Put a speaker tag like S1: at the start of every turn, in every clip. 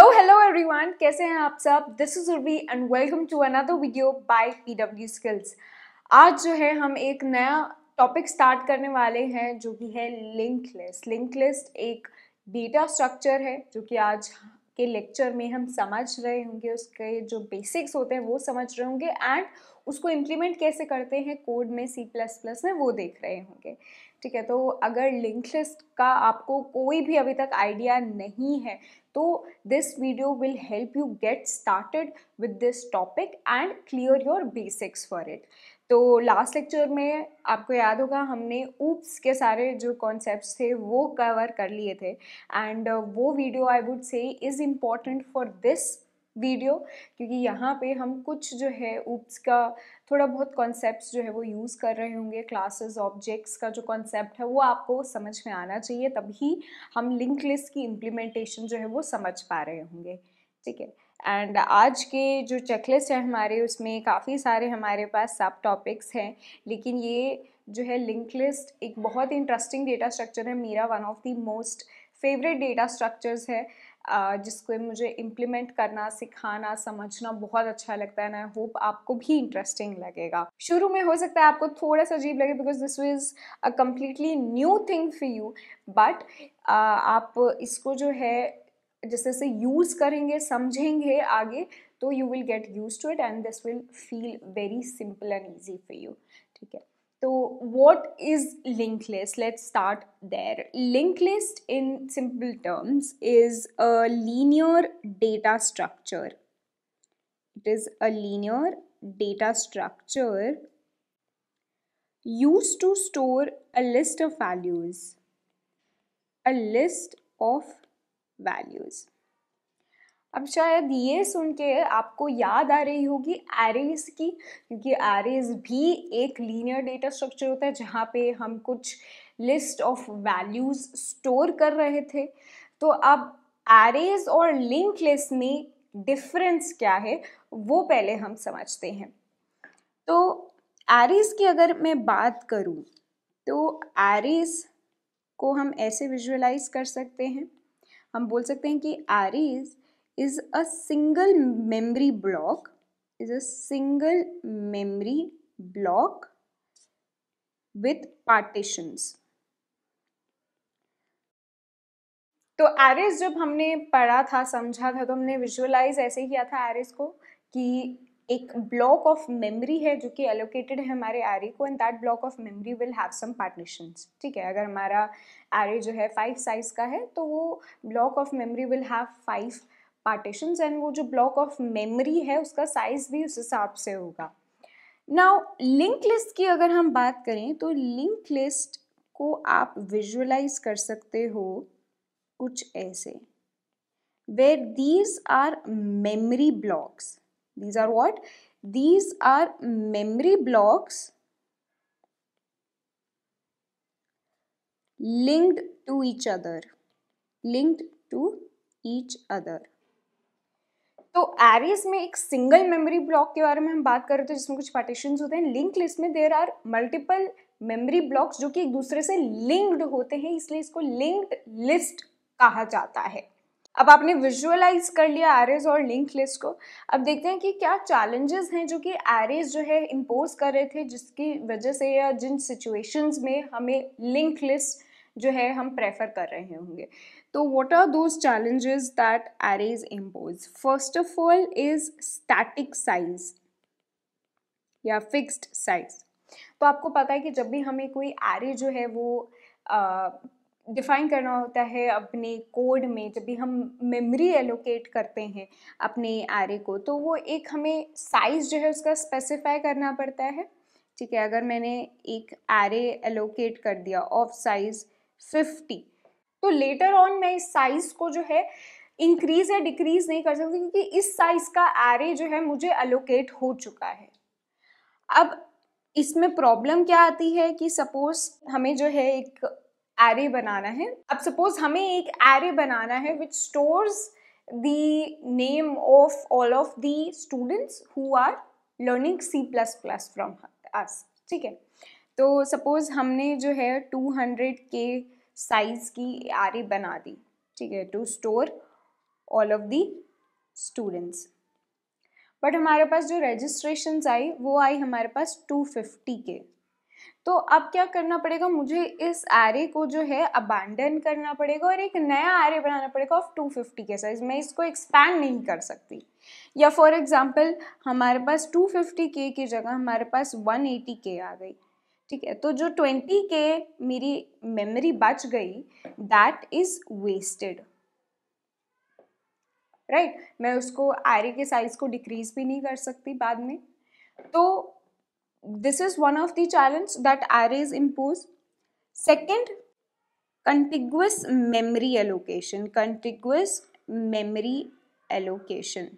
S1: Hello hello everyone कैसे हैं आप सब this is Urvi and welcome to another video by PW skills आज जो है हम एक नया टॉपिक स्टार्ट करने वाले हैं जो कि है लिंक लिस्ट लिंक लिस्ट एक डेटा स्ट्रक्चर है जो कि आज के लेक्चर में हम समझ रहे होंगे उसके जो बेसिक्स होते हैं वो समझ रहे होंगे एंड उसको इम्प्लीमेंट कैसे करते हैं कोड में सी प्लस प्लस में वो देख रहे होंगे ठीक है तो अगर लिंक लिस्ट का आपको कोई भी अभी तक आइडिया नहीं है तो this video will help you get started with this topic and clear your basics for it तो लास्ट लेक्चर में आपको याद होगा हमने ऊप्स के सारे जो कॉन्सेप्ट्स थे वो कवर कर लिए थे एंड वो video I would say is important for this video क्योंकि यहाँ पे हम कुछ जो है ऊप्स का थोड़ा बहुत कॉन्सेप्ट जो है वो यूज़ कर रहे होंगे क्लासेस ऑब्जेक्ट्स का जो कॉन्सेप्ट है वो आपको समझ में आना चाहिए तभी हम लिंक लिस्ट की इम्प्लीमेंटेशन जो है वो समझ पा रहे होंगे ठीक है एंड आज के जो चेकलिस्ट है हमारे उसमें काफ़ी सारे हमारे पास सब टॉपिक्स हैं लेकिन ये जो है लिंक लिस्ट एक बहुत इंटरेस्टिंग डेटा स्ट्रक्चर है मेरा one of the most favourite data structures है जिसको मुझे इम्प्लीमेंट करना सिखाना समझना बहुत अच्छा लगता है एंड आई होप आपको भी इंटरेस्टिंग लगेगा शुरू में हो सकता है आपको थोड़ा सा अजीब लगे because this is a completely new thing for you but आप इसको जो है जैसे जैसे यूज़ करेंगे समझेंगे आगे तो you will get used to it and this will feel very simple and easy for you ठीक है So what is linked list? Let's start there. Linked list in simple terms is a linear data structure. It is a linear data structure used to store a list of values. A list of values. अब शायद ये सुन के आपको याद आ रही होगी arrays की क्योंकि एरेज भी एक लीनियर डेटा स्ट्रक्चर होता है जहाँ पे हम कुछ लिस्ट ऑफ वैल्यूज़ स्टोर कर रहे थे तो अब एरेज और लिंक लिस्ट में डिफरेंस क्या है वो पहले हम समझते हैं तो एरेज की अगर मैं बात करूँ तो एरेज को हम ऐसे विजुअलाइज कर सकते हैं हम बोल सकते हैं कि arrays is a single memory block is a single memory block with partitions तो एरेस जब हमने पढ़ा था समझा था तो हमने विजुअलाइज ऐसे किया था एरेस को कि एक ब्लॉक ऑफ मेमोरी है जो कि एलोकेटेड है हमारे एरे को and that block of memory will have some partitions ठीक है अगर हमारा एरे जो है फाइव साइज का है तो वो block of memory will have five partition and वो जो ब्लॉक ऑफ मेमोरी है उसका साइज भी उस हिसाब से होगा नाउ लिंक लिस्ट की अगर हम बात करें तो लिंक लिस्ट को आप विजुअलाइज कर सकते हो कुछ ऐसे where these are memory blocks these are what these are memory blocks linked to each other linked to each other तो एरेज में एक सिंगल मेमोरी ब्लॉक के बारे में हम बात कर रहे थे जिसमें कुछ पार्टीशन होते हैं लिंक लिस्ट में there are multiple memory blocks जो कि एक दूसरे से लिंक्ड होते हैं इसलिए इसको लिंक्ड लिस्ट कहा जाता है अब आपने विजुअलाइज कर लिया एरेज और लिंक लिस्ट को अब देखते हैं कि क्या चैलेंजेस हैं जो कि एरेज जो है इम्पोज कर रहे थे जिसकी वजह से या जिन सिचुएशंस में हमें लिंक लिस्ट जो है हम प्रेफर कर रहे होंगे what are those those that that is impose first of all is static size या फिक्स्ड साइज तो आपको पता है कि जब भी हमें कोई एरे जो है वो डिफाइन करना होता है अपने कोड में जब भी हम मेमोरी एलोकेट करते हैं अपने एरे को तो वो एक हमें साइज़ जो है उसका स्पेसिफाई करना पड़ता है ठीक है अगर मैंने एक एरे एलोकेट कर दिया ऑफ साइज़ फिफ्टी तो लेटर ऑन मैं इस साइज को जो है इंक्रीज या डिक्रीज नहीं कर सकती क्योंकि इस साइज का एरे जो है मुझे अलोकेट हो चुका है अब इसमें प्रॉब्लम क्या आती है कि सपोज हमें जो है एक एरे बनाना है अब सपोज हमें एक एरे बनाना है which stores of all of the students who are learning C plus plus from us ठीक है तो सपोज हमने जो है टू हंड्रेड के साइज़ की आरे बना दी ठीक है to store all of the students but हमारे पास जो रजिस्ट्रेशन आई वो आई हमारे पास टू फिफ्टी के तो अब क्या करना पड़ेगा मुझे इस एरे को जो है अबांडन करना पड़ेगा और एक नया एरे बनाना पड़ेगा ऑफ 250 के साइज मैं इसको एक्सपैंड नहीं कर सकती या फॉर एग्जांपल हमारे पास 250 के की जगह हमारे पास 180 के आ गई ठीक है तो जो ट्वेंटी के मेरी मेमोरी बच गई दैट इज वेस्टेड राइट मैं उसको आरे के साइज को डिक्रीज भी नहीं कर सकती बाद में तो this is one of the challenge that array is impose second contiguous memory allocation contiguous memory allocation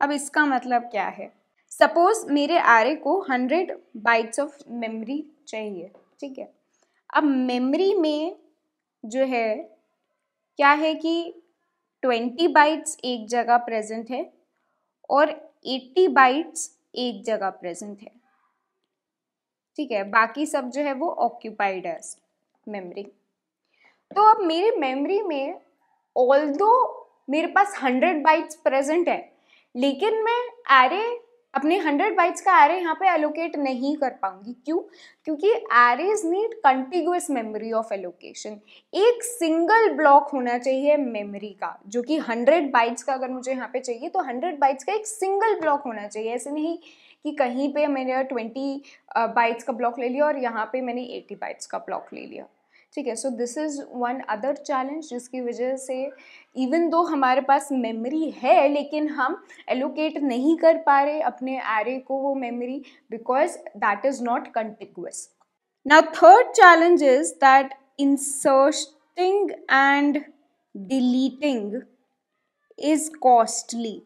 S1: अब इसका मतलब क्या है सपोज मेरे आरे को हंड्रेड बाइट्स ऑफ मेमोरी चाहिए ठीक है अब मेमोरी में जो है क्या है कि ट्वेंटी बाइट्स एक जगह प्रेजेंट है और एट्टी बाइट्स एक जगह प्रेजेंट है ठीक है बाकी सब जो है वो ऑक्यूपाइड है मेमोरी तो अब मेरे मेमोरी में ऑल मेरे पास हंड्रेड बाइट्स प्रेजेंट है लेकिन मैं एरे अपने 100 बाइट्स का एरे यहाँ पे एलोकेट नहीं कर पाऊंगी क्यों क्योंकि arrays need contiguous memory of allocation एक सिंगल ब्लॉक होना चाहिए मेमोरी का जो कि 100 बाइट्स का अगर मुझे यहाँ पे चाहिए तो 100 बाइट्स का एक सिंगल ब्लॉक होना चाहिए ऐसे नहीं कि कहीं पे मैंने 20 बाइट्स का ब्लॉक ले लिया और यहाँ पे मैंने 80 बाइट्स का ब्लॉक ले लिया ठीक है so this is one other challenge जिसकी वजह से इवन दो हमारे पास मेमोरी है लेकिन हम एलोकेट नहीं कर पा रहे अपने एरे को वो memory because that is not contiguous now third challenge is that inserting and deleting is costly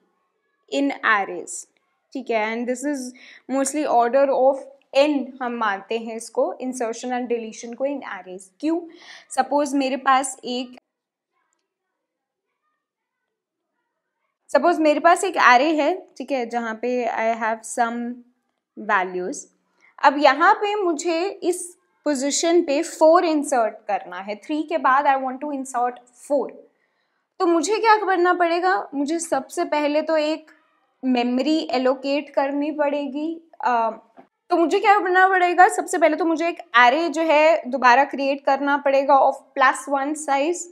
S1: in arrays ठीक है and this is mostly order of n हम मानते हैं इसको इंसर्शन एंड डिलीशन को इन एरेज क्यों सपोज मेरे पास एक सपोज मेरे पास एक एरे है ठीक है जहाँ पे आई हैव सम वैल्यूज़ अब यहाँ पे मुझे इस पोजीशन पे फोर इंसर्ट करना है थ्री के बाद I want to insert four तो मुझे क्या करना पड़ेगा मुझे सबसे पहले तो एक मेमोरी एलोकेट करनी पड़ेगी तो मुझे क्या करना पड़ेगा सबसे पहले तो मुझे एक एरे जो है दोबारा क्रिएट करना पड़ेगा ऑफ प्लस वन साइज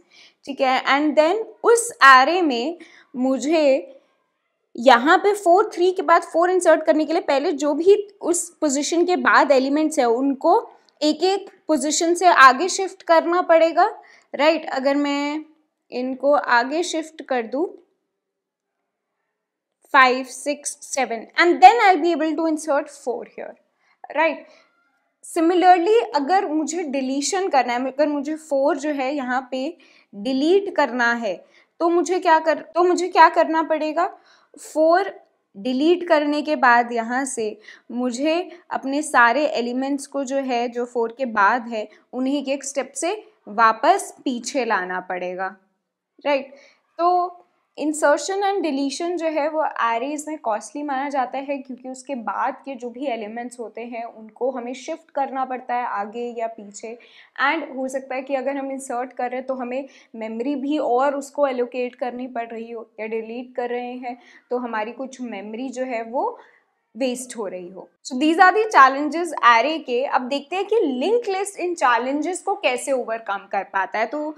S1: ठीक है एंड देन उस एरे में मुझे यहाँ पे फोर थ्री के बाद फोर इंसर्ट करने के लिए पहले जो भी उस पोजीशन के बाद एलिमेंट्स है उनको एक एक पोजीशन से आगे शिफ्ट करना पड़ेगा राइट right? अगर मैं इनको आगे शिफ्ट कर दू five six seven and then I be able to insert four here. Right similarly अगर मुझे डिलीशन करना है अगर मुझे फोर जो है यहाँ पे डिलीट करना है तो मुझे क्या कर तो मुझे क्या करना पड़ेगा फोर डिलीट करने के बाद यहाँ से मुझे अपने सारे एलिमेंट्स को जो है जो फोर के बाद है उन्हीं के एक स्टेप से वापस पीछे लाना पड़ेगा राइट right? तो इंसर्शन एंड डिलीशन जो है वो एरेज में कॉस्टली माना जाता है क्योंकि उसके बाद के जो भी एलिमेंट्स होते हैं उनको हमें शिफ्ट करना पड़ता है आगे या पीछे एंड हो सकता है कि अगर हम इंसर्ट कर रहे हैं तो हमें मेमोरी भी और उसको एलोकेट करनी पड़ रही हो या डिलीट कर रहे हैं तो हमारी कुछ मेमरी जो है वो वेस्ट हो रही हो so these are the challenges array के अब देखते हैं कि लिंक लिस्ट इन चैलेंजेस को कैसे ओवरकम कर पाता है तो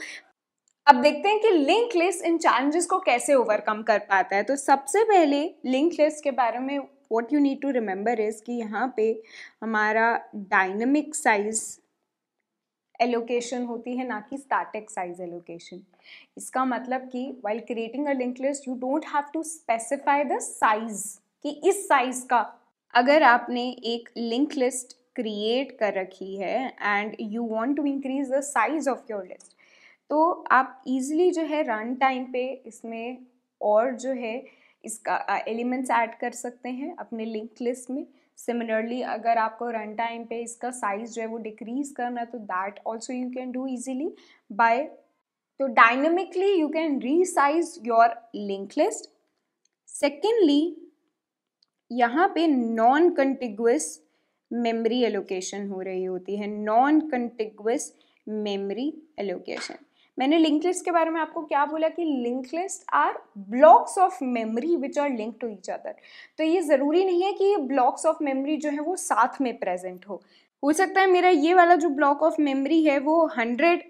S1: अब देखते हैं कि लिंक लिस्ट इन चैलेंजेस को कैसे ओवरकम कर पाता है तो सबसे पहले लिंक लिस्ट के बारे में what you need to remember is कि यहाँ पे हमारा डायनेमिक साइज एलोकेशन होती है ना कि स्टैटिक साइज एलोकेशन इसका मतलब कि while creating a link list you don't have to specify the size कि इस साइज का अगर आपने एक लिंक लिस्ट क्रिएट कर रखी है and you want to increase the size of your list तो आप इजीली जो है रन टाइम पे इसमें और जो है इसका एलिमेंट्स ऐड कर सकते हैं अपने लिंक लिस्ट में सिमिलरली अगर आपको रन टाइम पे इसका साइज़ जो है वो डिक्रीज़ करना है तो that also you can do easily by तो dynamically you can resize your link list secondly यहाँ पे नॉन कंटिगुअस मेमोरी एलोकेशन हो रही होती है नॉन कंटिगुअस मेमोरी एलोकेशन मैंने लिंक लिस्ट के बारे में आपको क्या बोला कि link list are blocks of memory which are link to each other तो ये ज़रूरी नहीं है कि ये ब्लॉक्स ऑफ मेमोरी जो है वो साथ में प्रेजेंट हो हो सकता है मेरा ये वाला जो ब्लॉक ऑफ मेमोरी है वो hundred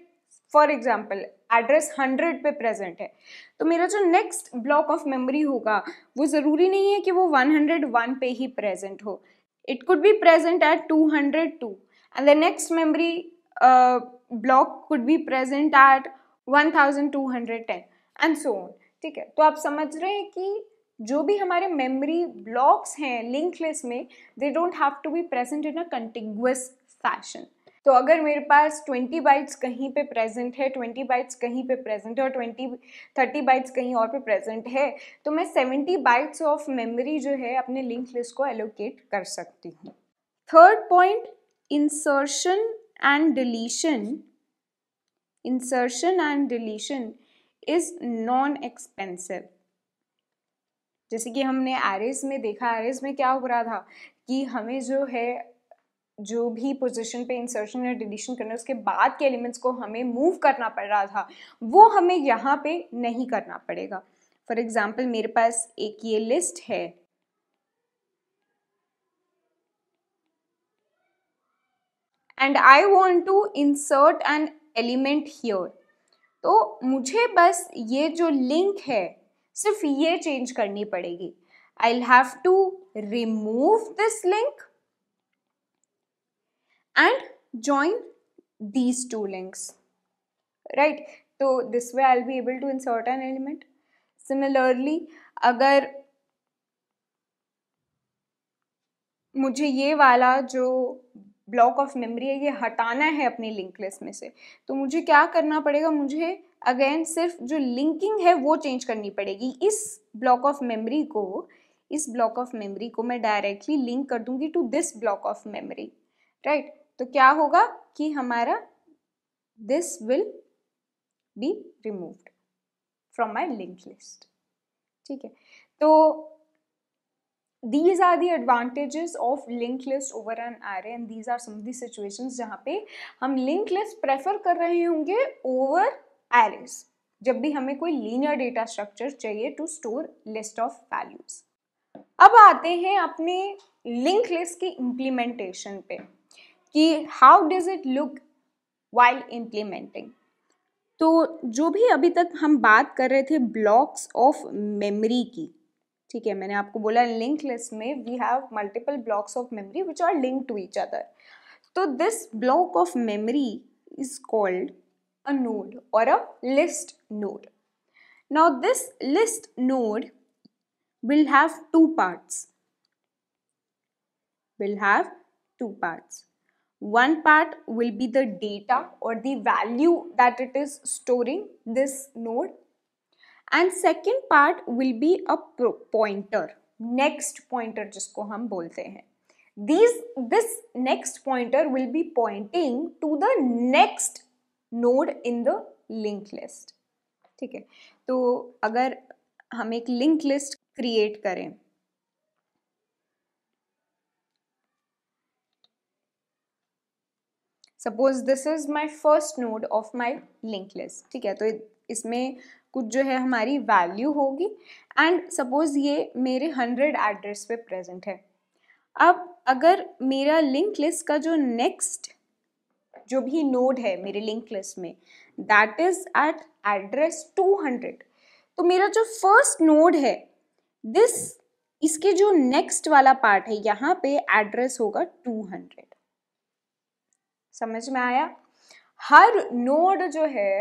S1: for example address hundred पे प्रेजेंट है तो मेरा जो नेक्स्ट ब्लॉक ऑफ मेमोरी होगा वो ज़रूरी नहीं है कि वो वन हंड्रेड वन पे ही प्रेजेंट हो it could be present at two hundred two and the next memory block could be present at 1210 and so on ठीक है तो आप समझ रहे हैं कि जो भी हमारे मेमोरी ब्लॉक्स हैं लिंक लिस्ट में they don't have to be present in a contiguous fashion तो अगर मेरे पास 20 बाइट्स कहीं पे प्रेजेंट है 20 बाइट्स कहीं पे प्रेजेंट है और 20 30 बाइट्स कहीं और पे प्रेजेंट है तो मैं 70 बाइट्स ऑफ मेमोरी जो है अपने लिंक लिस्ट को एलोकेट कर सकती हूँ third point insertion and deletion, insertion and deletion is non-expensive. जैसे कि हमने एरेज में देखा एरेज में क्या हो रहा था कि हमें जो है जो भी पोजीशन पे इंसर्शन या डिलीशन करना उसके बाद के एलिमेंट्स को हमें मूव करना पड़ रहा था वो हमें यहाँ पे नहीं करना पड़ेगा फॉर एग्ज़ाम्पल मेरे पास एक ये लिस्ट है and I want to insert an element here तो मुझे बस ये जो लिंक है सिर्फ ये चेंज करनी पड़ेगी I have to remove this link and join these two links right तो this way I be able to insert an element similarly अगर मुझे ये वाला जो ब्लॉक ऑफ मेमोरी है ये हटाना है अपनी लिंक लिस्ट में से तो मुझे क्या करना पड़ेगा मुझे अगेन सिर्फ जो लिंकिंग है वो चेंज करनी पड़ेगी इस ब्लॉक ऑफ मेमोरी को इस ब्लॉक ऑफ मेमोरी को मैं डायरेक्टली लिंक कर दूंगी to this block of memory right तो क्या होगा कि हमारा this will be removed from my link list ठीक है तो these are the advantages of linked list over an array and these are some of the situations जहाँ पे हम linked list prefer कर रहे होंगे over arrays जब भी हमें कोई linear data structure चाहिए to store list of values अब आते हैं अपने लिंक लिस्ट की इम्प्लीमेंटेशन पे कि how does it look while implementing तो जो भी अभी तक हम बात कर रहे थे ब्लॉक्स ऑफ मेमोरी की ठीक है मैंने आपको बोला लिंक लिस्ट में we have multiple blocks of memory which are link to each other तो this block of memory is called a node और a list node now this list node will have two parts will have two parts one part will be the data और the value that it is storing this node and second part will be a pointer next pointer जिसको हम बोलते हैं these this next pointer will be pointing to the next node in the link list ठीक है तो अगर हम एक लिंक लिस्ट क्रिएट करें suppose this is my first node of my link list ठीक है तो इसमें कुछ जो है हमारी वैल्यू होगी एंड सपोज ये मेरे हंड्रेड एड्रेस पे प्रेजेंट है अब अगर मेरा लिंक लिस्ट का जो नेक्स्ट जो भी नोड है मेरे लिंक लिस्ट में that is at address two hundred तो मेरा जो फर्स्ट नोड है दिस इसके जो नेक्स्ट वाला पार्ट है यहाँ पे एड्रेस होगा टू हंड्रेड समझ में आया हर नोड जो है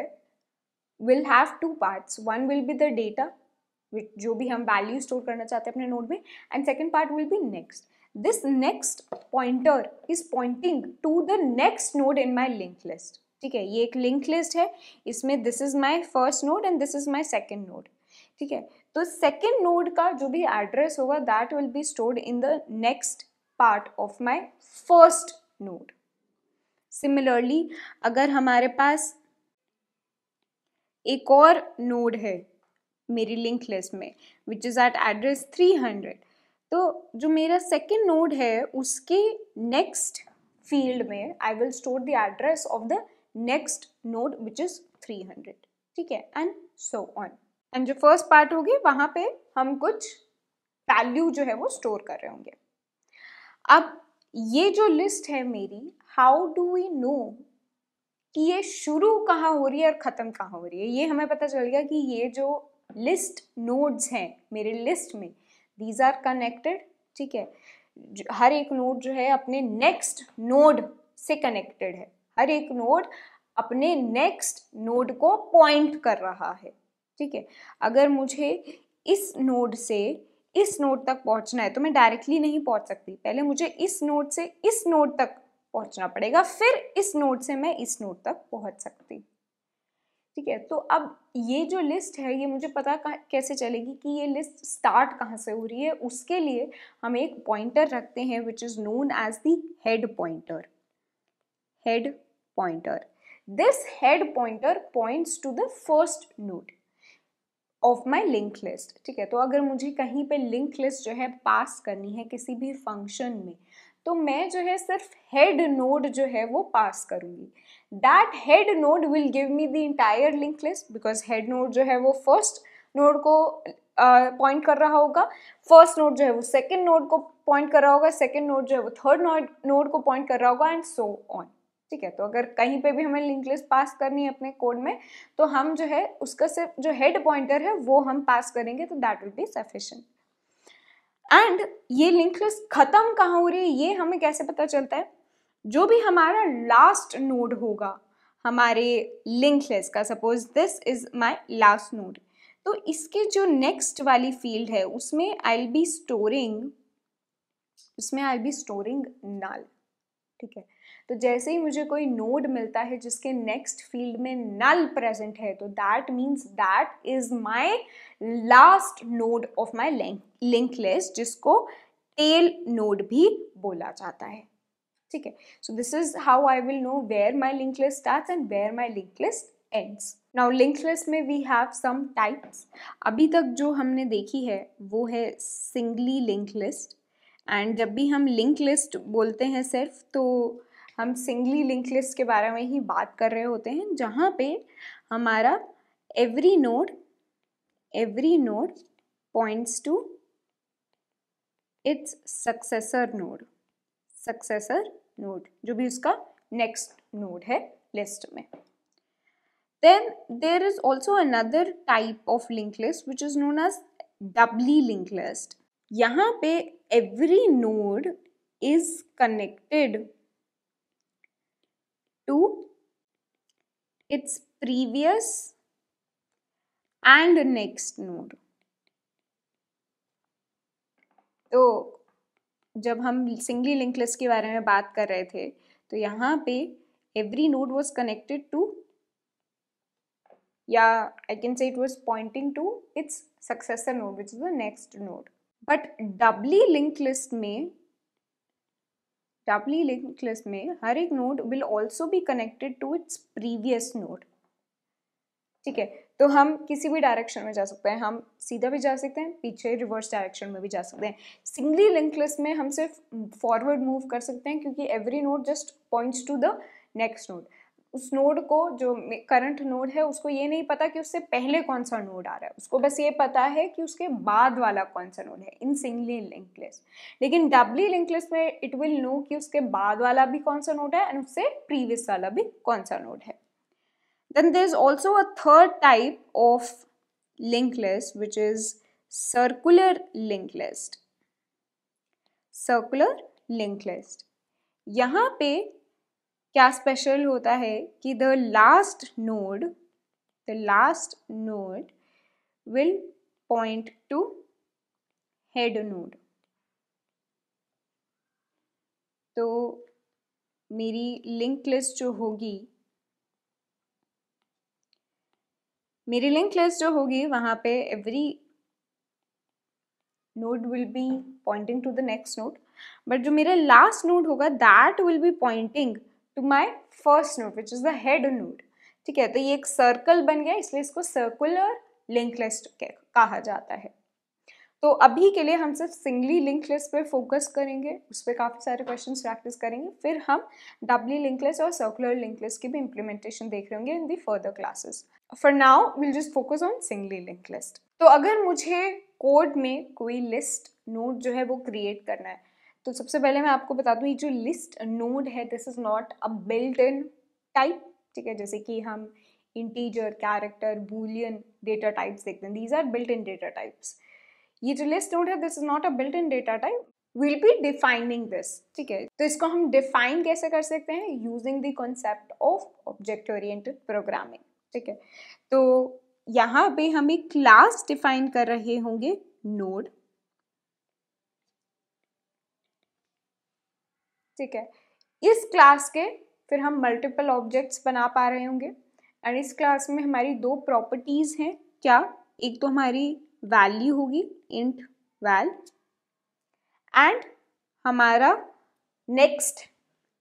S1: will have two parts one will be the data जो भी हम वैल्यू स्टोर करना चाहते हैं अपने नोट में and second part will be next this next pointer is pointing to the next node in my link list ठीक है ये एक लिंक लिस्ट है इसमें this is my first node and this is my second node ठीक है तो second node का जो भी एड्रेस होगा that will be stored in the next part of my first node similarly अगर हमारे पास एक और नोड है मेरी लिंक लिस्ट में which is at address three hundred तो जो मेरा सेकेंड नोड है उसके नेक्स्ट फील्ड में I will store the address of the next node which is three hundred ठीक है एंड सो ऑन एंड जो फर्स्ट पार्ट होगी वहाँ पे हम कुछ वैल्यू जो है वो स्टोर कर रहे होंगे अब ये जो लिस्ट है मेरी हाउ डू वी नो कि ये शुरू कहाँ हो रही है और ख़त्म कहाँ हो रही है ये हमें पता चल गया कि ये जो लिस्ट नोड्स हैं मेरे लिस्ट में दीज आर कनेक्टेड ठीक है हर एक नोड जो है अपने नेक्स्ट नोड से कनेक्टेड है हर एक नोड अपने नेक्स्ट नोड को पॉइंट कर रहा है ठीक है अगर मुझे इस नोड से इस नोड तक पहुंचना है तो मैं डायरेक्टली नहीं पहुंच सकती पहले मुझे इस नोड से इस नोड तक पहुंचना पड़ेगा फिर इस नोड से मैं इस नोड तक पहुंच सकती ठीक है तो अब ये जो लिस्ट है ये मुझे पता कैसे चलेगी कि ये लिस्ट स्टार्ट कहाँ से हो रही है उसके लिए हम एक पॉइंटर रखते हैं which is known as the head pointer head pointer this head pointer points to the first node of my link list ठीक है तो अगर मुझे कहीं पे लिंक लिस्ट जो है पास करनी है किसी भी फंक्शन में तो मैं जो है सिर्फ हेड नोड जो है वो पास करूँगी that head node will give me the entire link list because head node जो है वो फर्स्ट नोड को पॉइंट uh, कर रहा होगा फर्स्ट नोड जो है वो सेकेंड नोड को पॉइंट कर रहा होगा सेकेंड नोड जो है वो थर्ड नोड नोड को पॉइंट कर रहा होगा एंड सो ऑन ठीक है तो अगर कहीं पे भी हमें लिंक लिस्ट पास करनी है अपने कोड में तो हम जो है उसका सिर्फ जो हेड पॉइंटर है वो हम पास करेंगे तो that will be sufficient and ये लिंक लिस्ट खत्म कहाँ हो रही है ये हमें कैसे पता चलता है जो भी हमारा लास्ट नोड होगा हमारे लिंक लिस्ट का suppose this is my last node तो इसके जो नेक्स्ट वाली फील्ड है उसमें आई विल बी स्टोरिंग उसमें I will be storing null ठीक है तो जैसे ही मुझे कोई नोड मिलता है जिसके नेक्स्ट फील्ड में नल प्रेजेंट है तो that means that is my last node of my link list जिसको टेल नोड भी बोला जाता है ठीक है so this is how I will know where my link list start and where my link list ends now link list में we have some types अभी तक जो हमने देखी है वो है सिंगली लिंक लिस्ट एंड जब भी हम लिंक लिस्ट बोलते हैं सिर्फ तो हम सिंगली लिंक लिस्ट के बारे में ही बात कर रहे होते हैं जहाँ पे हमारा every node every node points to its successor node successor node जो भी उसका नेक्स्ट नोड है लिस्ट में then there is also another type of link list which is known as doubly link list यहाँ पे every node is connected to its previous and next node. तो जब हम सिंगली लिंक लिस्ट के बारे में बात कर रहे थे तो यहाँ पे every node was connected to या I can say it was pointing to its successor node which is the next node but doubly link list में doubly लिंक लिस्ट में हर एक node will also be connected to its previous node ठीक है तो हम किसी भी डायरेक्शन में जा सकते हैं हम सीधा भी जा सकते हैं पीछे रिवर्स डायरेक्शन में भी जा सकते हैं सिंगली लिंक लिस्ट में हम सिर्फ फॉरवर्ड मूव कर सकते हैं क्योंकि every node just points to the next node उस नोड को जो करंट नोड है उसको ये नहीं पता कि उससे पहले कौन सा नोड आ रहा है उसको बस ये पता है कि उसके बाद वाला कौन सा नोड है इन सिंगली लिंक लिस्ट लेकिन डबली लिंक लिस्ट में इट विल नो कि उसके बाद वाला भी कौन सा नोड है एंड उससे प्रीवियस वाला भी कौन सा नोड है then there is also a third type of link list which is circular link list circular link list यहाँ पे क्या स्पेशल होता है कि the last node the last node will point to head node तो मेरी link list जो होगी मेरी लिंक लिस्ट जो होगी वहां पे every node will be pointing to the next node but जो मेरा लास्ट नोड होगा that will be pointing to my first node which is the head node ठीक है तो ये एक सर्कल बन गया इसलिए इसको सर्कुलर लिंक लिस्ट कहा जाता है तो अभी के लिए हम सिर्फ सिंगली लिंक लिस्ट पर फोकस करेंगे उस पर काफ़ी सारे क्वेश्चन प्रैक्टिस करेंगे फिर हम डबली लिंक लिस्ट और सर्कुलर लिंक लिस्ट की भी इम्प्लीमेंटेशन देख रहे होंगे in the further classes for now will just focus on singly link list तो अगर मुझे कोड में कोई लिस्ट नोट जो है वो क्रिएट करना है तो सबसे पहले मैं आपको बता दूँ ये जो लिस्ट नोड है this is not a built in type ठीक है जैसे कि हम integer character boolean data types देखते हैं these are built in data types ये जो लिस्ट नोड है this is not a built in data type will be defining this ठीक है तो इसको हम डिफाइन कैसे कर सकते हैं using the concept of object oriented programming ठीक है तो यहाँ पे हम एक क्लास डिफाइन कर रहे होंगे नोड ठीक है इस क्लास के फिर हम मल्टीपल ऑब्जेक्ट्स बना पा रहे होंगे एंड इस क्लास में हमारी दो प्रॉपर्टीज़ हैं क्या एक तो हमारी वैल्यू होगी इंट वैल एंड हमारा नेक्स्ट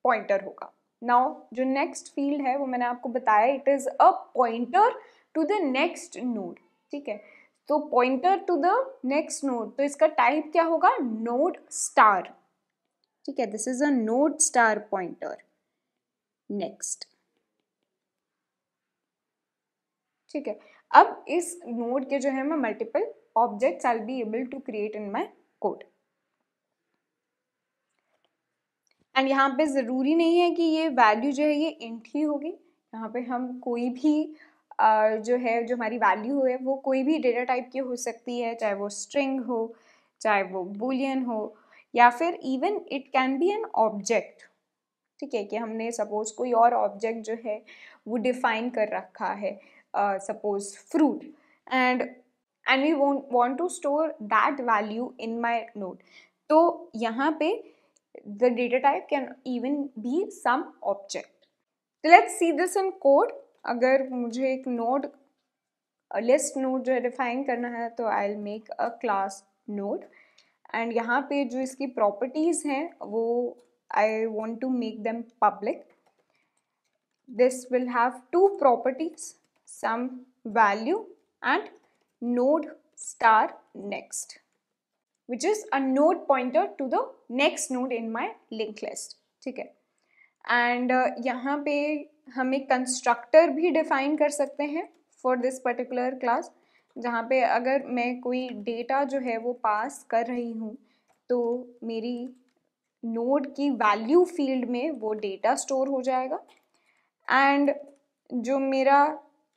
S1: पॉइंटर होगा नाउ जो नेक्स्ट फील्ड है वो मैंने आपको बताया it is a pointer to the next node ठीक है तो pointer to the next node तो इसका टाइप क्या होगा नोड स्टार ठीक है this is a node star pointer next ठीक है अब इस नोड के जो है मैं multiple objects I be able to create in my code and यहाँ पे ज़रूरी नहीं है कि ये वैल्यू जो है ये इंट ही होगी यहाँ पे हम कोई भी जो है जो हमारी वैल्यू है वो कोई भी डेटा टाइप की हो सकती है चाहे वो स्ट्रिंग हो चाहे वो बुलियन हो या फिर even it can be an object ठीक है कि हमने सपोज कोई और ऑब्जेक्ट जो है वो डिफाइन कर रखा है suppose fruit and and we want to store that value in my node तो यहाँ पे the data type can even be some object तो let's सी this कोड अगर मुझे एक नोड लिस्ट नोड जो है डिफाइन करना है तो I make a class node and यहाँ पे जो इसकी प्रॉपर्टीज़ हैं वो I want to make them public this will have two properties some value and node star next which is a node pointer to the next node in my link list ठीक है and uh, यहाँ पे हम एक constructor भी define कर सकते हैं फॉर दिस पर्टिकुलर क्लास जहाँ पे अगर मैं कोई डेटा जो है वो पास कर रही हूँ तो मेरी नोड की वैल्यू फील्ड में वो डेटा स्टोर हो जाएगा एंड जो मेरा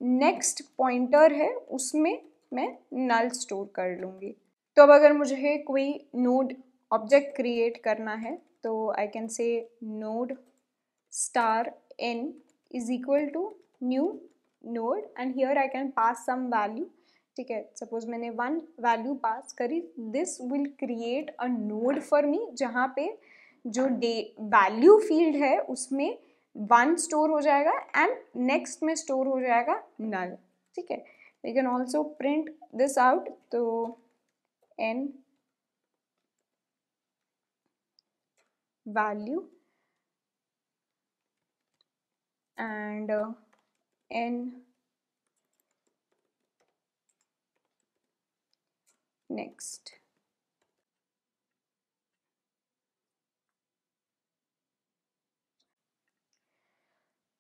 S1: नेक्स्ट पॉइंटर है उसमें मैं नल स्टोर कर लूँगी तो अब अगर मुझे कोई नोड ऑब्जेक्ट क्रिएट करना है तो I can say node star n is equal to new node and here I can pass some value ठीक है सपोज मैंने वन वैल्यू पास करी this will create a node for me जहाँ पे जो डे वैल्यू फील्ड है उसमें one store हो जाएगा एंड नेक्स्ट में स्टोर हो जाएगा नल ठीक है we can also print this out तो n value and n next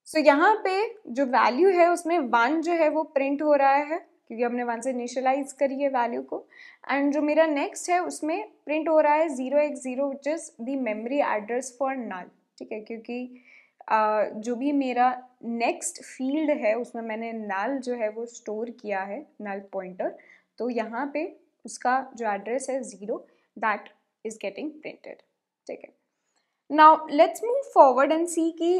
S1: so, यहाँ पे जो वैल्यू है उसमें वन जो है वो प्रिंट हो रहा है क्योंकि हमने वन से इनिशलाइज करी है वैल्यू को एंड जो मेरा नेक्स्ट है उसमें प्रिंट हो रहा है zero x zero which is the memory address for null ठीक है क्योंकि आ, जो भी मेरा नेक्स्ट फील्ड है उसमें मैंने नल जो है वो स्टोर किया है नल पॉइंटर तो यहाँ पे उसका जो एड्रेस है zero that is getting printed ठीक है now let's move forward and see कि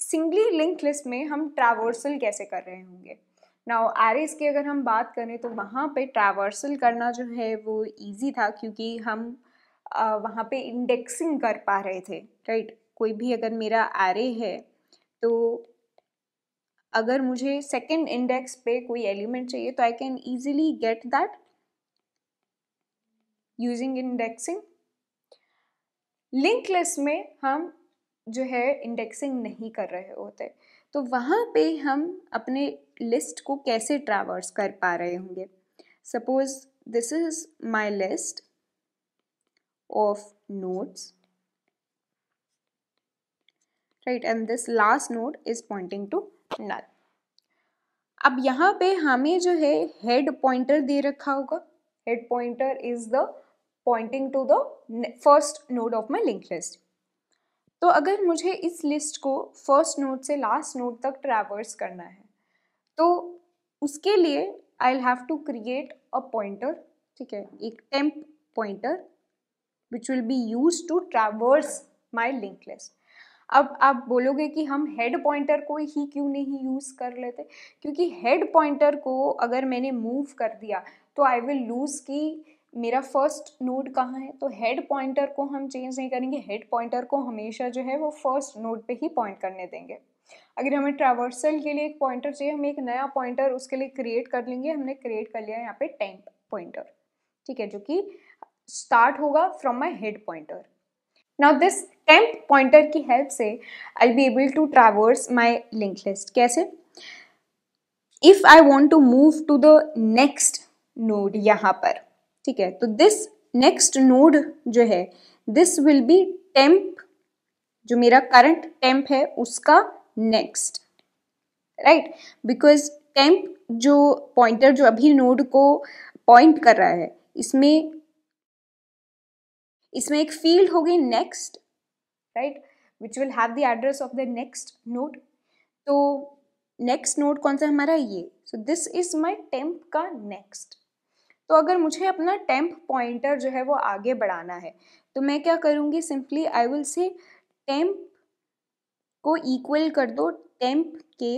S1: सिंगली लिंक लिस्ट में हम ट्रावर्सल कैसे कर रहे होंगे नाउ एरेज की अगर हम बात करें तो वहाँ पे ट्रावर्सल करना जो है वो ईजी था क्योंकि हम आ, वहाँ पे इंडेक्सिंग कर पा रहे थे राइट कोई भी अगर मेरा एरे है तो अगर मुझे सेकेंड इंडेक्स पे कोई एलिमेंट चाहिए तो I can easily get that using indexing link list में हम जो है इंडेक्सिंग नहीं कर रहे होते तो वहाँ पे हम अपने लिस्ट को कैसे ट्रैवर्स कर पा रहे होंगे suppose this is my list of nodes right and this last node is pointing to null अब यहाँ पे हमें जो है हेड पॉइंटर दे रखा होगा head pointer is the pointing to the first node of my link list तो अगर मुझे इस लिस्ट को फर्स्ट नोड से लास्ट नोड तक ट्रैवर्स करना है तो उसके लिए I have to create a pointer ठीक है एक temp pointer which will be use to traverse my link list अब आप बोलोगे कि हम हेड पॉइंटर को ही क्यों नहीं यूज़ कर लेते क्योंकि हेड पॉइंटर को अगर मैंने मूव कर दिया तो आई विल लूज़ की मेरा फर्स्ट नोड कहाँ है तो हेड पॉइंटर को हम चेंज नहीं करेंगे हेड पॉइंटर को हमेशा जो है वो फर्स्ट नोड पे ही पॉइंट करने देंगे अगर हमें ट्रावर्सल के लिए एक पॉइंटर चाहिए हम एक नया पॉइंटर उसके लिए क्रिएट कर लेंगे हमने क्रिएट कर लिया यहाँ पे टेंट पॉइंटर ठीक है जो कि स्टार्ट होगा from my head pointer now this temp pointer की हेल्प से I be able to traverse my link list कैसे if I want to move to the next node यहाँ पर ठीक है तो दिस नेक्स्ट नोड जो है दिस विल बी टेम्प जो मेरा करंट टेम्प है उसका नेक्स्ट राइट बिकॉज टेम्प जो पॉइंटर जो अभी नोड को पॉइंट कर रहा है इसमें इसमें एक फील्ड होगी next right which will have the address of the next node तो नेक्स्ट नोड कौन सा हमारा ये so this is my temp का नेक्स्ट तो अगर मुझे अपना टेम्प पॉइंटर जो है वो आगे बढ़ाना है तो मैं क्या करूँगी simply I will say temp को इक्वल कर दो टेम्प के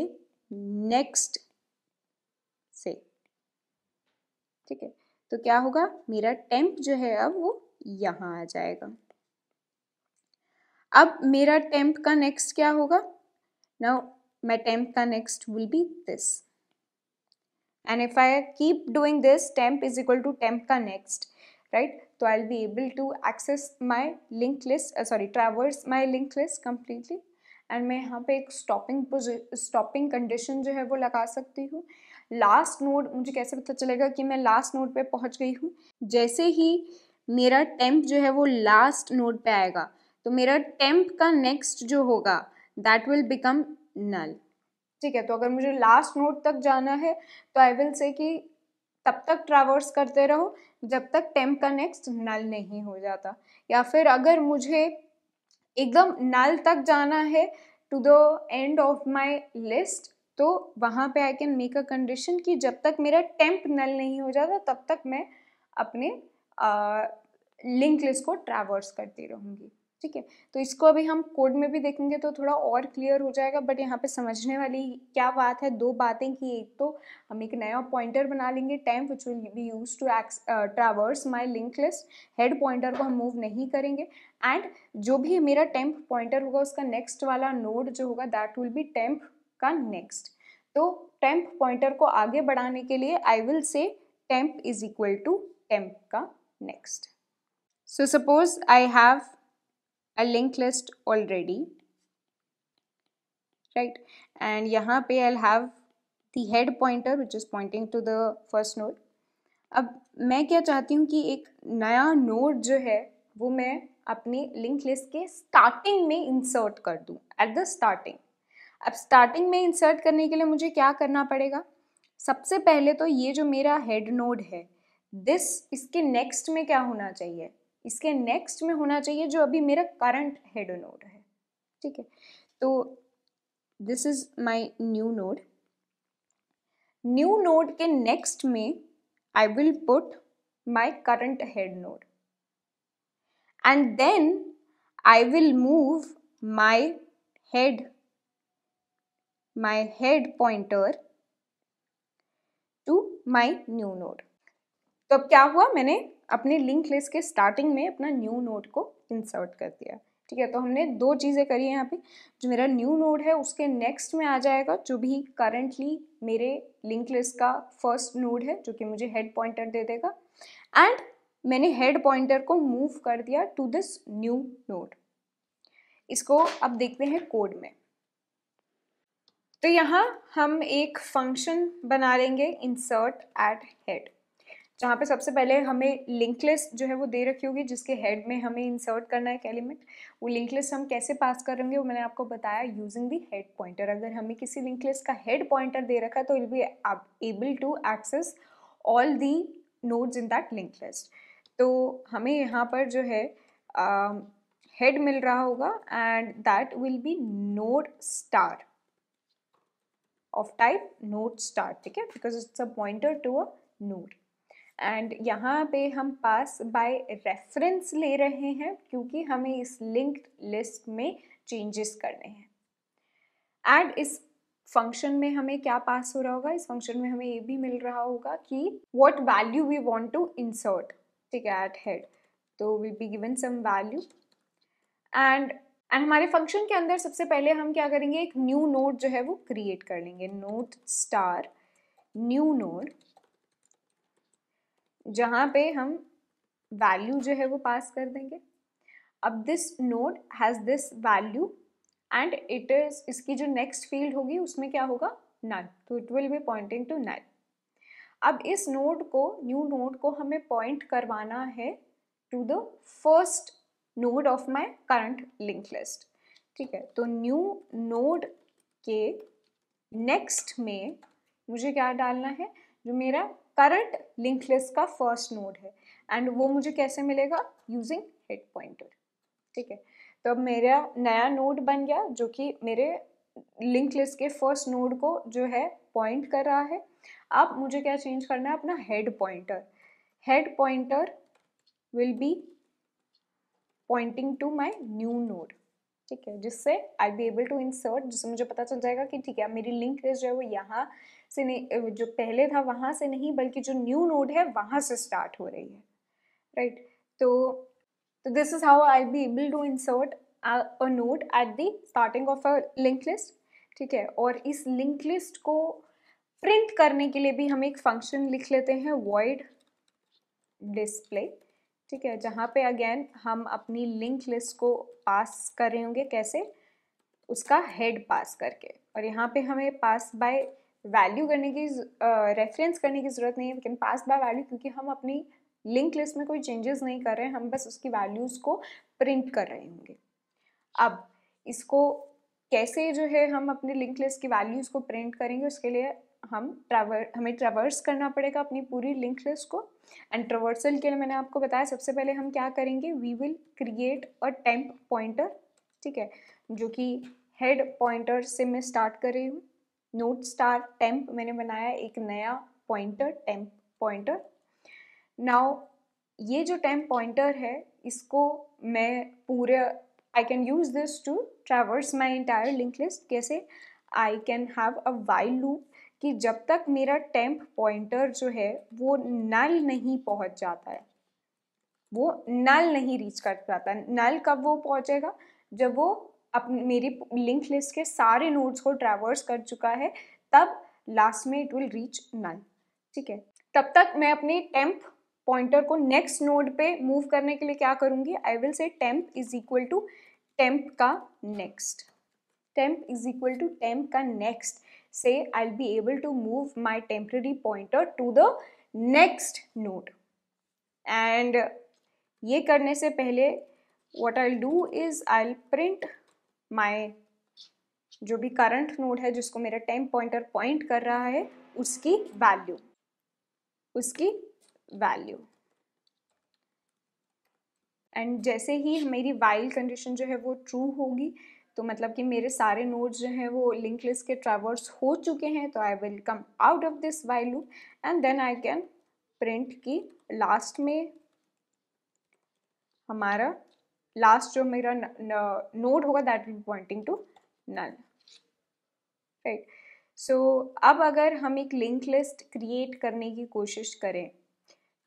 S1: नेक्स्ट से ठीक है तो क्या होगा मेरा टेम्प जो है अब वो यहाँ आ जाएगा अब मेरा टेम्प का नेक्स्ट क्या होगा नाउ माय टेम्प का next will be this and if I keep doing this temp is equal to temp ka next right so I'll be able to access my linked list uh, sorry traverse my linked list completely and मैं यहाँ पे एक stopping stopping condition जो है वो लगा सकती हूँ लास्ट नोड मुझे कैसे पता चलेगा कि मैं लास्ट नोड पे पहुँच गई हूँ जैसे ही मेरा टेम्प जो है वो लास्ट नोड पे आएगा तो मेरा टेम्प का नेक्स्ट जो होगा दैट विल बिकम नल ठीक है तो अगर मुझे लास्ट नोट तक जाना है तो आई विल से कि तब तक ट्रावर्स करते रहो जब तक टेम्प का नेक्स्ट नल नहीं हो जाता या फिर अगर मुझे एकदम नल तक जाना है to the end of my list तो वहाँ पे I can make a condition कि जब तक मेरा टेम्प नल नहीं हो जाता तब तक मैं अपने लिंक लिस्ट को ट्रैवर्स करती रहूँगी ठीक है तो इसको अभी हम कोड में भी देखेंगे तो थोड़ा और क्लियर हो जाएगा बट यहाँ पे समझने वाली क्या बात है दो बातें कि एक तो हम एक नया पॉइंटर बना लेंगे time which will be use to ex traverse my link list head pointer को हम मूव नहीं करेंगे एंड जो भी मेरा टेम्प पॉइंटर होगा उसका नेक्स्ट वाला नोड जो होगा दैट विल बी टेम्प का नेक्स्ट तो टेम्प पॉइंटर को आगे बढ़ाने के लिए I will say temp is equal to temp का next so suppose I have a linked list already right and यहाँ पे I'll have the head pointer which is pointing to the first node अब मैं क्या चाहती हूँ कि एक नया नोड जो है वो मैं अपनी लिंक लिस्ट के स्टार्टिंग में इंसर्ट कर दूँ एट द स्टार्टिंग अब स्टार्टिंग में इंसर्ट करने के लिए मुझे क्या करना पड़ेगा सबसे पहले तो ये जो मेरा हेड नोड है दिस इसके नेक्स्ट में क्या होना चाहिए इसके नेक्स्ट में होना चाहिए जो अभी मेरा करंट हेड नोड है ठीक है तो this is my new node new node के नेक्स्ट में I will put my current head node and then I will move my head my head pointer to my new node तो अब क्या हुआ मैंने अपने लिंक लिस्ट के starting में अपना न्यू नोड को इंसर्ट कर दिया ठीक है तो हमने दो चीज़ें करी है यहाँ पे जो मेरा न्यू नोड है उसके नेक्स्ट में आ जाएगा जो भी करंटली मेरे लिंक लिस्ट का फर्स्ट नोड है जो कि मुझे हेड पॉइंटर दे देगा एंड मैंने हेड पॉइंटर को मूव कर दिया टू दिस न्यू नोड इसको अब देखते हैं कोड में तो यहाँ हम एक फंक्शन बना लेंगे इंसर्ट एट हेड जहाँ पे सबसे पहले हमें लिंक लिस्ट जो है वो दे रखी होगी जिसके हेड में हमें इंसर्ट करना है एक एलिमेंट वो लिंक लिस्ट हम कैसे पास करेंगे वो मैंने आपको बताया यूजिंग दी हेड पॉइंटर अगर हमें किसी लिंक लिस्ट का हेड पॉइंटर दे रखा है तो will be able to access all the nodes in that link list तो हमें यहाँ पर जो है हेड um, uh, मिल रहा होगा and that will be node star type type star ठीक है because it's a pointer to a node and यहाँ पे हम पास बाय रेफरेंस ले रहे हैं क्योंकि हमें इस लिंक्ड लिस्ट में चेंजेस करने हैं एंड इस फंक्शन में हमें क्या पास हो रहा होगा इस फंक्शन में हमें ये भी मिल रहा होगा कि what value we want to insert ठीक है एट हेड तो will be given some value and and हमारे फंक्शन के अंदर सबसे पहले हम क्या करेंगे एक न्यू नोट जो है वो क्रिएट कर लेंगे नोट स्टार न्यू नोट जहाँ पे हम वैल्यू जो है वो पास कर देंगे अब this node has this value and it is इसकी जो नेक्स्ट फील्ड होगी उसमें क्या होगा नल तो it will be pointing to null अब इस नोड को न्यू नोड को हमें पॉइंट करवाना है to the first node of my current link list ठीक है तो न्यू नोड के नेक्स्ट में मुझे क्या डालना है जो मेरा करंट लिंक लिस्ट का फर्स्ट नोड है एंड वो मुझे कैसे मिलेगा यूजिंग हेड पॉइंटर ठीक है तो अब मेरा नया नोड बन गया जो कि मेरे लिंक लिस्ट के फर्स्ट नोड को जो है पॉइंट कर रहा है अब मुझे क्या चेंज करना है अपना head pointer head pointer will be pointing to my new node ठीक है जिससे I be able to insert जिससे मुझे पता चल जाएगा कि ठीक है मेरी लिंक लिस्ट जो है वो यहाँ से नहीं जो पहले था वहाँ से नहीं बल्कि जो न्यू नोड है वहाँ से स्टार्ट हो रही है राइट right? तो this is how I be able to insert a node at the starting of a link list ठीक है और इस लिंक लिस्ट को प्रिंट करने के लिए भी हम एक फंक्शन लिख लेते हैं वॉइड डिस्प्ले ठीक है जहाँ पे अगेन हम अपनी लिंक लिस्ट को पास कर रहे होंगे कैसे उसका हेड पास करके और यहाँ पे हमें पास बाय वैल्यू करने की रेफरेंस uh, करने की ज़रूरत नहीं है we can pass by value क्योंकि हम अपनी लिंक लिस्ट में कोई चेंजेस नहीं कर रहे हैं हम बस उसकी वैल्यूज़ को प्रिंट कर रहे होंगे अब इसको कैसे जो है हम अपने लिंक लिस्ट की वैल्यूज़ को प्रिंट करेंगे उसके लिए हम ट्रावर हमें ट्रेवर्स करना पड़ेगा अपनी पूरी लिंक लिस्ट को एंड ट्रवर्सल के लिए मैंने आपको बताया सबसे पहले हम क्या करेंगे we will create a temp pointer ठीक है जो कि हेड पॉइंटर से मैं स्टार्ट कर रही हूँ नोट स्टार टेम्प मैंने बनाया एक नया पॉइंटर टेम्प पॉइंटर नाउ ये जो टेम्प पॉइंटर है इसको मैं पूरे I can use this to traverse my entire link list कैसे I can have a while loop कि जब तक मेरा टेम्प पॉइंटर जो है वो नल नहीं पहुंच जाता है वो नल नहीं रीच कर पाता नल कब वो पहुंचेगा जब वो अप मेरी लिंक लिस्ट के सारे नोड्स को ट्रैवर्स कर चुका है तब लास्ट में इट विल रीच नन ठीक है तब तक मैं अपने टेम्प पॉइंटर को नेक्स्ट नोड पे मूव करने के लिए क्या करूँगी I will say temp is equal to temp का next temp is equal to temp का नेक्स्ट से I be able to move my temporary pointer to the next node and ये करने से पहले what I do is I print my जो भी current node है जिसको मेरा टेम पॉइंटर पॉइंट कर रहा है उसकी वैल्यू उसकी वैल्यू एंड जैसे ही मेरी वाइल कंडीशन जो है वो ट्रू होगी तो मतलब कि मेरे सारे नोड्स जो हैं वो लिंक लिस्ट के ट्रावर्स हो चुके हैं तो I will come out of this while loop and then I can print की लास्ट में हमारा लास्ट जो मेरा नोड होगा that will pointing to null right so अब अगर हम एक लिंक लिस्ट क्रिएट करने की कोशिश करें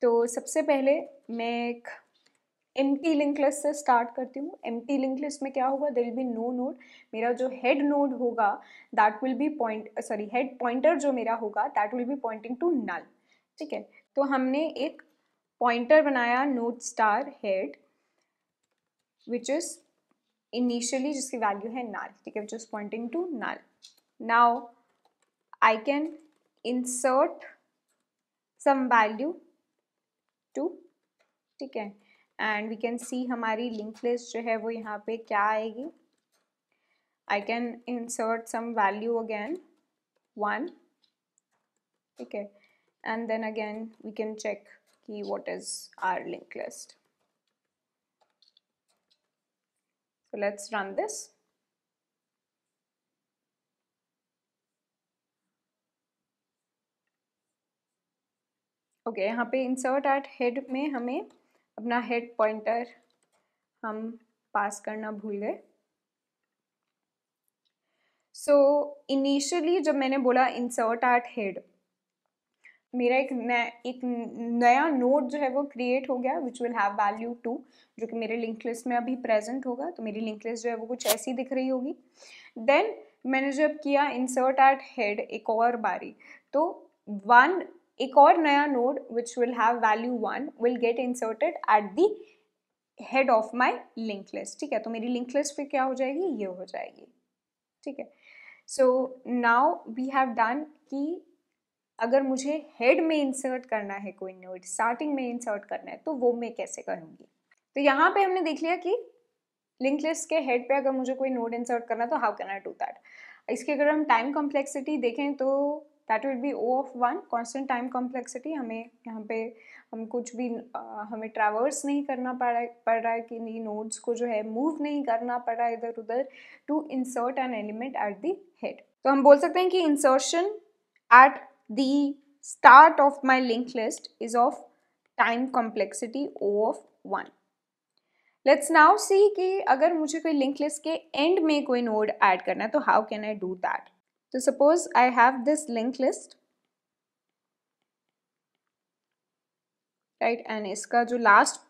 S1: तो सबसे पहले मैं एक एम टी लिंक लिस्ट से स्टार्ट करती हूँ एम टी लिंक लिस्ट में क्या होगा there will be no node मेरा जो हेड नोड होगा that will be point sorry head pointer जो मेरा होगा that will be pointing to null ठीक है तो हमने एक पॉइंटर बनाया node star head which is initially जिसकी वैल्यू है नल ठीक है which is pointing to null now I can insert some value two ठीक है एंड वी कैन सी हमारी लिंक लिस्ट जो है वो यहाँ पे क्या आएगी I can insert some value again one ठीक है and then again we can check कि what is our link list So let's run this. Okay okay, यहाँ पे इंसर्ट एट हेड में हमें अपना हेड पॉइंटर हम पास करना भूल गए सो इनिशियली जब मैंने बोला इंसर्ट एट हेड मेरा एक नया एक नया नोड जो है वो क्रिएट हो गया which will have value two जो कि मेरे लिंक लिस्ट में अभी प्रेजेंट होगा तो मेरी लिंक लिस्ट जो है वो कुछ ऐसी दिख रही होगी देन मैंने जब किया इंसर्ट एट हेड एक और बारी तो वन एक और नया node which will have value one will get inserted at the head of my link list ठीक है तो मेरी लिंक लिस्ट फिर क्या हो जाएगी ये हो जाएगी ठीक है so now we have done कि अगर मुझे हेड में इंसर्ट करना है कोई नोट स्टार्टिंग में इंसर्ट करना है तो वो मैं कैसे करूँगी तो यहाँ पे हमने देख लिया कि लिंक लिस्ट के हेड पे अगर मुझे कोई नोट इंसर्ट करना तो how can I do that इसकी अगर हम टाइम कॉम्प्लेक्सिटी देखें तो that will be O of one constant time complexity हमें यहाँ पे हम कुछ भी आ, हमें ट्रैवर्स नहीं करना पड़ रहा पड़ रहा है कि नहीं नोट्स को जो है मूव नहीं करना पड़ रहा है इधर उधर to insert an element at the head तो हम बोल सकते हैं कि insertion at the start of my linked list is of time complexity O of 1. Let's now see ki agar mujhe koi linked list ke end mein koi node add karna hai, how can I do that? So suppose I have this linked list, right? And iska jo last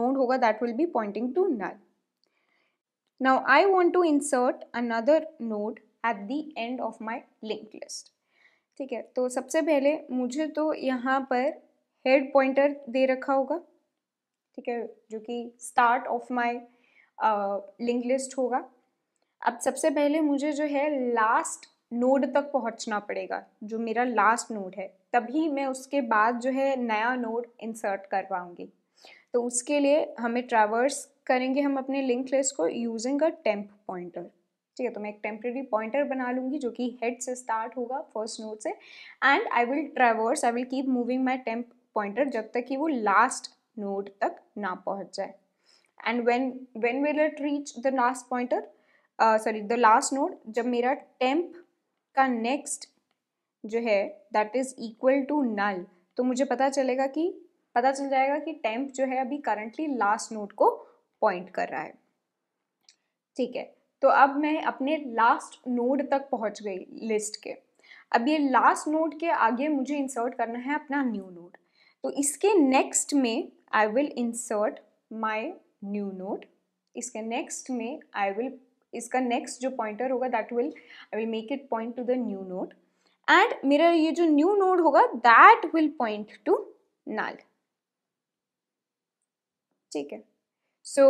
S1: node hoga that will be pointing to null. Now I want to insert another node at the end of my linked list. ठीक है तो सबसे पहले मुझे तो यहाँ पर head pointer दे रखा होगा ठीक है जो कि start of my link list होगा अब सबसे पहले मुझे जो है लास्ट नोड तक पहुँचना पड़ेगा जो मेरा लास्ट नोड है तभी मैं उसके बाद जो है नया नोड इंसर्ट कर पाऊँगी तो उसके लिए हमें ट्रैवर्स करेंगे हम अपने लिंक लिस्ट को यूजिंग अ टेम्प पॉइंटर ठीक है तो मैं एक टेम्प्रेरी पॉइंटर बना लूँगी जो कि हेड से स्टार्ट होगा फर्स्ट नोट से and I will traverse I will keep moving my temp pointer जब तक कि वो लास्ट नोट तक ना पहुँच जाए and when when will it reach the last pointer sorry the last node जब मेरा टेम्प का नेक्स्ट जो है that is equal to null तो मुझे पता चलेगा कि पता चल जाएगा कि टेम्प जो है अभी करंटली लास्ट नोट को पॉइंट कर रहा है ठीक है तो अब मैं अपने लास्ट नोड तक पहुंच गई लिस्ट के अब ये लास्ट नोड के आगे मुझे इंसर्ट करना है अपना न्यू नोड तो इसके नेक्स्ट में I will insert my new node इसके नेक्स्ट में आई विल इसका नेक्स्ट जो पॉइंटर होगा that will I will make it point to the new node and मेरा ये जो न्यू नोड होगा that will point to null ठीक है so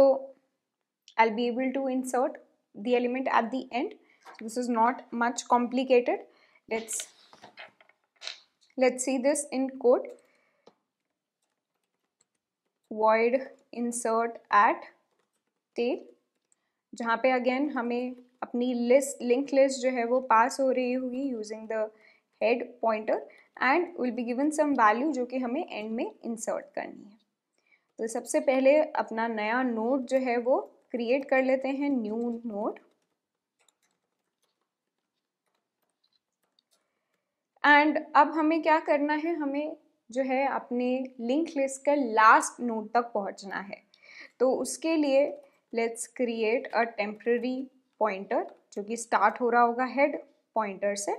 S1: I be able to insert the element at the end this is not much complicated let's let's see this in code void insert at tail जहाँ पे again हमें अपनी list link list जो है वो पास हो रही होगी using the head pointer and will be given some value जो कि हमें एंड में इंसर्ट करनी है तो सबसे पहले अपना नया नोट जो है वो क्रिएट कर लेते हैं न्यू नोड एंड अब हमें क्या करना है हमें जो है अपने लिंक लिस्ट का लास्ट नोड तक पहुंचना है तो उसके लिए let's create a temporary pointer जो कि स्टार्ट हो रहा होगा हेड पॉइंटर से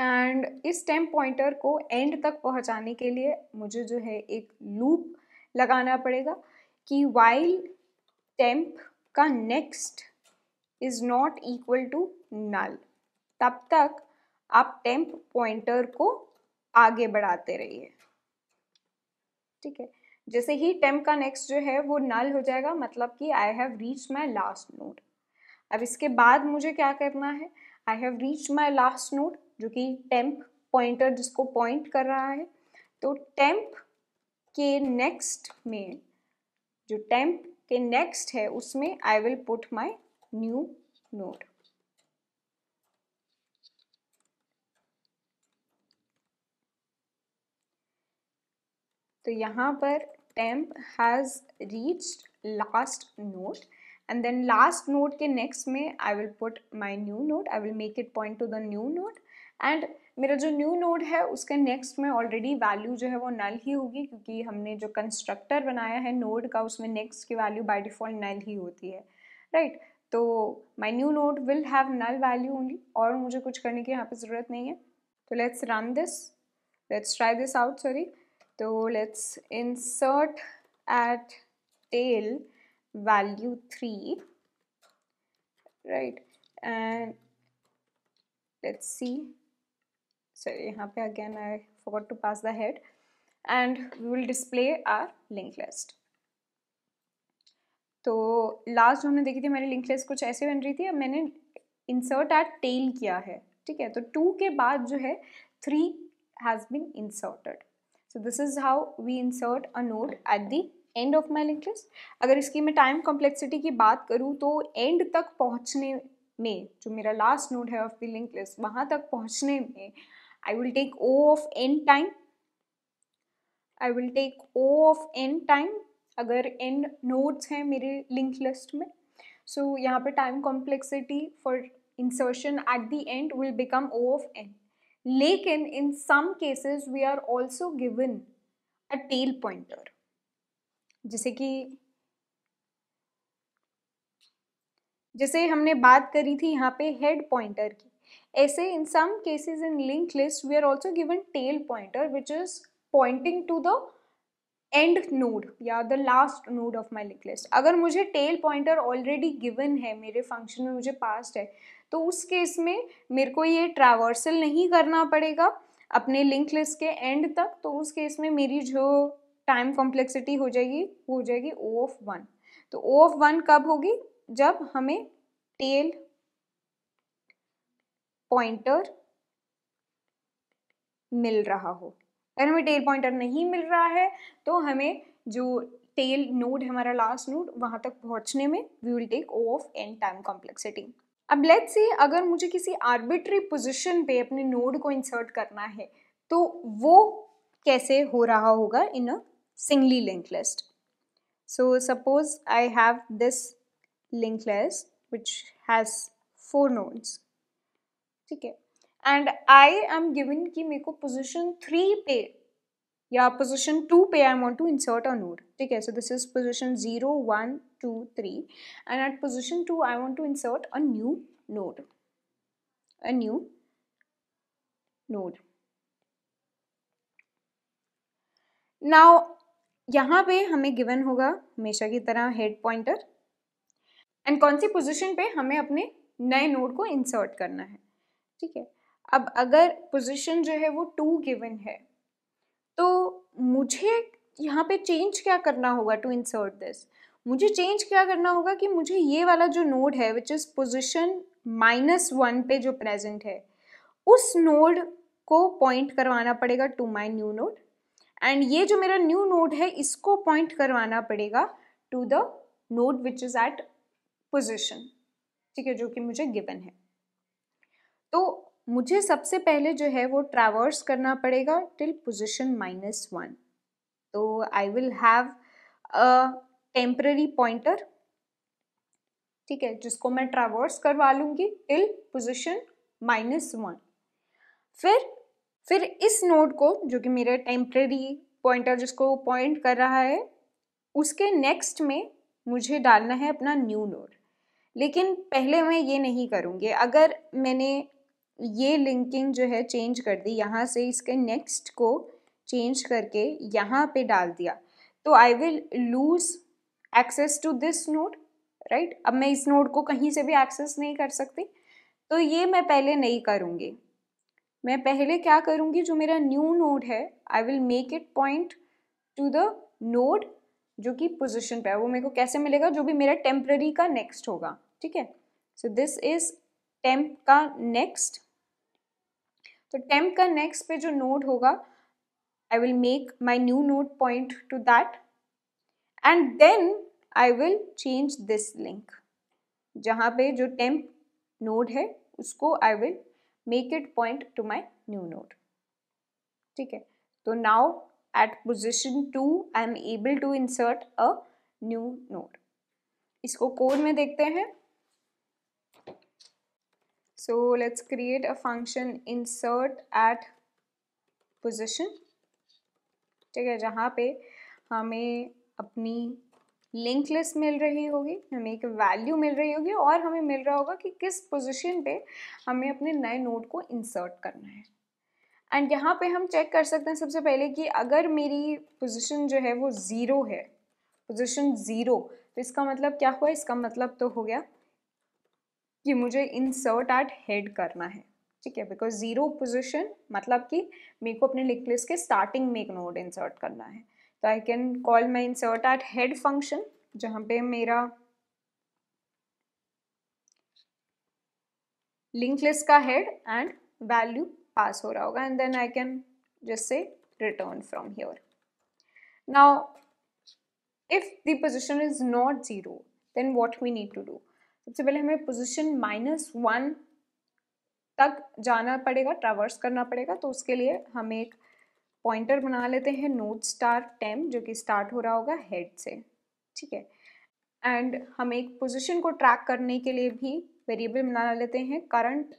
S1: एंड इस टेम्प पॉइंटर को एंड तक पहुंचाने के लिए मुझे जो है एक लूप लगाना पड़ेगा कि वाइल टेम्प का next is not equal to null तब तक आप टेम्प पॉइंटर को आगे बढ़ाते रहिए ठीक है जैसे ही टेम्प का नेक्स्ट जो है वो नल हो जाएगा मतलब कि I have reach my last node अब इसके बाद मुझे क्या करना है I have reach my last node जो कि टेम्प पॉइंटर जिसको पॉइंट कर रहा है तो टेम्प के नेक्स्ट में जो टेम्प के नेक्स्ट है उसमें I will put my new node तो यहाँ पर temp has reached last node and then last node के next में I will put my new node I will make it point to the new node and मेरा जो new node है उसके next में ऑलरेडी वैल्यू जो है वो नल ही होगी क्योंकि हमने जो कंस्ट्रक्टर बनाया है नोड का उसमें नेक्स्ट की वैल्यू बाय डिफ़ॉल्ट नल ही होती है राइट right? तो my new node will have null value only और मुझे कुछ करने की यहाँ पे ज़रूरत नहीं है तो let's run this let's try this out sorry तो let's insert at tail value three right and let's see sorry यहाँ पे again I forgot to pass the head and we will display our linked list तो last जो हमने देखी थी मेरी link list कुछ ऐसे बन रही थी अब मैंने इंसर्ट एट टेल किया है ठीक है तो टू के बाद जो है three has been inserted so this is how we insert a node at the end of my link list अगर इसकी मैं टाइम कॉम्प्लेक्सिटी की बात करूँ तो एंड तक पहुँचने में जो मेरा लास्ट नोड है ऑफ द लिंक लिस्ट वहाँ तक पहुँचने में I will take O of n time. I will take O of n time अगर n nodes हैं मेरे linked list में so, यहाँ पर time complexity for insertion at the end will become O of n. लेकिन in some cases, we are also given a tail pointer. जैसे कि जैसे हमने बात करी थी यहाँ पे head pointer की ऐसे in some cases in link list we are also given tail pointer which is pointing to the end node या the last node of my link list अगर मुझे टेल पॉइंटर ऑलरेडी गिवन है मेरे function में मुझे past है तो उस केस में मेरे को ये ट्रावर्सल नहीं करना पड़ेगा अपने लिंक लिस्ट के एंड तक तो उस केस में मेरी जो टाइम कॉम्प्लेक्सिटी हो जाएगी वो हो जाएगी ओ ऑफ वन तो ओ ऑफ वन कब होगी जब हमें टेल पॉइंटर मिल रहा हो अगर हमें टेल पॉइंटर नहीं मिल रहा है तो हमें जो टेल नोड हमारा लास्ट नोड वहां तक पहुंचने में we will take O of N time complexity अब लेट से अगर मुझे किसी आर्बिट्री पोजिशन पे अपने नोड को इंसर्ट करना है तो वो कैसे हो रहा होगा in a singly link list so suppose I have this link list which has four nodes ठीक है एंड आई एम गिवन कि मेरे को पोजिशन थ्री पे या पोजिशन टू पे I want to insert a node ठीक है so this is position zero one two three and at position two I want to insert a new node a new node now यहाँ पे हमें given होगा हमेशा की तरह हेड पॉइंटर एंड कौन सी पोजिशन पे हमें अपने नए नोड को इंसर्ट करना है ठीक है अब अगर पोजीशन जो है वो टू गिवन है तो मुझे यहाँ पे चेंज क्या करना होगा टू इंसर्ट दिस मुझे चेंज क्या करना होगा कि मुझे ये वाला जो नोड है which is position minus one पे जो प्रेजेंट है उस नोड को पॉइंट करवाना पड़ेगा to my new node and ये जो मेरा न्यू नोड है इसको पॉइंट करवाना पड़ेगा to the node which is at position ठीक है जो कि मुझे गिवन है तो मुझे सबसे पहले जो है वो ट्रावर्स करना पड़ेगा टिल पोजिशन माइनस वन तो I will have a temporary pointer ठीक है जिसको मैं ट्रावर्स करवा लूँगी टिल पोजिशन माइनस वन फिर फिर इस नोड को जो कि मेरा टेम्प्रेरी पॉइंटर जिसको पॉइंट कर रहा है उसके नेक्स्ट में मुझे डालना है अपना न्यू नोड लेकिन पहले मैं ये नहीं करूँगी अगर मैंने ये लिंकिंग जो है चेंज कर दी यहाँ से इसके नेक्स्ट को चेंज करके यहाँ पे डाल दिया तो I will lose access to this node right अब मैं इस नोड को कहीं से भी एक्सेस नहीं कर सकती तो ये मैं पहले नहीं करूँगी मैं पहले क्या करूँगी जो मेरा न्यू नोड है I will make it point to the node जो कि पोजिशन पर है वो मेरे को कैसे मिलेगा जो भी मेरा टेम्प्ररी का नेक्स्ट होगा ठीक है सो दिस इज़ टेम्प का नेक्स्ट तो टेम्प का नेक्स्ट पे जो नोड होगा I will make my new node point to that and then I will change this link जहाँ पे जो टेम्प नोड है उसको I will make it point to my new node ठीक है तो now at position two I am able to insert a new node इसको code में देखते हैं So let's create a function insert at position ठीक है जहाँ पे हमें अपनी लिंक लिस्ट मिल रही होगी हमें एक वैल्यू मिल रही होगी और हमें मिल रहा होगा कि किस पोजीशन पे हमें अपने नए नोड को इंसर्ट करना है एंड यहाँ पे हम चेक कर सकते हैं सबसे पहले कि अगर मेरी पोजीशन जो है वो ज़ीरो है पोजीशन ज़ीरो तो इसका मतलब क्या हुआ इसका मतलब तो हो गया कि मुझे इंसर्ट एट हेड करना है ठीक है बिकॉज ज़ीरो पोजिशन मतलब कि मेरे को अपने लिख लिस्ट के स्टार्टिंग में एक नोड इंसर्ट करना है तो I can call my insert at head function जहाँ पे मेरा लिंक लिस्ट का हेड एंड वैल्यू पास हो रहा होगा and then I can just say return from here now if the position is not zero then what we need to do सबसे पहले हमें पोजिशन माइनस वन तक जाना पड़ेगा ट्रावर्स करना पड़ेगा तो उसके लिए हम एक पॉइंटर बना लेते हैं नोट स्टार टेम जो कि स्टार्ट हो रहा होगा हेड से ठीक है एंड हम एक पोजिशन को ट्रैक करने के लिए भी वेरिएबल बना लेते हैं करंट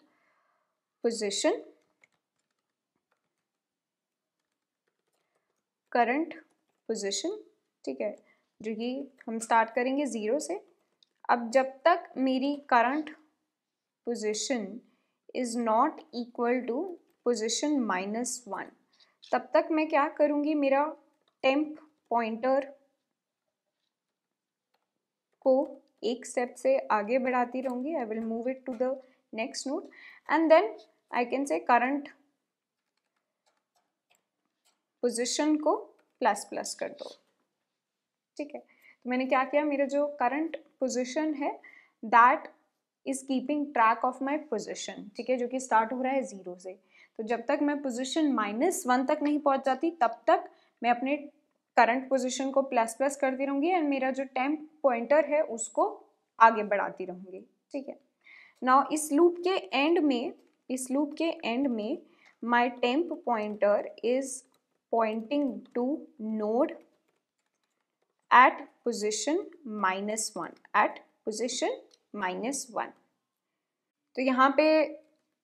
S1: पोजिशन करंट पोजिशन ठीक है जो कि हम स्टार्ट करेंगे ज़ीरो से अब जब तक मेरी current position is not equal to position minus one तब तक मैं क्या करूंगी मेरा टेम्प पॉइंटर को एक स्टेप से आगे बढ़ाती रहूंगी I will move it to the next node and then I can say current position को प्लस प्लस कर दो ठीक है तो मैंने क्या किया मेरा जो करंट पोजिशन है that is keeping track of my position ठीक है जो कि स्टार्ट हो रहा है जीरो से तो जब तक मैं पोजिशन माइनस वन तक नहीं पहुंच जाती तब तक मैं अपने करंट पोजिशन को प्लस प्लस करती रहूँगी एंड मेरा जो टेम्प पॉइंटर है उसको आगे बढ़ाती रहूँगी ठीक है नाउ इस लूप के एंड में इस लूप के एंड में my temp pointer is pointing to node at position minus one at position minus one तो यहाँ पे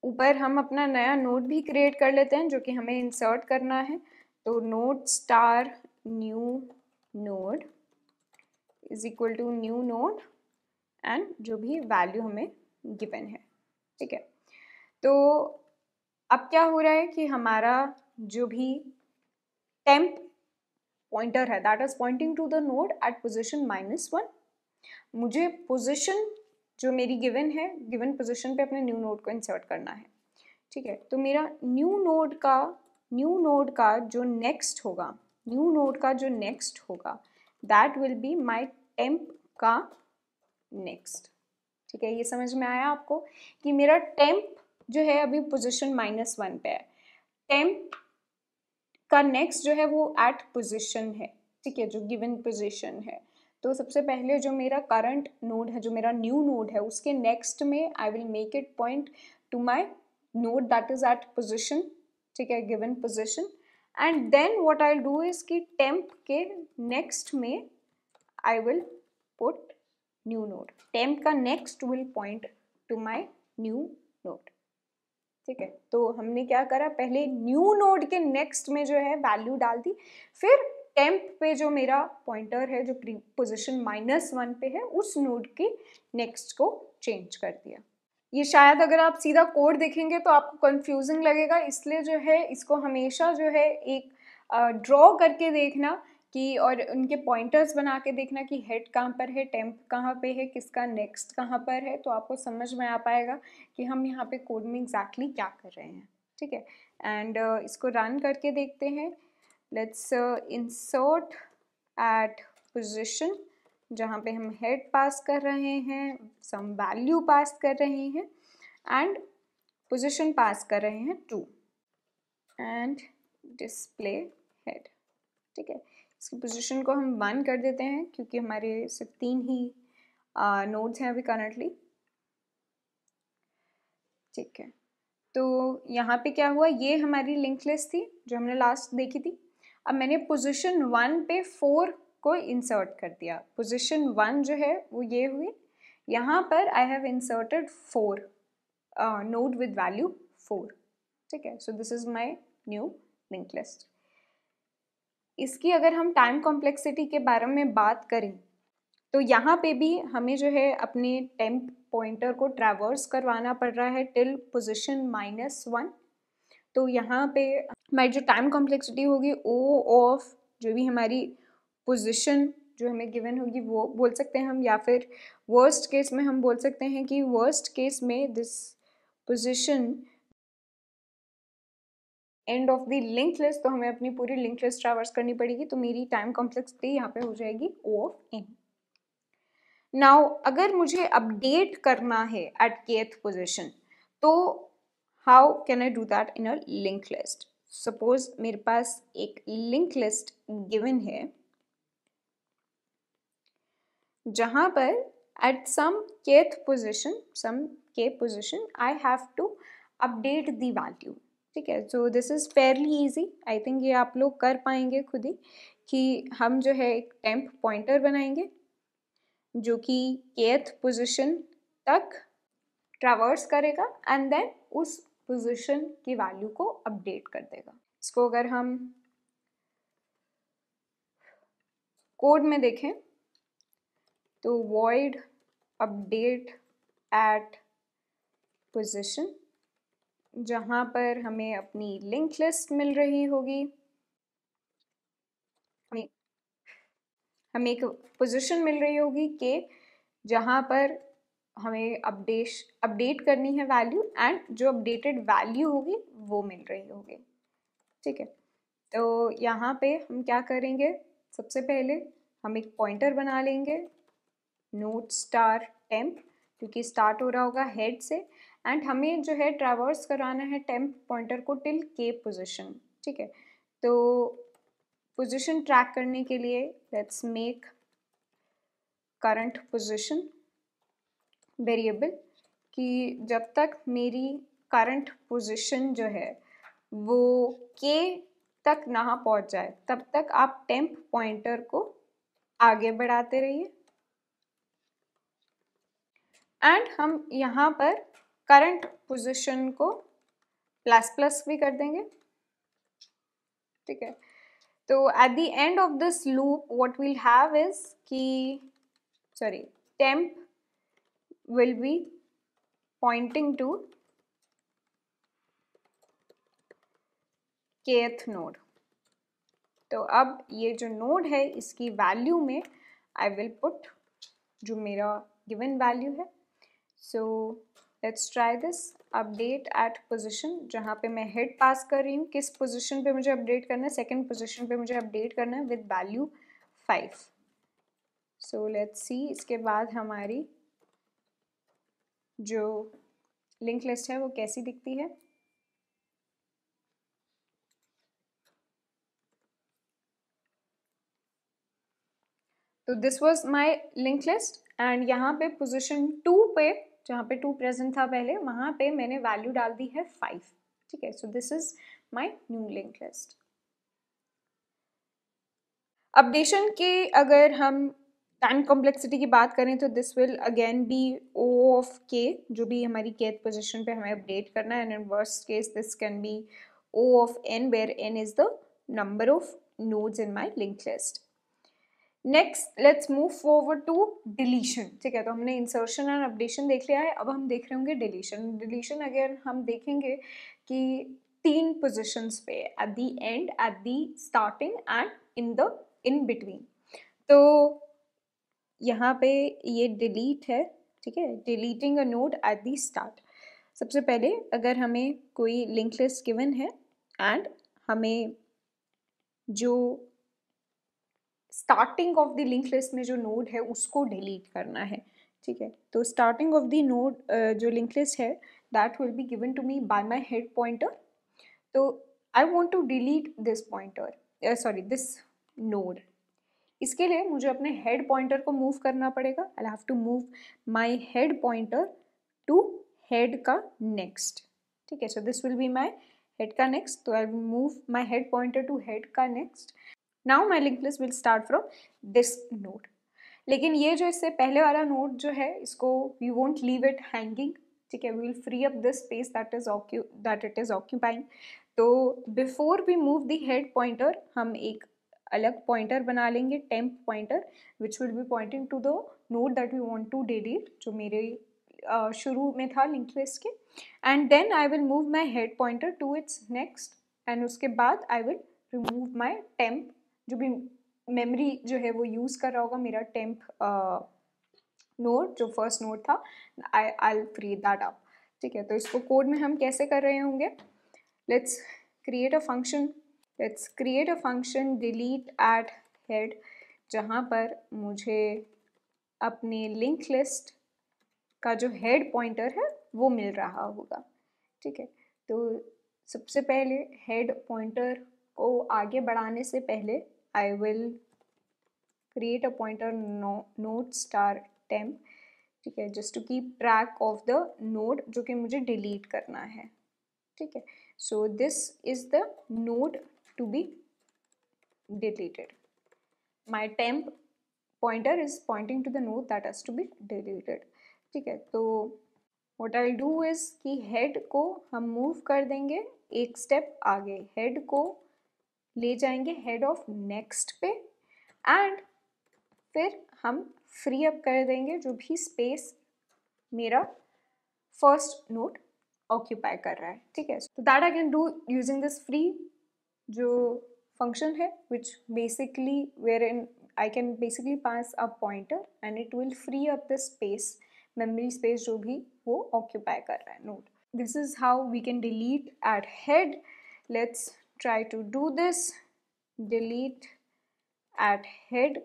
S1: ऊपर हम अपना नया नोट भी क्रिएट कर लेते हैं जो कि हमें इंसर्ट करना है तो node star new node is equal to new node and जो भी वैल्यू हमें गिवन है ठीक है तो अब क्या हो रहा है कि हमारा जो भी टेम्प पॉइंटर है that is pointing to the node at position minus one मुझे पोजिशन जो मेरी गिवन है गिवन पोजिशन पे अपने न्यू नोड को इंसर्ट करना है ठीक है तो मेरा न्यू नोड का न्यू नोड का जो नेक्स्ट होगा न्यू नोड का जो नेक्स्ट होगा that will be my temp का नेक्स्ट ठीक है ये समझ में आया आपको कि मेरा टेम्प जो है अभी पोजिशन माइनस वन पे है टेम्प का नेक्स्ट जो है वो एट पोजिशन है ठीक है जो गिवन पोजिशन है तो सबसे पहले जो मेरा करंट नोड है जो मेरा न्यू नोड है उसके नेक्स्ट में I will make it point to my node that is at position ठीक है given position and then what I do is कि टेम्प के नेक्स्ट में I will put new node temp का next will point to my new node ठीक है तो हमने क्या करा पहले न्यू नोड के नेक्स्ट में जो है वैल्यू डाल दी फिर टेम्प पे जो मेरा पॉइंटर है जो पोजिशन माइनस वन पे है उस नोड के नेक्स्ट को चेंज कर दिया ये शायद अगर आप सीधा कोड देखेंगे तो आपको कंफ्यूजिंग लगेगा इसलिए जो है इसको हमेशा जो है एक ड्रॉ करके देखना कि और उनके पॉइंटर्स बना के देखना कि हेड कहाँ पर है टेम्प कहाँ पे है किसका नेक्स्ट कहाँ पर है तो आपको समझ में आ पाएगा कि हम यहाँ पे कोड में एग्जैक्टली exactly क्या कर रहे हैं ठीक है एंड uh, इसको रन करके देखते हैं लेट्स इंसर्ट एट पोजिशन जहाँ पे हम हेड पास कर रहे हैं सम वैल्यू पास कर रहे हैं एंड पोजिशन पास कर रहे हैं टू एंड डिस्प्ले हेड ठीक है इसकी पोजीशन को हम वन कर देते हैं क्योंकि हमारे सिर्फ तीन ही नोड्स हैं अभी करंटली ठीक है तो यहाँ पे क्या हुआ ये हमारी लिंक लिस्ट थी जो हमने लास्ट देखी थी अब मैंने पोजीशन वन पे फोर को इंसर्ट कर दिया पोजीशन वन जो है वो ये हुई यहाँ पर I have inserted four node with value four ठीक है so this is my new link list इसकी अगर हम टाइम कॉम्प्लेक्सिटी के बारे में बात करें तो यहाँ पे भी हमें जो है अपने टेम्प पॉइंटर को ट्रैवर्स करवाना पड़ रहा है टिल पोजिशन माइनस वन तो यहाँ पे हमारी जो टाइम कॉम्प्लेक्सिटी होगी ओ ऑफ जो भी हमारी पोजिशन जो हमें गिवन होगी वो बोल सकते हैं हम या फिर वर्स्ट केस में हम बोल सकते हैं कि वर्स्ट केस में this position end of the link list तो हमें अपनी पूरी लिंक लिस्ट ट्रावर्स करनी पड़ेगी तो मेरी टाइम कॉम्प्लेक्सिटी यहाँ पे हो जाएगी ओ ऑफ एन नाउ अगर मुझे अपडेट करना है एट केथ पोजिशन तो how can I do that in a link list suppose मेरे पास एक लिंक लिस्ट गिवन है जहां पर at some kth position some k position I have to update the value ठीक है so this is fairly easy I think ये आप लोग कर पाएंगे खुद ही कि हम जो है एक टेम्प पॉइंटर बनाएंगे जो कि केथ पोजिशन तक ट्रावर्स करेगा एंड देन उस पोजिशन की वैल्यू को अपडेट कर देगा इसको अगर हम कोड में देखें तो void update at position जहाँ पर हमें अपनी लिंक लिस्ट मिल रही होगी हमें एक पोजीशन मिल रही होगी कि जहाँ पर हमें अपडेश अपडेट करनी है वैल्यू एंड जो अपडेटेड वैल्यू होगी वो मिल रही होगी ठीक है तो यहाँ पे हम क्या करेंगे सबसे पहले हम एक पॉइंटर बना लेंगे नोट स्टार टेम्प क्योंकि स्टार्ट हो रहा होगा हेड से एंड हमें जो है ट्रैवर्स कराना है टेम्प पॉइंटर को टिल के पोजिशन ठीक है तो पोजिशन ट्रैक करने के लिए let's make current position variable कि जब तक मेरी करंट पोजिशन जो है वो के तक ना पहुंच जाए तब तक आप टेम्प पॉइंटर को आगे बढ़ाते रहिए एंड हम यहाँ पर करंट पोजीशन को प्लस प्लस भी कर देंगे ठीक है तो at the end of this loop what we'll have is कि sorry temp will be pointing to kth node तो अब ये जो नोड है इसकी वैल्यू में आई विल पुट जो मेरा गिवन वैल्यू है so so, let's try this update at position जहाँ पे मैं हेड पास कर रही हूँ किस पोजिशन पे मुझे अपडेट करना है सेकेंड पोजिशन पे मुझे अपडेट करना है with value five so let's see इसके बाद हमारी जो लिंक लिस्ट है वो कैसी दिखती है तो this was my link list and यहाँ पे पोजिशन टू पे जहाँ पे टू प्रेजेंट था पहले वहाँ पे मैंने वैल्यू डाल दी है फाइव ठीक है so this is my new link list updation के अगर हम टाइम कॉम्प्लेक्सिटी की बात करें तो this will again be O of k जो भी हमारी केथ पोजिशन पे हमें अपडेट करना है and in worst case this can be O of N where N is the number of nodes in my link list next let's move forward to deletion ठीक है तो हमने इंसर्शन एंड अपडेशन देख लिया है अब हम देख रहे होंगे डिलीशन डिलीशन अगेन हम देखेंगे कि तीन पोजिशंस पे at the end at the starting end in the in between तो यहाँ पे ये डिलीट है ठीक है deleting a node at the start सबसे पहले अगर हमें कोई लिंक लिस्ट गिवन है एंड हमें जो starting of the link list में जो नोड है उसको डिलीट करना है ठीक है तो स्टार्टिंग ऑफ द नोड जो लिंक लिस्ट है that will be given to me by my head pointer तो I want to delete this pointer sorry this node इसके लिए मुझे अपने हेड पॉइंटर को मूव करना पड़ेगा I have to move my head pointer to head का next ठीक है so this will be my head का नेक्स्ट तो I move my head pointer to head का next now my link list will start from this node लेकिन ये जो इससे पहले वाला नोट जो है इसको we won't leave it hanging ठीक है we will free up this space that is occu that it is occupying तो before we move the head pointer हम एक अलग पॉइंटर बना लेंगे temp pointer which will be pointing to the node that we want to delete जो मेरे शुरू में था लिंक लिस्ट के and then I will move my head pointer to its next and उसके बाद I will remove my temp जो भी मेमोरी जो है वो यूज़ कर रहा होगा मेरा टेम्प नोट जो फर्स्ट नोट था I I free that up ठीक है तो इसको कोड में हम कैसे कर रहे होंगे let's create a function let's create a function delete at head जहाँ पर मुझे अपने लिंक लिस्ट का जो हेड पॉइंटर है वो मिल रहा होगा ठीक है तो सबसे पहले हेड पॉइंटर को आगे बढ़ाने से पहले I will create a pointer no, node star ठीक है just to keep track of the node जो कि मुझे डिलीट करना है ठीक है so this is the node to be deleted my temp pointer is pointing to the node that has to be deleted ठीक है तो वॉट आई डू इज़ कि हेड को हम मूव कर देंगे एक स्टेप आगे हेड को ले जाएंगे हेड ऑफ नेक्स्ट पे एंड फिर हम फ्री अप कर देंगे जो भी स्पेस मेरा फर्स्ट नोट ऑक्यूपाई कर रहा है ठीक है तो that I can do using this free जो फंक्शन है which basically where in I can basically pass a pointer and it will free up the space memory space जो भी वो ऑक्यूपाई कर रहा है node this is how we can delete at head let's try to do this delete at head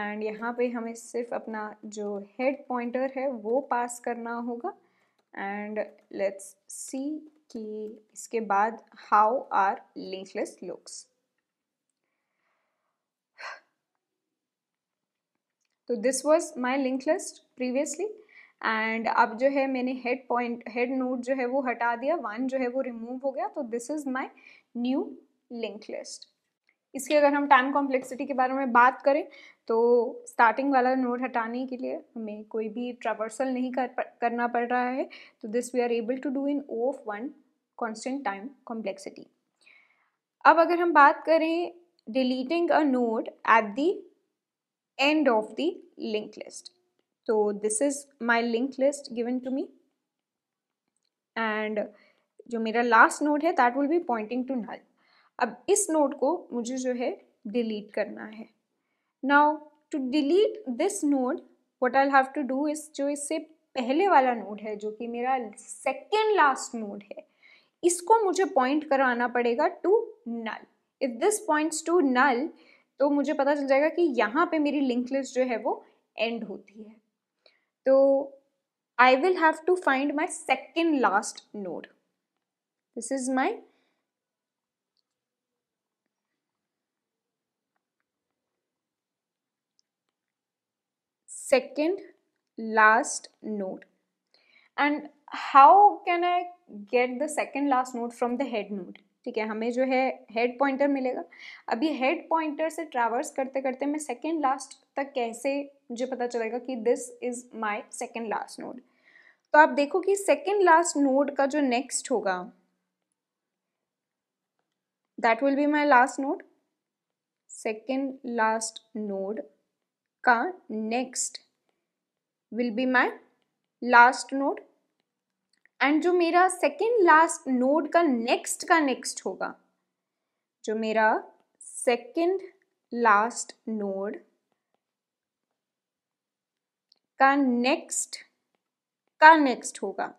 S1: and यहाँ पे हमें सिर्फ अपना जो head pointer है वो pass करना होगा and let's see कि इसके बाद how our link list looks तो this was my link list previously and अब जो है मैंने हेड पॉइंट हेड नोट जो है वो हटा दिया वन जो है वो रिमूव हो गया तो this is my new link list इसकी अगर हम टाइम कॉम्प्लेक्सिटी के बारे में बात करें तो स्टार्टिंग वाला नोड हटाने के लिए हमें कोई भी ट्रावर्सल नहीं कर करना पड़ रहा है तो this we are able to do in O of one constant time complexity अब अगर हम बात करें deleting a node at the end of the link list तो this is my link list given to me and जो मेरा last node है that will be pointing to null अब इस नोड को मुझे जो है डिलीट करना है now to delete this node what I have to do इस जो इससे पहले वाला नोड है जो कि मेरा सेकेंड लास्ट नोड है इसको मुझे पॉइंट कराना पड़ेगा to null if this points to null तो मुझे पता चल जाएगा कि यहाँ पे मेरी लिंक लिस्ट जो है वो एंड होती है तो I will have to find my second last node This is my second last note and how can I get the second last note from the head note ठीक है हमें जो है हेड पॉइंटर मिलेगा अभी हेड पॉइंटर से traverse करते करते मैं सेकेंड लास्ट तक कैसे मुझे पता चलेगा कि this is my second last node तो आप देखो कि सेकेंड लास्ट नोड का जो नेक्स्ट होगा that will be my last node second last node का next will be my last node and जो मेरा सेकेंड लास्ट नोड का नेक्स्ट का नेक्स्ट होगा जो मेरा सेकेंड लास्ट नोड का नेक्स्ट का नेक्स्ट होगा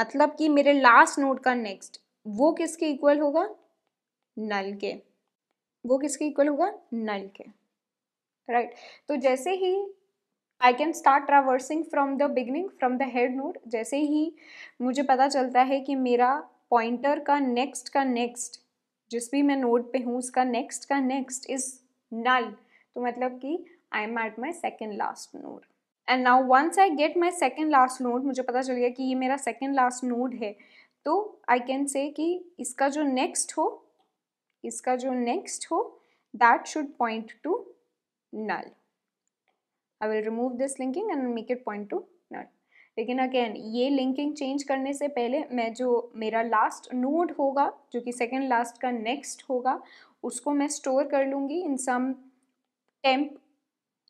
S1: मतलब कि मेरे लास्ट नोड का नेक्स्ट वो किसके इक्वल होगा नल के वो किसके इक्वल होगा नल के राइट right. तो जैसे ही I can start traversing from the beginning from the head node जैसे ही मुझे पता चलता है कि मेरा पॉइंटर का नेक्स्ट का नेक्स्ट जिस भी मैं नोड पे हूँ उसका नेक्स्ट का नेक्स्ट इज़ नल तो मतलब कि I am at my second last node and now once I get my second last node मुझे पता चल गया कि ये मेरा सेकेंड लास्ट नोड है तो आई कैन से कि इसका जो नेक्स्ट हो इसका जो नेक्स्ट हो that should point to null I will remove this linking and make it point to null लेकिन अगेन ये लिंकिंग चेंज करने से पहले मैं जो मेरा लास्ट नोड होगा जो कि सेकेंड लास्ट का नेक्स्ट होगा उसको मैं स्टोर कर लूँगी in some temp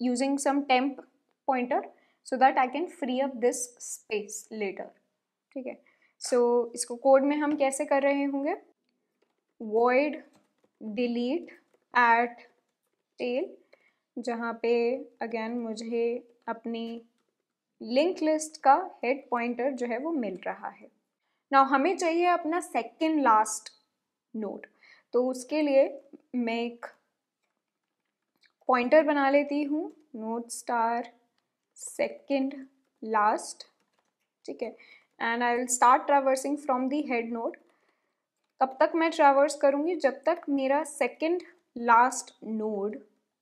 S1: using some temp pointer so that I can free up this space later ठीक है सो इसको कोड में हम कैसे कर रहे होंगे वॉइड डिलीट एट टेल जहाँ पे अगेन मुझे अपनी लिंक लिस्ट का हेड पॉइंटर जो है वो मिल रहा है ना हमें चाहिए अपना सेकेंड लास्ट नोट तो उसके लिए मैं एक पॉइंटर बना लेती हूँ नोट स्टार सेकेंड लास्ट ठीक है and I will start traversing from the head node कब तक मैं ट्रैवर्स करूंगी जब तक मेरा सेकंड लास्ट नोड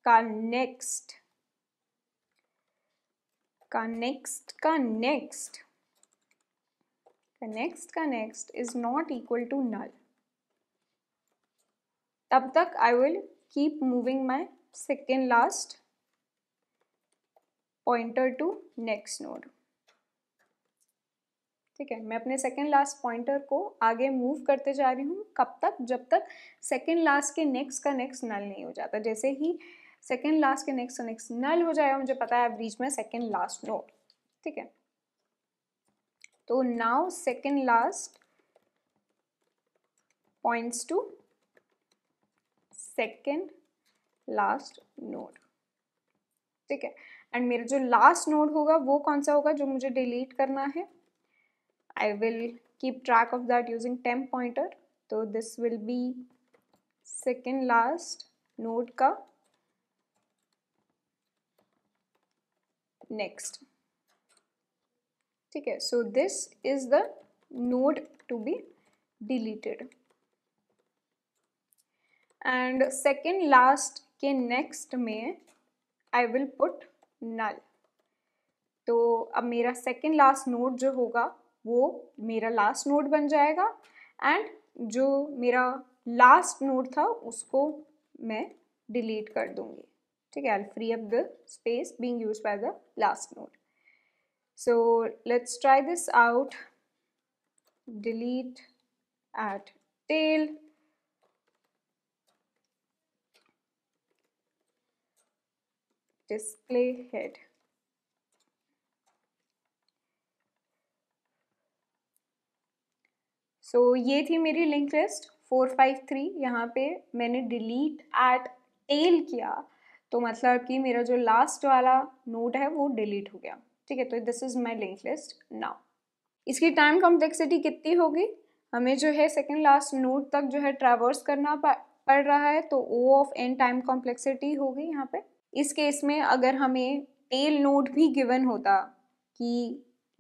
S1: का नेक्स्ट का नेक्स्ट का नेक्स्ट का नेक्स्ट का next is not equal to null तब तक I will keep moving my second last pointer to next node ठीक है मैं अपने सेकेंड लास्ट पॉइंटर को आगे मूव करते जा रही हूँ कब तक जब तक सेकेंड लास्ट के नेक्स्ट का नेक्स्ट नल नहीं हो जाता जैसे ही सेकेंड लास्ट के नेक्स्ट का नेक्स्ट नल हो जाएगा मुझे पता है बीच में सेकेंड लास्ट नोट ठीक है तो now second last points to second last node ठीक है एंड मेरा जो लास्ट नोड होगा वो कौन सा होगा जो मुझे डिलीट करना है I will keep track of that using temp pointer तो this will be second last node का नेक्स्ट ठीक है so this is the node to be deleted and second last के नेक्स्ट में आई विल पुट नल तो अब मेरा second last node जो होगा वो मेरा लास्ट नोड बन जाएगा एंड जो मेरा लास्ट नोड था उसको मैं डिलीट कर दूंगी ठीक है free up the space being used by the last node so let's try this out delete at tail display head so so, ये थी मेरी link list four five three यहाँ पे मैंने डिलीट एट टेल किया तो मतलब कि मेरा जो लास्ट वाला नोट है वो डिलीट हो गया ठीक है तो this is my link list now इसकी टाइम कॉम्प्लेक्सिटी कितनी होगी हमें जो है सेकेंड लास्ट नोट तक जो है ट्रेवर्स करना पड़ रहा है तो O of N time complexity होगी यहाँ पे इस केस में अगर हमें टेल नोट भी गिवन होता कि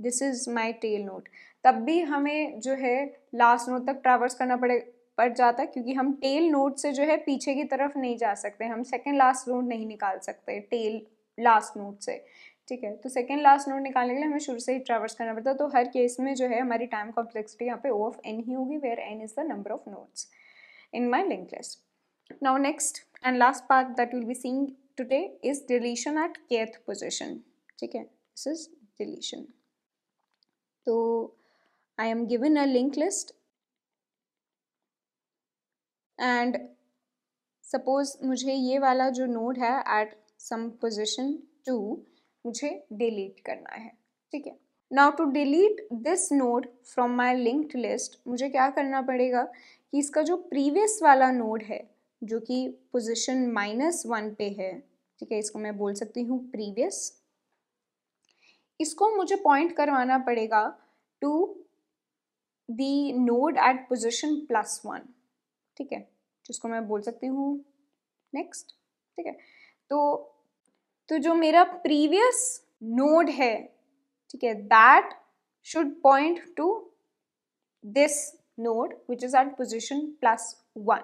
S1: this is my tail node तब भी हमें जो है लास्ट नोट तक ट्रैवर्स करना पड़े पड़ जाता क्योंकि हम टेल नोट से जो है पीछे की तरफ नहीं जा सकते हम सेकेंड लास्ट नोट नहीं निकाल सकते टेल लास्ट नोट से ठीक है तो सेकेंड लास्ट नोट निकालने के लिए हमें शुरू से ही ट्रैवर्स करना पड़ता है तो हर केस में जो है हमारी टाइम कॉम्प्लेक्सिटी यहाँ पे ओ ऑफ एन ही होगी where N is the number of nodes in my link list now next and last part that will be seeing today is deletion at kth position ठीक है दिस इज डिलीशन तो so, I am given a linked list and suppose मुझे ये वाला जो node है at some position two मुझे delete करना है ठीक है now to delete this node from my linked list मुझे क्या करना पड़ेगा कि इसका जो प्रीवियस वाला नोड है जो कि पोजिशन माइनस वन पे है ठीक है इसको मैं बोल सकती हूँ प्रीवियस इसको मुझे पॉइंट करवाना पड़ेगा to the node at position plus one ठीक है जिसको मैं बोल सकती हूँ नेक्स्ट ठीक है तो तो जो मेरा प्रीवियस नोड है ठीक है that should point to this node which is at position plus 1.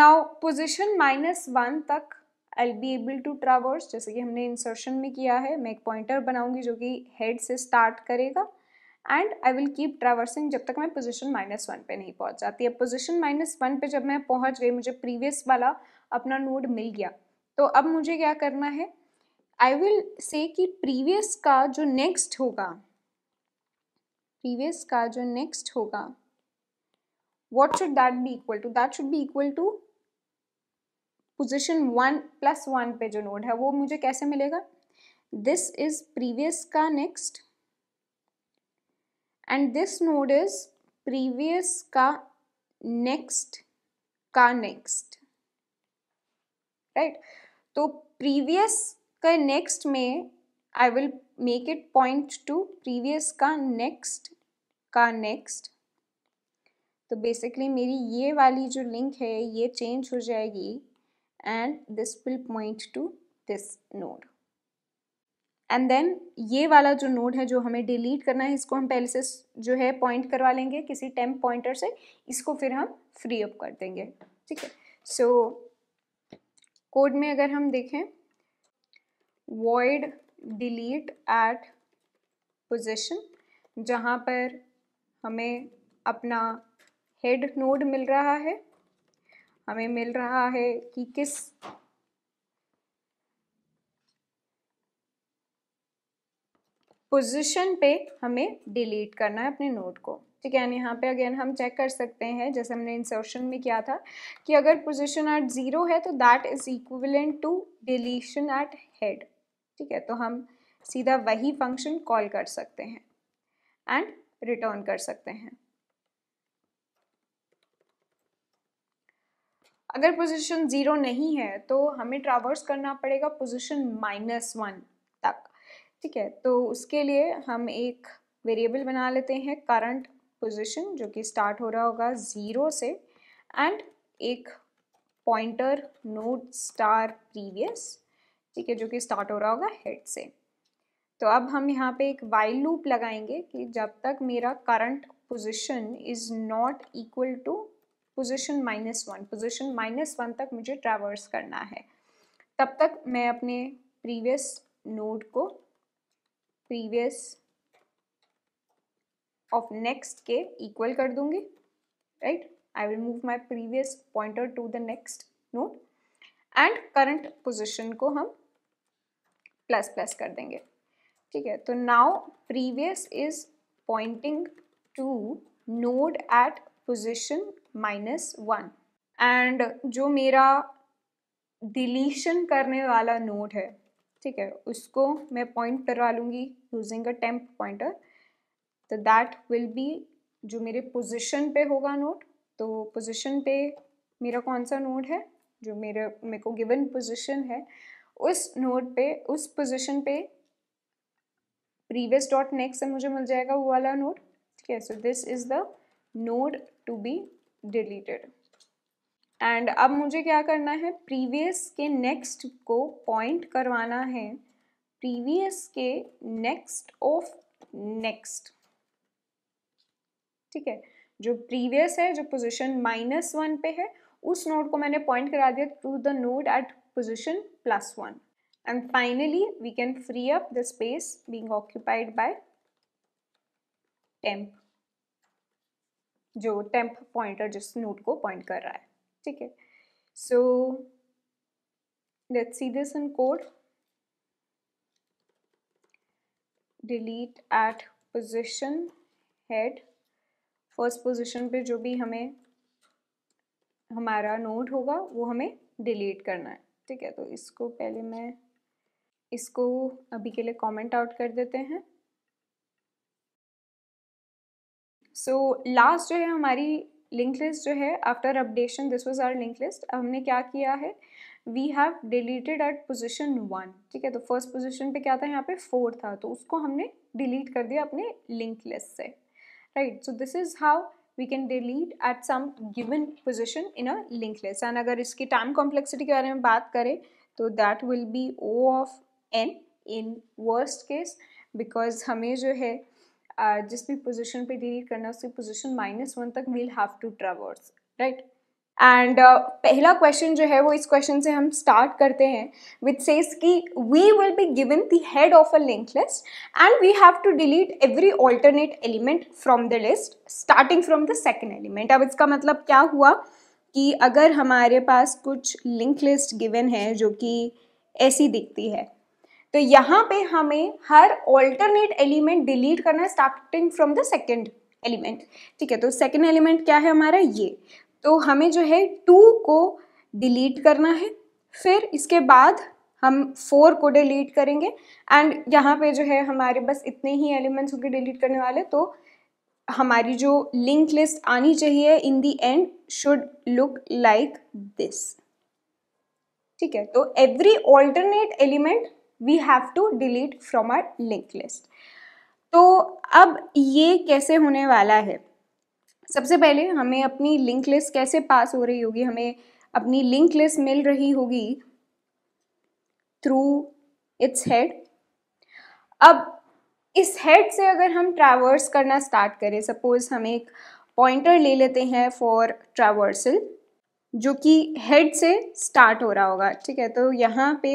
S1: Now position minus 1 तक I'll be able to traverse जैसे कि हमने insertion में किया है मैं एक pointer बनाऊंगी जो कि head से start करेगा and I will keep traversing जब तक मैं पोजिशन माइनस वन पे नहीं पहुंच जाती अब पोजिशन माइनस वन पे जब मैं पहुंच गई मुझे प्रीवियस वाला अपना नोड मिल गया तो अब मुझे क्या करना है आई विल से कि प्रीवियस का जो नेक्स्ट होगा प्रीवियस का जो नेक्स्ट होगा what should that be equal to that should be equal to position one plus one पे जो नोड है वो मुझे कैसे मिलेगा दिस इज प्रीवियस का next and this node is previous का नेक्स्ट का नेक्स्ट राइट तो प्रीवियस का नेक्स्ट में I will make it point to previous का नेक्स्ट का नेक्स्ट तो बेसिकली मेरी ये वाली जो लिंक है ये चेंज हो जाएगी and this will point to this node and then ये वाला जो नोड है जो हमें डिलीट करना है इसको हम पहले से जो है पॉइंट करवा लेंगे किसी टेम्प पॉइंटर से इसको फिर हम फ्री अप कर देंगे ठीक है सो कोड में अगर हम देखें void delete at position जहाँ पर हमें अपना हेड नोड मिल रहा है हमें मिल रहा है कि किस पोजिशन पे हमें डिलीट करना है अपने नोट को ठीक है यहाँ पे अगेन हम चेक कर सकते हैं जैसे हमने इंसर्शन में किया था कि अगर पोजिशन एट ज़ीरो है तो that is equivalent to deletion at head ठीक है तो हम सीधा वही फंक्शन कॉल कर सकते हैं एंड रिटर्न कर सकते हैं अगर पोजीशन ज़ीरो नहीं है तो हमें ट्रावर्स करना पड़ेगा पोजीशन माइनस वन ठीक है तो उसके लिए हम एक वेरिएबल बना लेते हैं करंट पोजिशन जो कि स्टार्ट हो रहा होगा ज़ीरो से एंड एक पॉइंटर नोट स्टार प्रीवियस ठीक है जो कि स्टार्ट हो रहा होगा हेड से तो अब हम यहाँ पे एक वाइल लूप लगाएंगे कि जब तक मेरा current position is not equal to position minus one position minus one तक मुझे ट्रैवर्स करना है तब तक मैं अपने प्रीवियस नोड को प्रीवियस ऑफ नेक्स्ट के इक्वल कर दूंगी right I will move my previous pointer to the next node and current position को हम प्लस प्लस कर देंगे ठीक है तो now previous is pointing to node at position minus one and जो मेरा डिलीशन करने वाला नोड है ठीक है उसको मैं पॉइंट करवा लूँगी using a temp pointer so that will be जो मेरे पोजिशन पे होगा नोट तो पोजिशन पे मेरा कौन सा नोट है जो मेरे मेरे को गिवन पोजिशन है उस नोट पे उस पोजिशन पे प्रीवियस डॉट नेक्स्ट से मुझे मिल जाएगा वो वाला नोट ठीक है so this is the node to be deleted and अब मुझे क्या करना है प्रीवियस के नेक्स्ट को पॉइंट करवाना है प्रीवियस के नेक्स्ट ऑफ नेक्स्ट ठीक है जो प्रीवियस है जो पोजीशन माइनस वन पे है उस नोड को मैंने पॉइंट करा दिया to the node at position plus one and finally we can free up the space being occupied by temp जो टेम्प पॉइंटर जिस नोड को पॉइंट कर रहा है ठीक है so let's see this in code delete at position head first position पे जो भी हमें हमारा नोड होगा वो हमें डिलीट करना है ठीक है तो इसको पहले मैं इसको अभी के लिए कमेंट आउट कर देते हैं सो so, लास्ट जो है हमारी लिंक लिस्ट जो है after updation this was our link list हमने क्या किया है we have deleted at position one ठीक है तो फर्स्ट पोजिशन पे क्या था यहाँ पे फोर था तो उसको हमने डिलीट कर दिया अपने लिंक लिस्ट से right so this is how we can delete at some given position in a link list एंड अगर इसकी टाइम कॉम्प्लेक्सिटी के बारे में बात करें तो that will be O of N in worst case because हमें जो है जिस भी पोजिशन पे डिलीट करना है उसकी पोजिशन माइनस वन तक we'll have to traverse right and पहला क्वेश्चन जो है वो इस क्वेश्चन से हम स्टार्ट करते हैं विथ सेज कि we will be given the head of a link list and we have to delete every alternate element from the list starting from the second element अब इसका मतलब क्या हुआ कि अगर हमारे पास कुछ लिंक लिस्ट गिवन है जो कि ऐसी दिखती है तो यहाँ पे हमें हर ऑल्टरनेट एलिमेंट डिलीट करना है starting from the second element ठीक है तो सेकेंड एलिमेंट क्या है हमारा ये तो हमें जो है टू को डिलीट करना है फिर इसके बाद हम फोर को डिलीट करेंगे एंड यहाँ पे जो है हमारे बस इतने ही एलिमेंट्स होंगे डिलीट करने वाले तो हमारी जो लिंक लिस्ट आनी चाहिए in the end should look like this ठीक है तो every alternate element we have to delete from our link list तो अब ये कैसे होने वाला है सबसे पहले हमें अपनी लिंक लिस्ट कैसे पास हो रही होगी हमें अपनी लिंक लिस्ट मिल रही होगी थ्रू इट्स हेड अब इस हेड से अगर हम ट्रैवर्स करना स्टार्ट करें सपोज हम एक पॉइंटर ले लेते हैं फॉर ट्रैवर्सल जो कि हेड से स्टार्ट हो रहा होगा ठीक है तो यहाँ पे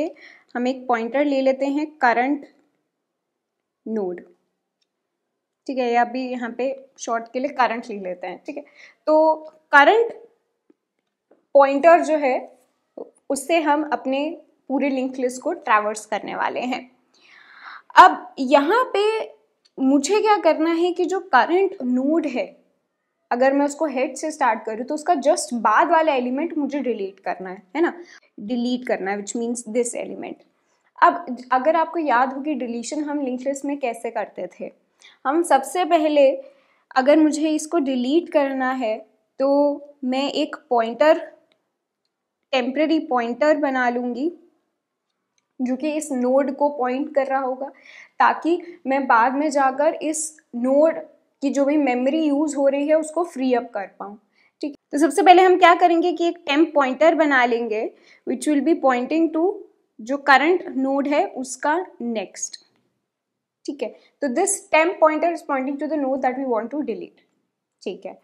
S1: हम एक पॉइंटर ले लेते हैं करंट नोड ठीक है या यहाँ पे शॉर्ट के लिए करंट ले लेते हैं ठीक है तो करंट पॉइंटर जो है उससे हम अपने पूरे लिंक लिस्ट को ट्रैवर्स करने वाले हैं अब यहाँ पे मुझे क्या करना है कि जो करंट नोड है अगर मैं उसको हेड से स्टार्ट करूँ तो उसका जस्ट बाद वाला एलिमेंट मुझे डिलीट करना है है ना डिलीट करना है विच मीन्स दिस एलिमेंट अब अगर आपको याद हो कि डिलीशन हम लिंक लिस्ट में कैसे करते थे हम सबसे पहले अगर मुझे इसको डिलीट करना है तो मैं एक पॉइंटर टेम्प्रेरी पॉइंटर बना लूँगी जो कि इस नोड को पॉइंट कर रहा होगा ताकि मैं बाद में जाकर इस नोड की जो भी मेमोरी यूज़ हो रही है उसको फ्री अप कर पाऊँ ठीक तो सबसे पहले हम क्या करेंगे कि एक टेम्प पॉइंटर बना लेंगे which will be pointing to जो करंट नोड है उसका नेक्स्ट ठीक है तो this temp pointer is pointing to the node that we want to delete ठीक है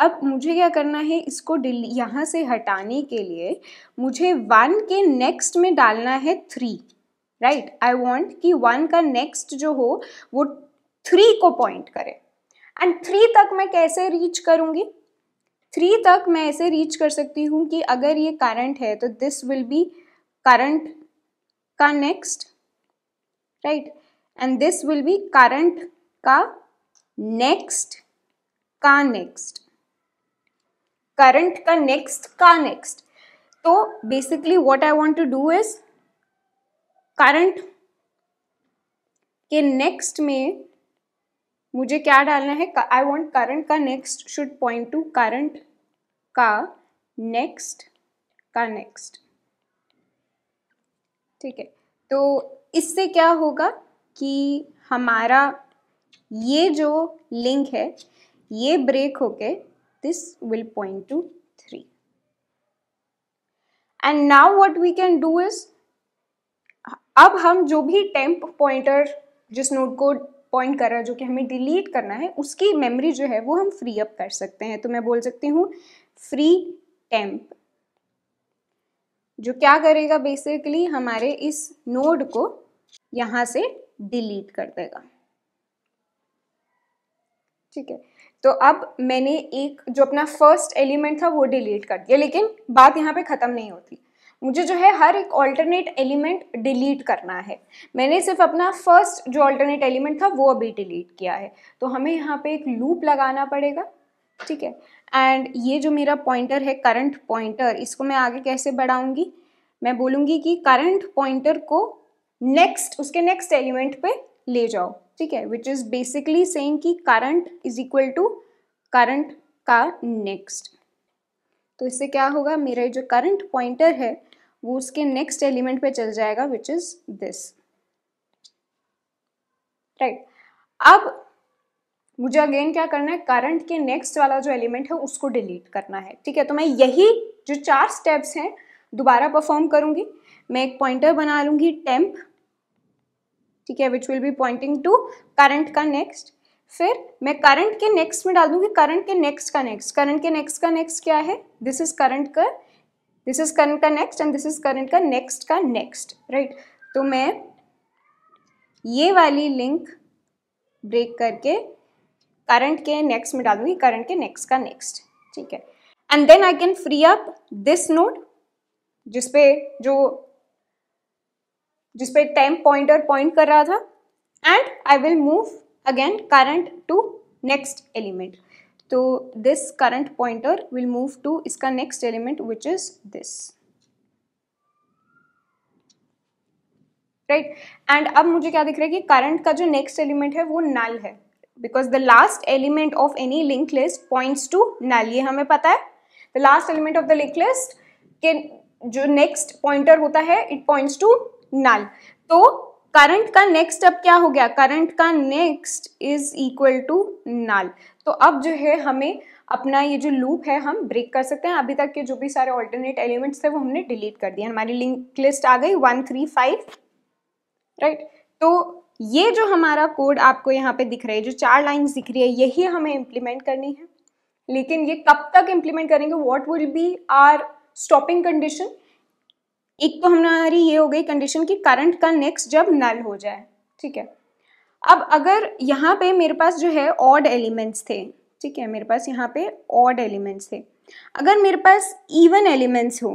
S1: अब मुझे क्या करना है इसको यहाँ से हटाने के लिए मुझे वन के नेक्स्ट में डालना है थ्री राइट आई वॉन्ट कि वन का नेक्स्ट जो हो वो थ्री को पॉइंट करे एंड थ्री तक मैं कैसे रीच करूँगी थ्री तक मैं इसे रीच कर सकती हूँ कि अगर ये करंट है तो दिस विल बी करंट का next right and this will be current का नेक्स्ट का नेक्स्ट करंट का नेक्स्ट का नेक्स्ट तो basically what I want to do is current के नेक्स्ट में मुझे क्या डालना है आई वॉन्ट करंट का next should point to current का नेक्स्ट का नेक्स्ट ठीक है तो इससे क्या होगा कि हमारा ये जो लिंक है ये ब्रेक होके this will point to three and now what we can do is अब हम जो भी टेम्प पॉइंटर जिस नोट को पॉइंट कर रहा है जो कि हमें डिलीट करना है उसकी मेमोरी जो है वो हम फ्री अप कर सकते हैं तो मैं बोल सकती हूँ फ्री टेम्प जो क्या करेगा बेसिकली हमारे इस नोड को यहाँ से डिलीट कर देगा ठीक है तो अब मैंने एक जो अपना फर्स्ट एलिमेंट था वो डिलीट कर दिया लेकिन बात यहाँ पे ख़त्म नहीं होती मुझे जो है हर एक ऑल्टरनेट एलिमेंट डिलीट करना है मैंने सिर्फ अपना फर्स्ट जो ऑल्टरनेट एलिमेंट था वो अभी डिलीट किया है तो हमें यहाँ पे एक लूप लगाना पड़ेगा ठीक है एंड ये जो मेरा पॉइंटर है करंट पॉइंटर इसको मैं आगे कैसे बढ़ाऊंगी मैं बोलूंगी कि करंट पॉइंटर को नेक्स्ट उसके नेक्स्ट एलिमेंट पे ले जाओ ठीक है विच इज़ बेसिकली सेम कि current is equal to current का नेक्स्ट तो इससे क्या होगा मेरा जो करंट पॉइंटर है वो उसके नेक्स्ट एलिमेंट पे चल जाएगा विच इज दिस राइट अब मुझे अगेन क्या करना है करंट के नेक्स्ट वाला जो एलिमेंट है उसको डिलीट करना है ठीक है तो मैं यही जो चार स्टेप्स हैं दोबारा परफॉर्म करूंगी मैं एक पॉइंटर बना लूंगी टेम्प ठीक है which will be pointing to current का नेक्स्ट फिर मैं करंट के नेक्स्ट में डाल दूंगी करंट के नेक्स्ट का नेक्स्ट करंट के नेक्स्ट का नेक्स्ट क्या है दिस इज करंट का दिस इज करंट का next and this is current का नेक्स्ट का नेक्स्ट राइट तो मैं ये वाली लिंक ब्रेक करके करंट के नेक्स्ट में डाल दूंगी करंट के नेक्स्ट का नेक्स्ट ठीक है and then I can free up this node जिसपे जो जिसपे टाइम पॉइंटर पॉइंट कर रहा था and I will move again current to next element तो this current pointer will move to इसका next element which is this right and अब मुझे क्या दिख रहा है कि करंट का जो नेक्स्ट एलिमेंट है वो नल है because the last element of any link list points to null ये हमें पता है the last element of the link list के जो नेक्स्ट पॉइंटर होता है इट पॉइंट्स टू नल तो करंट का नेक्स्ट अब क्या हो गया करंट का next is equal to null तो अब जो है हमें अपना ये जो लूप है हम ब्रेक कर सकते हैं अभी तक के जो भी सारे ऑल्टरनेट एलिमेंट्स थे वो हमने डिलीट कर दिया हमारी लिंक लिस्ट आ गई वन थ्री फाइव राइट तो ये जो हमारा कोड आपको यहाँ पे दिख रहा है जो चार लाइन दिख रही है यही हमें इम्प्लीमेंट करनी है लेकिन ये कब तक इम्प्लीमेंट करेंगे what will be our stopping condition एक तो हमारी ये हो गई कंडीशन कि करंट का नेक्स्ट जब नल हो जाए ठीक है अब अगर यहाँ पे मेरे पास जो है ऑड एलिमेंट्स थे ठीक है मेरे पास यहाँ पे ऑड एलिमेंट्स थे अगर मेरे पास इवन एलिमेंट्स हो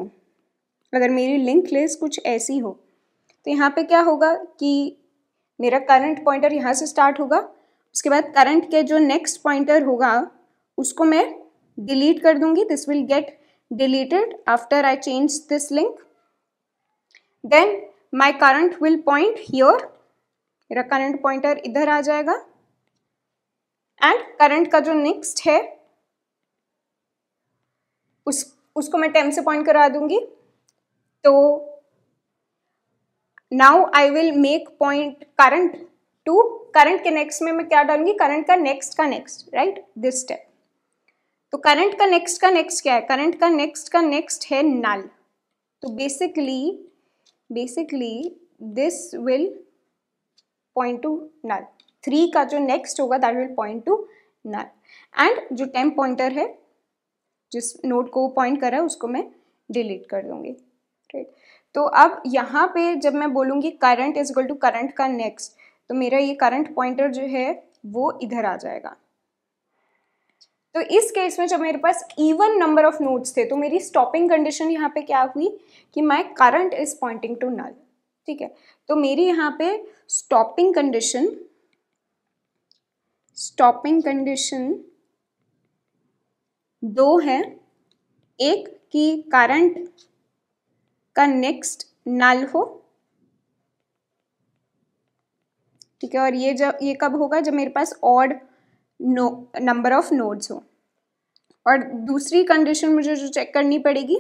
S1: अगर मेरी लिंक लिस्ट कुछ ऐसी हो तो यहाँ पे क्या होगा कि मेरा करंट पॉइंटर यहाँ से स्टार्ट होगा उसके बाद करंट के जो नेक्स्ट पॉइंटर होगा उसको मैं डिलीट कर दूंगी this will get deleted after I change this link then my current will point your मेरा करंट पॉइंटर इधर आ जाएगा एंड करंट का जो नेक्स्ट है उस उसको मैं टेम से पॉइंट करा दूंगी तो now I will make point current to current के नेक्स्ट में मैं क्या डालूंगी करंट का नेक्स्ट का नेक्स्ट राइट दिस स्टेप तो करंट का नेक्स्ट का नेक्स्ट क्या है करंट का नेक्स्ट का नेक्स्ट है नल तो basically basically this will point to null three का जो नेक्स्ट होगा that will point to null and जो टेम्प पॉइंटर है जिस नोट को पॉइंट कर रहा है उसको मैं डिलीट कर दूंगी राइट right? तो अब यहाँ पे जब मैं बोलूँगी current is equal to current का नेक्स्ट तो मेरा ये करंट पॉइंटर जो है वो इधर आ जाएगा तो इस केस में जब मेरे पास इवन नंबर ऑफ नोट्स थे तो मेरी स्टॉपिंग कंडीशन यहाँ पे क्या हुई कि my current is pointing to null ठीक है तो मेरी यहाँ पे स्टॉपिंग कंडीशन स्टॉपिंग कंडीशन दो है एक कि करंट का नेक्स्ट नल हो ठीक है और ये जब ये कब होगा जब मेरे पास odd no number of nodes हो और दूसरी कंडीशन मुझे जो चेक करनी पड़ेगी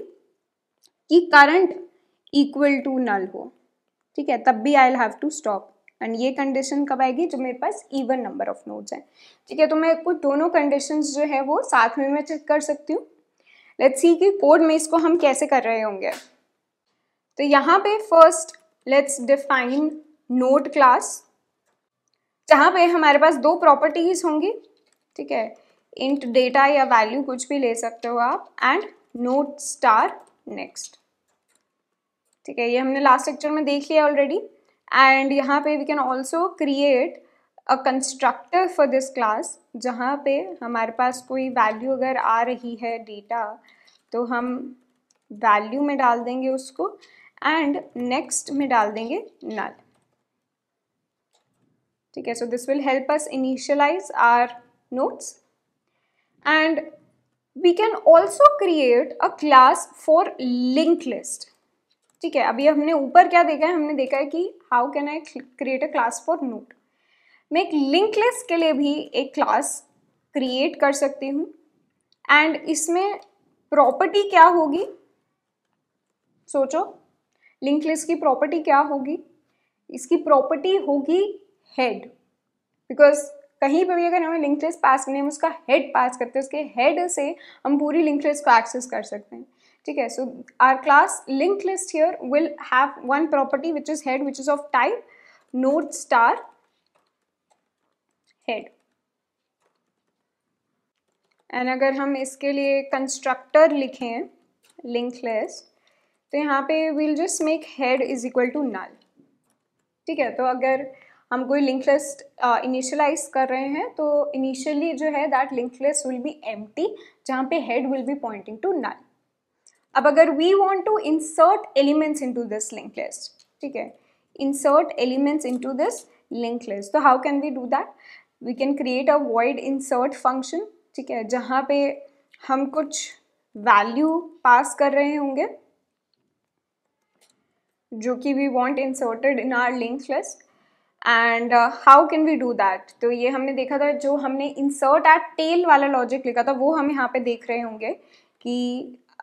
S1: कि करंट इक्वल टू नल हो ठीक है तब भी I have to stop and ये कंडीशन कब आएगी जो मेरे पास इवन नंबर ऑफ नोड्स हैं ठीक है तो मैं कुछ दोनों कंडीशंस जो है वो साथ में मैं चेक कर सकती हूँ लेट्स सी कि कोड में इसको हम कैसे कर रहे होंगे तो यहाँ पे first let's define node class जहाँ पे हमारे पास दो प्रॉपर्टीज होंगी ठीक है इंट डेटा या वैल्यू कुछ भी ले सकते हो आप एंड नोट स्टार नेक्स्ट ठीक है ये हमने लास्ट लेक्चर में देख लिया ऑलरेडी एंड यहाँ पे we can also create a constructor for this class जहाँ पे हमारे पास कोई वैल्यू अगर आ रही है डेटा तो हम वैल्यू में डाल देंगे उसको एंड नेक्स्ट में डाल देंगे नल ठीक है so this will help us initialise our nodes and we can also create a class for link list ठीक है अभी हमने ऊपर क्या देखा है हमने देखा है कि how can I create a class for node मैं एक लिंक लिस्ट के लिए भी एक क्लास क्रिएट कर सकती हूँ एंड इसमें प्रॉपर्टी क्या होगी सोचो लिंक लिस्ट की प्रॉपर्टी क्या होगी इसकी प्रॉपर्टी होगी हेड बिकॉज कहीं पर भी अगर हमें लिंक लिस्ट पास करनी है उसका हेड पास करते हैं उसके हेड से हम पूरी लिंक लिस्ट को एक्सेस कर सकते हैं ठीक है so our class link list here will have one property which is head which is of type node star head and अगर हम इसके लिए कंस्ट्रक्टर लिखें लिंक लिस्ट तो यहाँ पे will just make head is equal to null ठीक है तो अगर हम कोई लिंक लिस्ट इनिशियलाइज कर रहे हैं तो इनिशियली जो है that link list will be empty जहाँ पे head will be pointing to null अब अगर we want to insert elements into this link list ठीक है elements into this link list तो how can we do that we can create a void insert function ठीक है जहाँ पे हम कुछ वैल्यू पास कर रहे होंगे जो कि we want inserted in our link list and how can we do that तो ये हमने देखा था जो हमने इंसर्ट एट टेल वाला लॉजिक लिखा था वो हम यहाँ पे देख रहे होंगे कि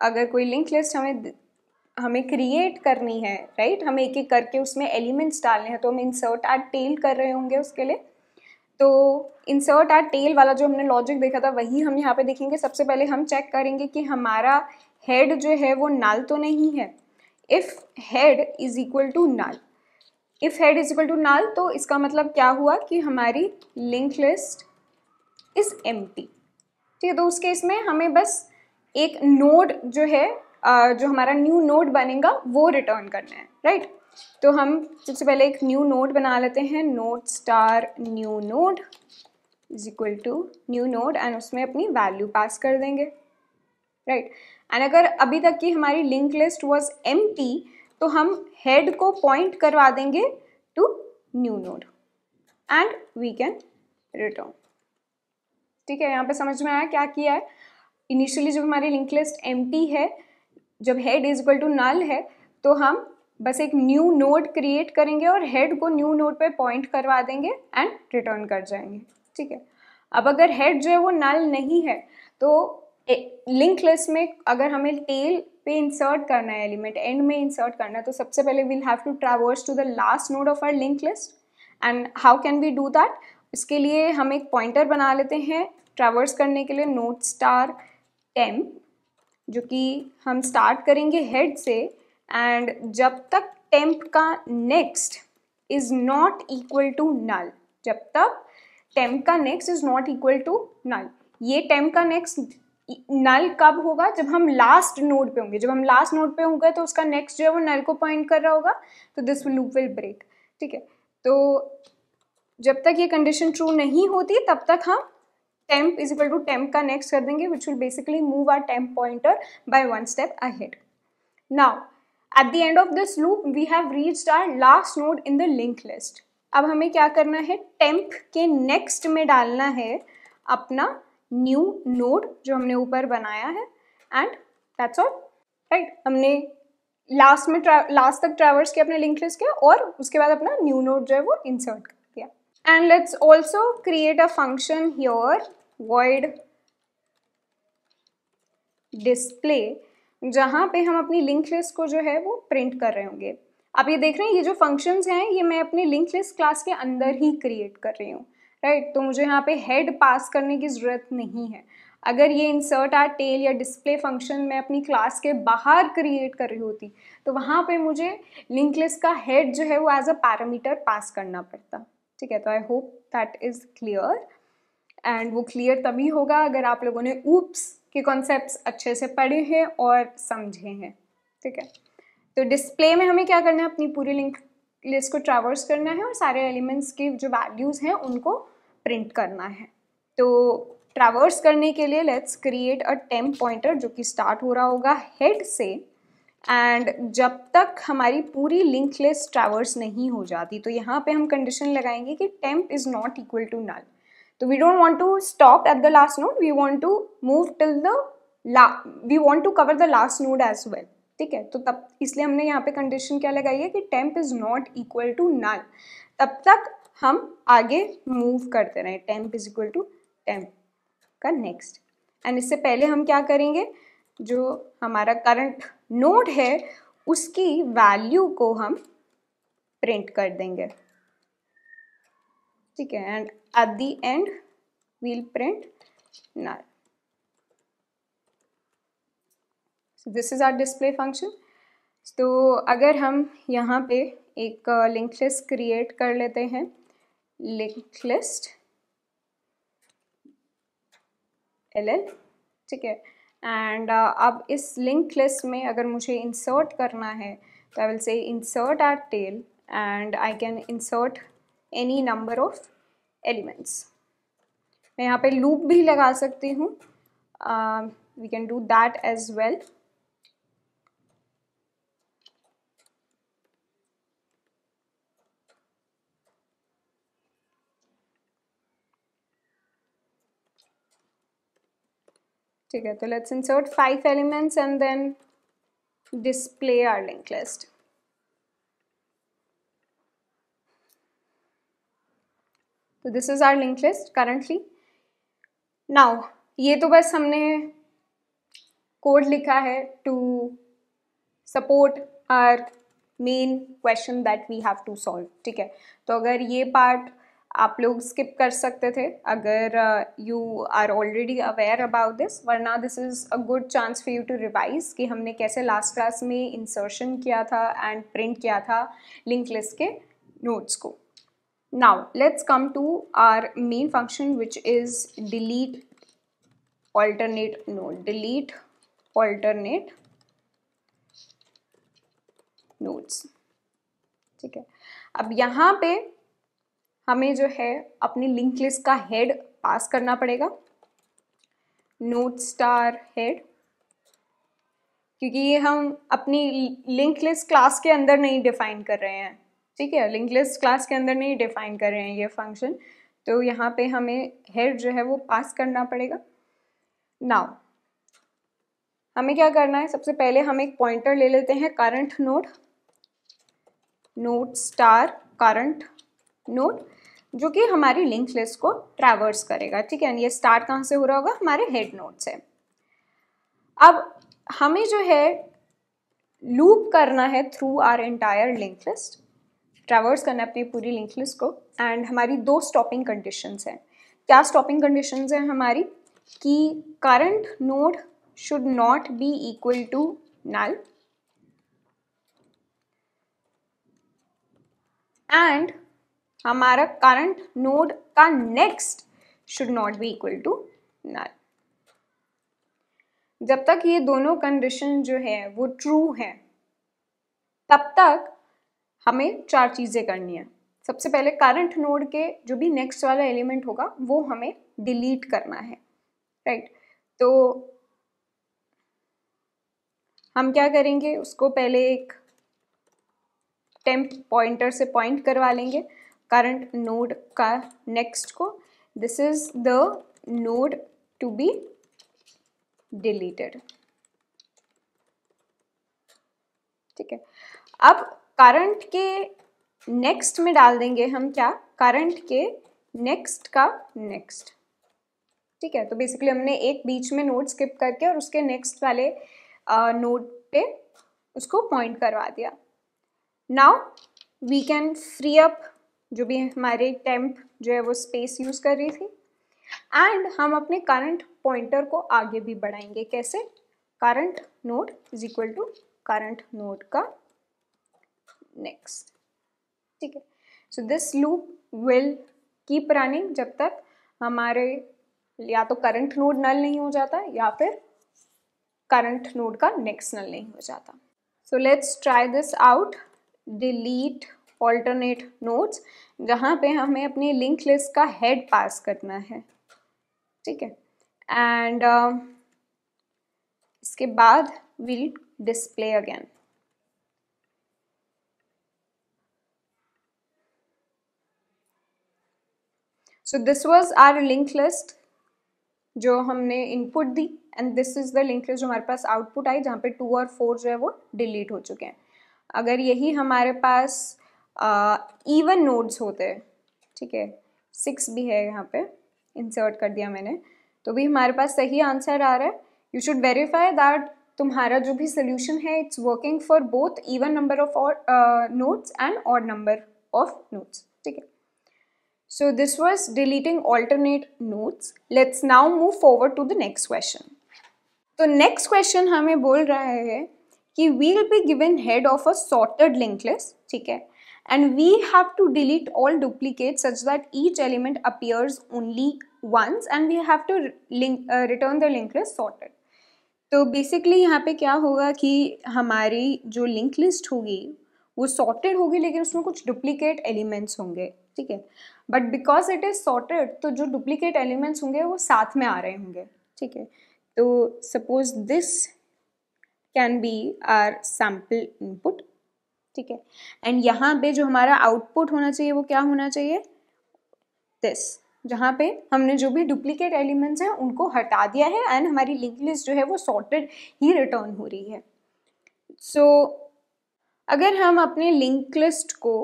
S1: अगर कोई लिंक लिस्ट हमें हमें क्रिएट करनी है राइट हमें एक एक करके उसमें एलिमेंट्स डालने हैं तो हम इंसर्ट एट टेल कर रहे होंगे उसके लिए तो इंसर्ट एट टेल वाला जो हमने लॉजिक देखा था वही हम यहाँ पे देखेंगे सबसे पहले हम चेक करेंगे कि हमारा हेड जो है वो नाल तो नहीं है if head is equal to null if head is equal to null तो इसका मतलब क्या हुआ कि हमारी लिंक लिस्ट इज़ एम्प्टी ठीक है तो उस केस में हमें बस एक नोड जो है जो हमारा न्यू नोड बनेगा वो रिटर्न करना है राइट तो हम सबसे पहले एक न्यू नोड बना लेते हैं node star new node is equal to new node and उसमें अपनी वैल्यू पास कर देंगे राइट right? एंड अगर अभी तक की हमारी लिंक लिस्ट वॉज एम तो हम हेड को पॉइंट करवा देंगे to new node and we can return ठीक है यहाँ पे समझ में आया क्या किया है इनिशियली जब हमारी लिंक लिस्ट एम है जब head is equal to null है तो हम बस एक न्यू नोड क्रिएट करेंगे और हेड को न्यू नोड पे पॉइंट करवा देंगे एंड रिटर्न कर जाएंगे ठीक है अब अगर हेड जो है वो नल नहीं है तो लिंक लिस्ट में अगर हमें टेल पे इंसर्ट करना है एलिमेंट एंड में इंसर्ट करना है तो सबसे पहले we'll have to traverse to the last node of our link list and how can we do that इसके लिए हम एक पॉइंटर बना लेते हैं ट्रावर्स करने के लिए नोट स्टार टेम्प जो कि हम स्टार्ट करेंगे हेड से एंड जब तक टेम्प का next is not equal to null जब तक टेम्प का next is not equal to null ये टेम्प का नेक्स्ट नल कब होगा जब हम लास्ट नोड पे होंगे जब हम लास्ट नोड पे होंगे तो उसका नेक्स्ट जो है वो नल को पॉइंट कर रहा होगा तो दिस लूप विल ब्रेक ठीक है तो जब तक ये कंडीशन ट्रू नहीं होती तब तक हम temp is equal to temp ka next kar denge which will basically move our temp pointer by one step ahead. Now at the end of this loop we have reached our last node in the linked list. अब हमें क्या करना है temp के next में डालना है अपना new node जो हमने ऊपर बनाया है and that's all right हमने लास्ट में लास्ट तक ट्रैवर्स किया अपने लिंक लिस्ट के और उसके बाद अपना न्यू नोट जो है वो इंसर्ट कर दिया and let's also create a function here word display जहाँ पे हम अपनी लिंक लिस्ट को जो है वो प्रिंट कर रहे होंगे आप ये देख रहे हैं ये जो फंक्शंस हैं ये मैं अपने लिंक लिस्ट क्लास के अंदर ही क्रिएट कर रही हूँ राइट right? तो मुझे यहाँ पे हेड पास करने की ज़रूरत नहीं है अगर ये इंसर्ट आर टेल या डिस्प्ले फंक्शन मैं अपनी क्लास के बाहर क्रिएट कर रही होती तो वहाँ पे मुझे लिंक लिस्ट का हेड जो है वो एज अ पैरामीटर पास करना पड़ता ठीक है तो I hope that is clear एंड वो क्लियर तभी होगा अगर आप लोगों ने ऊप्स के कॉन्सेप्ट अच्छे से पढ़े हैं और समझे हैं ठीक है तो डिस्प्ले में हमें क्या करना है अपनी पूरी लिंक लिस्ट को ट्रावर्स करना है और सारे एलिमेंट्स के जो वैल्यूज़ हैं उनको प्रिंट करना है तो ट्रावर्स करने के लिए let's create a temp pointer जो कि स्टार्ट हो रहा होगा हेड से एंड जब तक हमारी पूरी लिंक लिस्ट ट्रावर्स नहीं हो जाती तो यहाँ पे हम कंडीशन लगाएंगे कि temp is not equal to null तो we don't want to stop at the last node we want to move till the we want to cover the last node as well ठीक है तो तब इसलिए हमने यहाँ पे कंडीशन क्या लगाई है कि temp is not equal to null तब तक हम आगे मूव करते रहे temp is equal to temp का नेक्स्ट एंड इससे पहले हम क्या करेंगे जो हमारा करंट नोड है उसकी वैल्यू को हम प्रिंट कर देंगे ठीक है and at the end we'll print null. So this is our display function. तो अगर हम यहाँ पे एक लिंक लिस्ट क्रिएट कर लेते हैं लिंक लिस्ट एल ठीक है एंड uh, अब इस लिंक लिस्ट में अगर मुझे इंसर्ट करना है तो I will say insert our tail and I can insert any number of elements मैं यहाँ पे लूप भी लगा सकती हूँ we can do that as well ठीक है तो let's insert five elements and then display our link list तो this is our link list currently now ये तो बस हमने कोड लिखा है to support our main question that we have to solve ठीक है तो अगर ये पार्ट आप लोग स्किप कर सकते थे अगर you are already aware about this वरना this is a good chance for you to revise कि हमने कैसे लास्ट क्लास में इंसर्शन किया था एंड प्रिंट किया था लिंक लिस्ट के नोट्स को now let's come to our main function which is delete alternate node delete alternate nodes ठीक है अब यहाँ पे हमें जो है अपनी लिंक लिस्ट का हेड पास करना पड़ेगा नोट स्टार हेड क्योंकि ये हम अपनी लिंक लिस्ट क्लास के अंदर नहीं डिफाइन कर रहे हैं ठीक है लिंक लिस्ट क्लास के अंदर नहीं डिफाइन कर रहे हैं ये फंक्शन तो यहाँ पे हमें हेड जो है वो पास करना पड़ेगा नाउ हमें क्या करना है सबसे पहले हम एक पॉइंटर ले लेते हैं current node node star current node जो कि हमारी लिंक लिस्ट को ट्रैवर्स करेगा ठीक है ये स्टार्ट कहाँ से हो रहा होगा हमारे हेड नोट से अब हमें जो है लूप करना है through our entire link list traverse करना है अपनी पूरी लिंक लिस्ट को एंड हमारी दो स्टॉपिंग कंडीशंस हैं क्या स्टॉपिंग कंडीशंस हैं हमारी कि current node should not be equal to null and हमारा करंट नोड का next should not be equal to null जब तक ये दोनों कंडीशन जो है वो ट्रू है तब तक हमें चार चीज़ें करनी है सबसे पहले करंट नोड के जो भी नेक्स्ट वाला एलिमेंट होगा वो हमें डिलीट करना है राइट तो हम क्या करेंगे उसको पहले एक टेम्प पॉइंटर से पॉइंट करवा लेंगे करंट नोड का नेक्स्ट को this is the node to be deleted ठीक है अब करंट के नेक्स्ट में डाल देंगे हम क्या करंट के नेक्स्ट का नेक्स्ट ठीक है तो बेसिकली हमने एक बीच में नोट स्किप करके और उसके नेक्स्ट वाले नोट पे उसको पॉइंट करवा दिया now we can free up जो भी हमारे टेम्प जो है वो स्पेस यूज़ कर रही थी एंड हम अपने करंट पॉइंटर को आगे भी बढ़ाएंगे कैसे current node is equal to current node का नेक्स्ट ठीक है so this loop will keep running जब तक हमारे या तो करंट नोड नल नहीं हो जाता या फिर करंट नोड का नेक्स्ट नल नहीं हो जाता so let's try this out delete alternate nodes जहाँ पे हमें अपनी लिंक लिस्ट का हेड पास करना है ठीक है एंड uh, इसके बाद will display again so this was our link list जो हमने इनपुट दी and this is the link list जो हमारे पास आउटपुट आई जहाँ पे टू और फोर जो है वो डिलीट हो चुके हैं अगर यही हमारे पास इवन uh, नोड्स होते ठीक है सिक्स भी है यहाँ पे इंसर्ट कर दिया मैंने तो भी हमारे पास सही आंसर आ रहा है यू शुड वेरीफाई दैट तुम्हारा जो भी सोल्यूशन है it's working for both even number of nodes and odd number of nodes ठीक है So this was deleting alternate nodes. Let's now move forward to the next question. तो next question हमें बोल रहा है कि we'll be given head of a sorted link list ठीक है and we have to delete all duplicates such that each element appears only once and we have to link, uh, return the link list sorted तो basically यहाँ पे क्या होगा कि हमारी जो लिंक लिस्ट होगी वो सॉर्टेड होगी लेकिन उसमें कुछ डुप्लीकेट एलिमेंट्स होंगे ठीक है but because it is sorted तो जो डुप्लीकेट एलिमेंट्स होंगे वो साथ में आ रहे होंगे ठीक है तो suppose this can be our sample input ठीक है एंड यहाँ पे जो हमारा आउटपुट होना चाहिए वो क्या होना चाहिए दिस जहाँ पे हमने जो भी डुप्लीकेट एलिमेंट्स हैं उनको हटा दिया है एंड हमारी लिंक लिस्ट जो है वो सॉर्टेड ही रिटर्न हो रही है सो so, अगर हम अपने लिंक लिस्ट को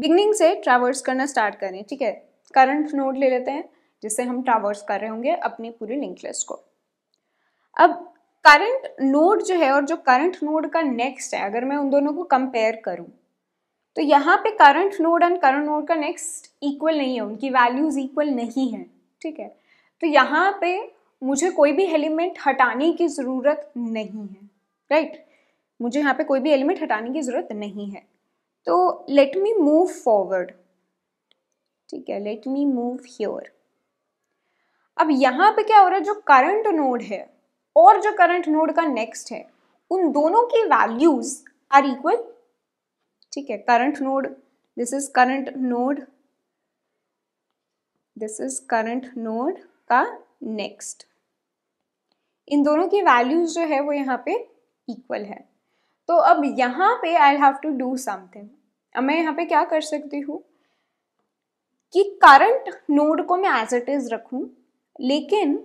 S1: बिगनिंग से ट्रावर्स करना स्टार्ट करें ठीक है करंट नोड ले लेते हैं जिससे हम ट्रावर्स कर रहे होंगे अपनी पूरी लिंक लिस्ट को अब करंट नोड जो है और जो करंट नोड का नेक्स्ट है अगर मैं उन दोनों को कंपेयर करूं तो यहाँ पे current node and current node का नेक्स्ट इक्वल नहीं है उनकी वैल्यूज इक्वल नहीं है ठीक है तो यहाँ पे मुझे कोई भी एलिमेंट हटाने की ज़रूरत नहीं है राइट right? मुझे यहाँ पे कोई भी एलिमेंट हटाने की ज़रूरत नहीं है तो लेट मी मूव फॉरवर्ड ठीक है लेट मी मूव ह्योर अब यहां पे क्या हो रहा है जो करंट नोड है और जो करंट नोड का नेक्स्ट है उन दोनों की वैल्यूज आर इक्वल ठीक है current node this is current node this is current node का नेक्स्ट इन दोनों की वैल्यूज जो है वो यहाँ पे इक्वल है तो अब यहाँ पे I have to do something अब मैं यहाँ पे क्या कर सकती हूँ कि करंट नोड को मैं एज इट इज रखूँ लेकिन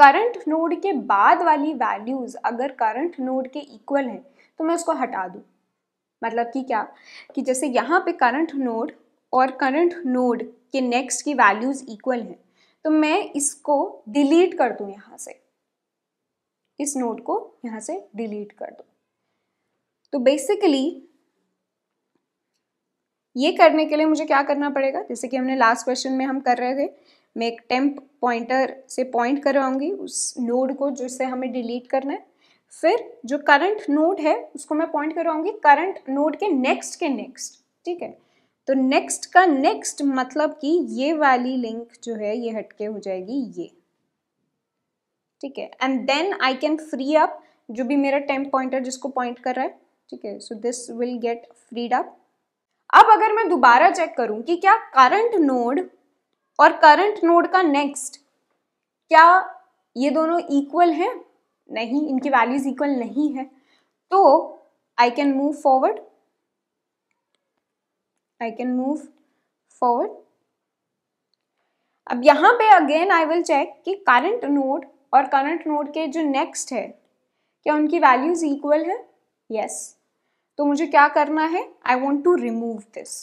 S1: करंट नोड के बाद वाली वैल्यूज अगर करंट नोड के इक्वल है तो मैं उसको हटा दूँ मतलब कि क्या कि जैसे यहाँ पे करंट नोड और करंट नोड के नेक्स्ट की वैल्यूज इक्वल हैं तो मैं इसको डिलीट कर दूँ यहाँ से इस नोड को यहाँ से डिलीट कर दूँ तो बेसिकली ये करने के लिए मुझे क्या करना पड़ेगा जैसे कि हमने लास्ट क्वेश्चन में हम कर रहे थे मैं एक टेम्प पॉइंटर से पॉइंट करवाऊंगी उस नोड को जिससे हमें डिलीट करना है फिर जो करंट नोड है उसको मैं पॉइंट करवाऊंगी करंट नोड के नेक्स्ट के नेक्स्ट ठीक है तो नेक्स्ट का नेक्स्ट मतलब कि ये वाली लिंक जो है ये हटके हो जाएगी ये ठीक है and then I can free up जो भी मेरा टेम्प पॉइंटर जिसको पॉइंट कर रहा है ठीक है so this will get freed up अब अगर मैं दोबारा चेक करूं कि क्या करंट नोड और करंट नोड का नेक्स्ट क्या ये दोनों इक्वल हैं नहीं इनकी वैल्यूज इक्वल नहीं है तो I can move forward I can move forward अब यहां पे अगेन आई विल चेक कि करंट नोड और करंट नोड के जो नेक्स्ट है क्या उनकी वैल्यूज इक्वल है यस yes. तो मुझे क्या करना है I want to remove this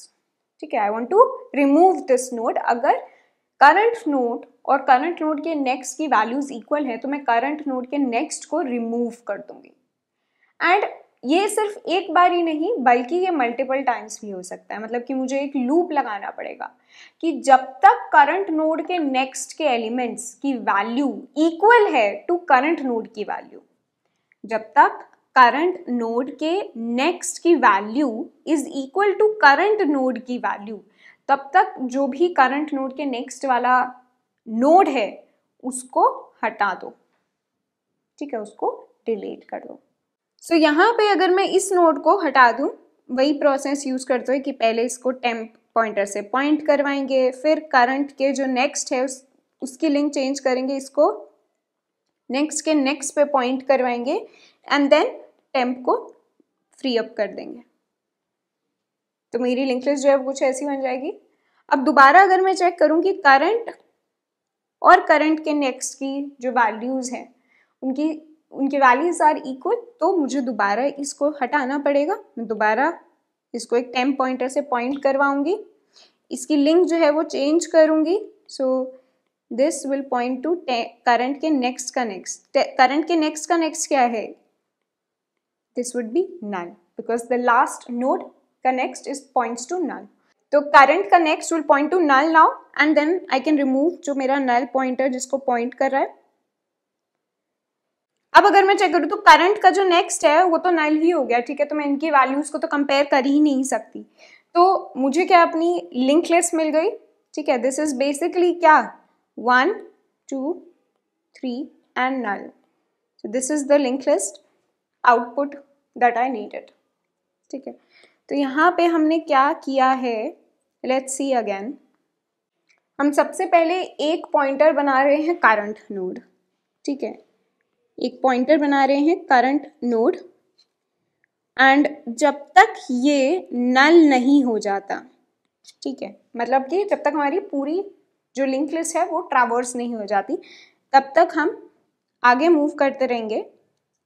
S1: ठीक है I want to remove this node अगर करंट नोट और करंट नोड के नेक्स्ट की वैल्यूज इक्वल है तो मैं करंट नोट के नेक्स्ट को रिमूव कर दूंगी एंड ये सिर्फ एक बार ही नहीं बल्कि ये मल्टीपल टाइम्स भी हो सकता है मतलब कि मुझे एक लूप लगाना पड़ेगा कि जब तक करंट नोड के नेक्स्ट के एलिमेंट्स की वैल्यू इक्वल है टू करंट नोड की वैल्यू जब तक करंट नोड के नेक्स्ट की value is equal to current node की वैल्यू तब तक जो भी करंट नोड के नेक्स्ट वाला नोड है उसको हटा दो ठीक है उसको डिलीट कर दो सो so, यहाँ पे अगर मैं इस नोड को हटा दूँ वही प्रोसेस यूज़ करते हुए कि पहले इसको टेम्प पॉइंटर से पॉइंट करवाएंगे फिर करंट के जो नेक्स्ट है उस उसकी लिंक चेंज करेंगे इसको नेक्स्ट के नेक्स्ट पे पॉइंट करवाएंगे एंड देन टेम्प को फ्री अप कर देंगे तो मेरी लिंक लिस्ट जो है कुछ ऐसी बन जाएगी अब दोबारा अगर मैं चेक करूँ कि करंट और करंट के नेक्स्ट की जो वैल्यूज़ हैं उनकी उनके वैल्यूज आर इक्वल तो मुझे दोबारा इसको हटाना पड़ेगा मैं दोबारा इसको एक टेम्प पॉइंटर से पॉइंट करवाऊंगी इसकी लिंक जो है वो चेंज करूंगी so this will point to current के नेक्स्ट का नेक्स्ट करंट के नेक्स्ट का नेक्स्ट क्या है this would be null because the last node connects is points to null. So current connects will point to null now and then I can remove जो मेरा null pointer जिसको point कर रहा है अब अगर मैं चेक करूँ तो करंट का जो नेक्स्ट है वो तो नल ही हो गया ठीक है तो मैं इनकी वैल्यूज को तो कंपेयर कर ही नहीं सकती तो मुझे क्या अपनी लिंक लिस्ट मिल गई ठीक है दिस इज बेसिकली क्या one two three and null this is the link list output that I needed ठीक है तो यहाँ पे हमने क्या किया है लेट्स सी अगेन हम सबसे पहले एक पॉइंटर बना रहे हैं करंट नोड ठीक है एक पॉइंटर बना रहे हैं करंट नोड एंड जब तक ये नल नहीं हो जाता ठीक है मतलब कि जब तक हमारी पूरी जो लिंक लिस्ट है वो ट्रावर्स नहीं हो जाती तब तक हम आगे मूव करते रहेंगे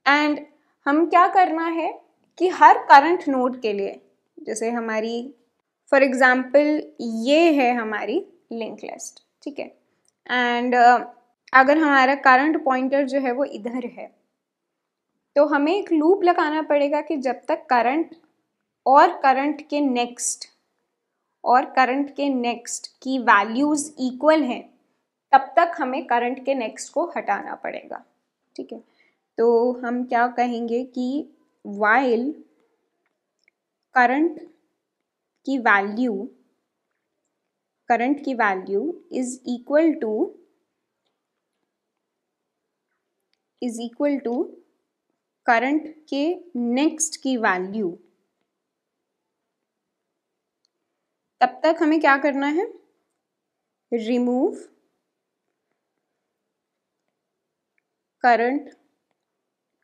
S1: एंड हम क्या करना है कि हर करंट नोड के लिए जैसे हमारी फॉर एग्ज़ाम्पल ये है हमारी लिंक लिस्ट ठीक है एंड uh, अगर हमारा करंट पॉइंटर जो है वो इधर है तो हमें एक लूप लगाना पड़ेगा कि जब तक करंट और करंट के नेक्स्ट और करंट के नेक्स्ट की वैल्यूज़ इक्वल हैं तब तक हमें करंट के नेक्स्ट को हटाना पड़ेगा ठीक है तो हम क्या कहेंगे कि वाइल करंट की वैल्यू करंट की value is equal to is equal to current के नेक्स्ट की वैल्यू तब तक हमें क्या करना है रिमूव करंट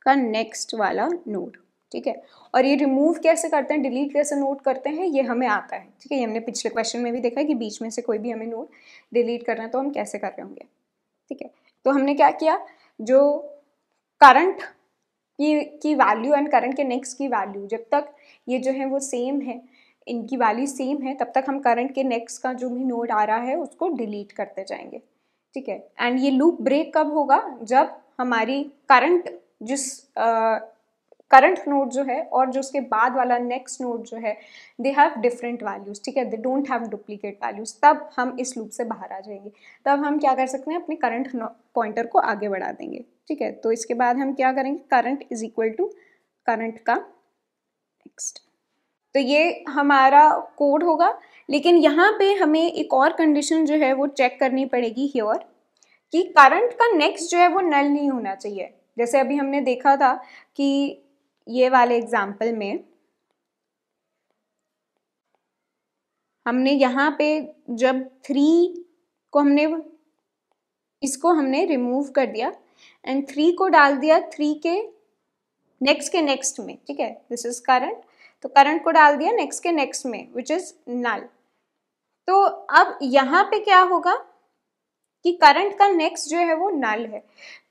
S1: का नेक्स्ट वाला नोड ठीक है और ये रिमूव कैसे करते हैं डिलीट कैसे नोट करते हैं ये हमें आता है ठीक है ये हमने पिछले क्वेश्चन में भी देखा है कि बीच में से कोई भी हमें नोट डिलीट करना है तो हम कैसे कर रहे होंगे ठीक है तो हमने क्या किया जो करंट की की वैल्यू एंड करंट के नेक्स्ट की वैल्यू जब तक ये जो है वो सेम है इनकी वैल्यू सेम है तब तक हम करंट के नेक्स्ट का जो भी नोट आ रहा है उसको डिलीट करते जाएंगे ठीक है एंड ये लूप ब्रेक कब होगा जब हमारी करंट जिस करंट नोड जो है और जो उसके बाद वाला नेक्स्ट नोड जो है दे हैव डिफरेंट वैल्यूज ठीक है they don't have duplicate values तब हम इस लूप से बाहर आ जाएंगे तब हम क्या कर सकते हैं अपने करंट पॉइंटर को आगे बढ़ा देंगे ठीक है तो इसके बाद हम क्या करेंगे current is equal to current का नेक्स्ट तो ये हमारा कोड होगा लेकिन यहाँ पे हमें एक और कंडीशन जो है वो चेक करनी पड़ेगी हियर कि करंट का नेक्स्ट जो है वो नल नहीं होना चाहिए जैसे अभी हमने देखा था कि ये वाले एग्जाम्पल में हमने यहाँ पे जब थ्री को हमने इसको हमने रिमूव कर दिया एंड थ्री को डाल दिया थ्री के नेक्स्ट के नेक्स्ट में ठीक है दिस इज करंट तो करंट को डाल दिया नेक्स्ट के नेक्स्ट में विच इज नल तो अब यहाँ पे क्या होगा कि करंट का नेक्स्ट जो है वो नल है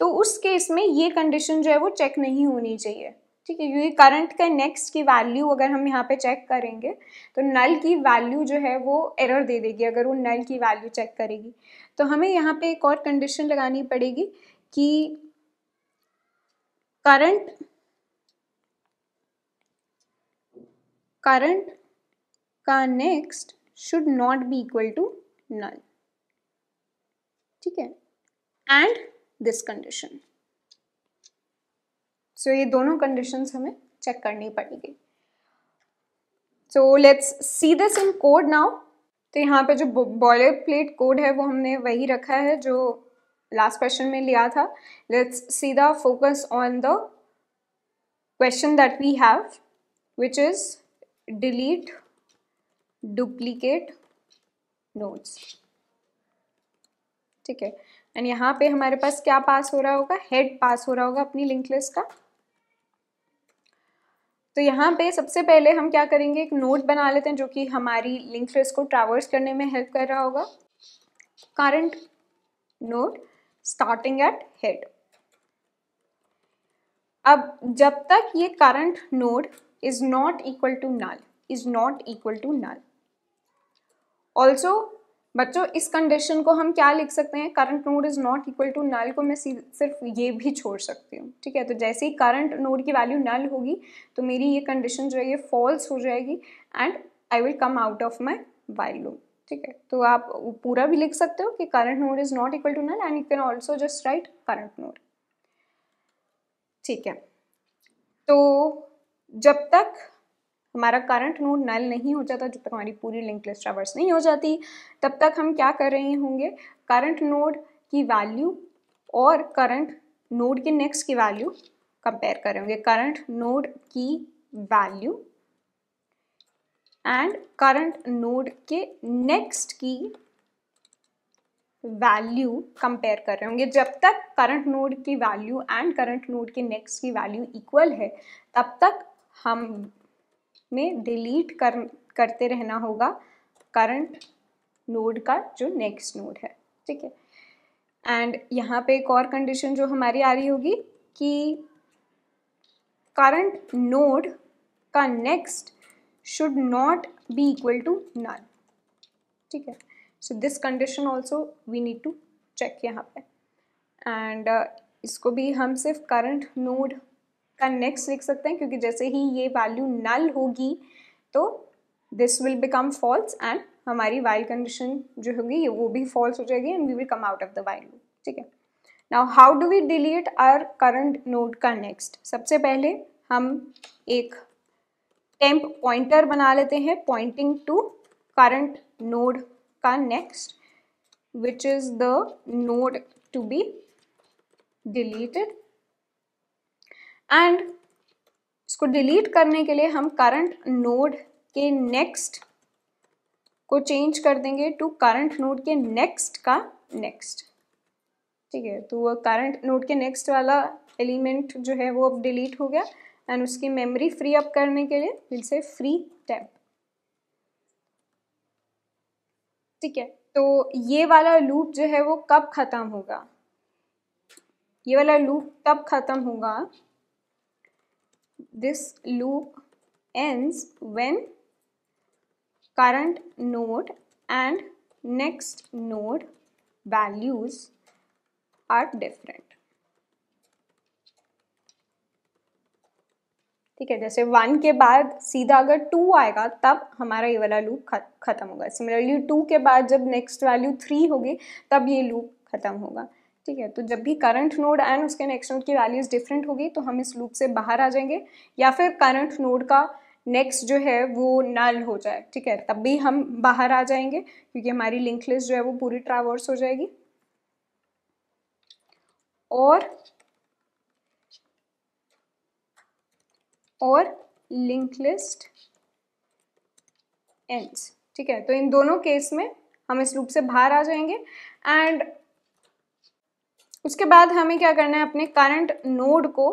S1: तो उस केस में ये कंडीशन जो है वो चेक नहीं होनी चाहिए ठीक है क्योंकि करंट का नेक्स्ट की वैल्यू अगर हम यहाँ पे चेक करेंगे तो नल की वैल्यू जो है वो एरर दे देगी अगर वो नल की वैल्यू चेक करेगी तो हमें यहाँ पे एक और कंडीशन लगानी पड़ेगी कि करंट करंट का next should not be equal to null ठीक है एंड दिस कंडीशन सो ये दोनों कंडीशंस हमें चेक करनी पड़ेगी so let's see this in code now तो यहाँ पे जो बॉयलर प्लेट कोड है वो हमने वही रखा है जो लास्ट क्वेश्चन में लिया था let's see the focus on the question that we have which is delete duplicate nodes ठीक है एंड यहाँ पे हमारे पास क्या पास हो रहा होगा हेड पास हो रहा होगा अपनी लिंक लिस्ट का तो यहाँ पे सबसे पहले हम क्या करेंगे एक नोट बना लेते हैं जो कि हमारी लिंक लिस्ट को ट्रावर्स करने में हेल्प कर रहा होगा current node starting at head अब जब तक ये current node is not equal to null is not equal to null also बच्चों इस कंडीशन को हम क्या लिख सकते हैं current node is not equal to null को मैं सिर्फ ये भी छोड़ सकती हूँ ठीक है तो जैसे ही करंट नोड की वैल्यू नल होगी तो मेरी ये कंडीशन जो है ये फॉल्स हो जाएगी and I will come out of my while loop ठीक है तो आप पूरा भी लिख सकते हो कि current node is not equal to null and you can also just write current node ठीक है तो जब तक हमारा करंट नोड नल नहीं हो जाता जब तक हमारी पूरी लिंक लिस्ट ट्रावर्स नहीं हो जाती तब तक हम क्या कर रहे होंगे करंट नोड की वैल्यू और करंट नोड के नेक्स्ट की वैल्यू कंपेयर करेंगे करंट नोड की वैल्यू एंड करंट नोड के नेक्स्ट की वैल्यू कंपेयर कर रहे होंगे जब तक करंट नोड की वैल्यू एंड करंट नोड के नेक्स्ट की वैल्यू इक्वल है तब तक हम में डिलीट कर करते रहना होगा करंट नोड का जो नेक्स्ट नोड है ठीक है एंड यहाँ पे एक और कंडीशन जो हमारी आ रही होगी कि करंट नोड का next should not be equal to none ठीक है so this condition also we need to check यहाँ पे एंड uh, इसको भी हम सिर्फ करंट नोड इसका नेक्स्ट लिख सकते हैं क्योंकि जैसे ही ये वैल्यू नल होगी तो this will become false and हमारी वाइल कंडीशन जो होगी वो भी फॉल्स हो जाएगी and we will come out of the while ठीक है now how do we delete our current node का नेक्स्ट सबसे पहले हम एक टेम्प पॉइंटर बना लेते हैं पॉइंटिंग टू करंट नोड का next which is the node to be deleted and इसको डिलीट करने के लिए हम करंट नोड के नेक्स्ट को चेंज कर देंगे टू करंट नोड के नेक्स्ट का नेक्स्ट ठीक है तो वह करंट नोड के नेक्स्ट वाला एलिमेंट जो है वो अब डिलीट हो गया एंड उसकी मेमोरी फ्री अप करने के लिए विल से फ्री टैप ठीक है तो ये वाला लूप जो है वो कब ख़त्म होगा ये वाला लूप कब ख़त्म होगा this loop ends when current node and next node values are different. ठीक है जैसे वन के बाद सीधा अगर टू आएगा तब हमारा ये वाला लूप खत्म होगा सिमिलरली टू के बाद जब नेक्स्ट वैल्यू थ्री होगी तब ये लूप खत्म होगा ठीक है तो जब भी करंट नोड एंड उसके नेक्स्ट नोड की वैल्यूज डिफरेंट होगी तो हम इस लूप से बाहर आ जाएंगे या फिर करंट नोड का नेक्स्ट जो है वो नल हो जाए ठीक है तब भी हम बाहर आ जाएंगे क्योंकि हमारी लिंक लिस्ट जो है वो पूरी ट्रावर्स हो जाएगी और और लिंक लिस्ट एंड ठीक है तो इन दोनों केस में हम इस लूप से बाहर आ जाएंगे एंड उसके बाद हमें क्या करना है अपने करंट नोड को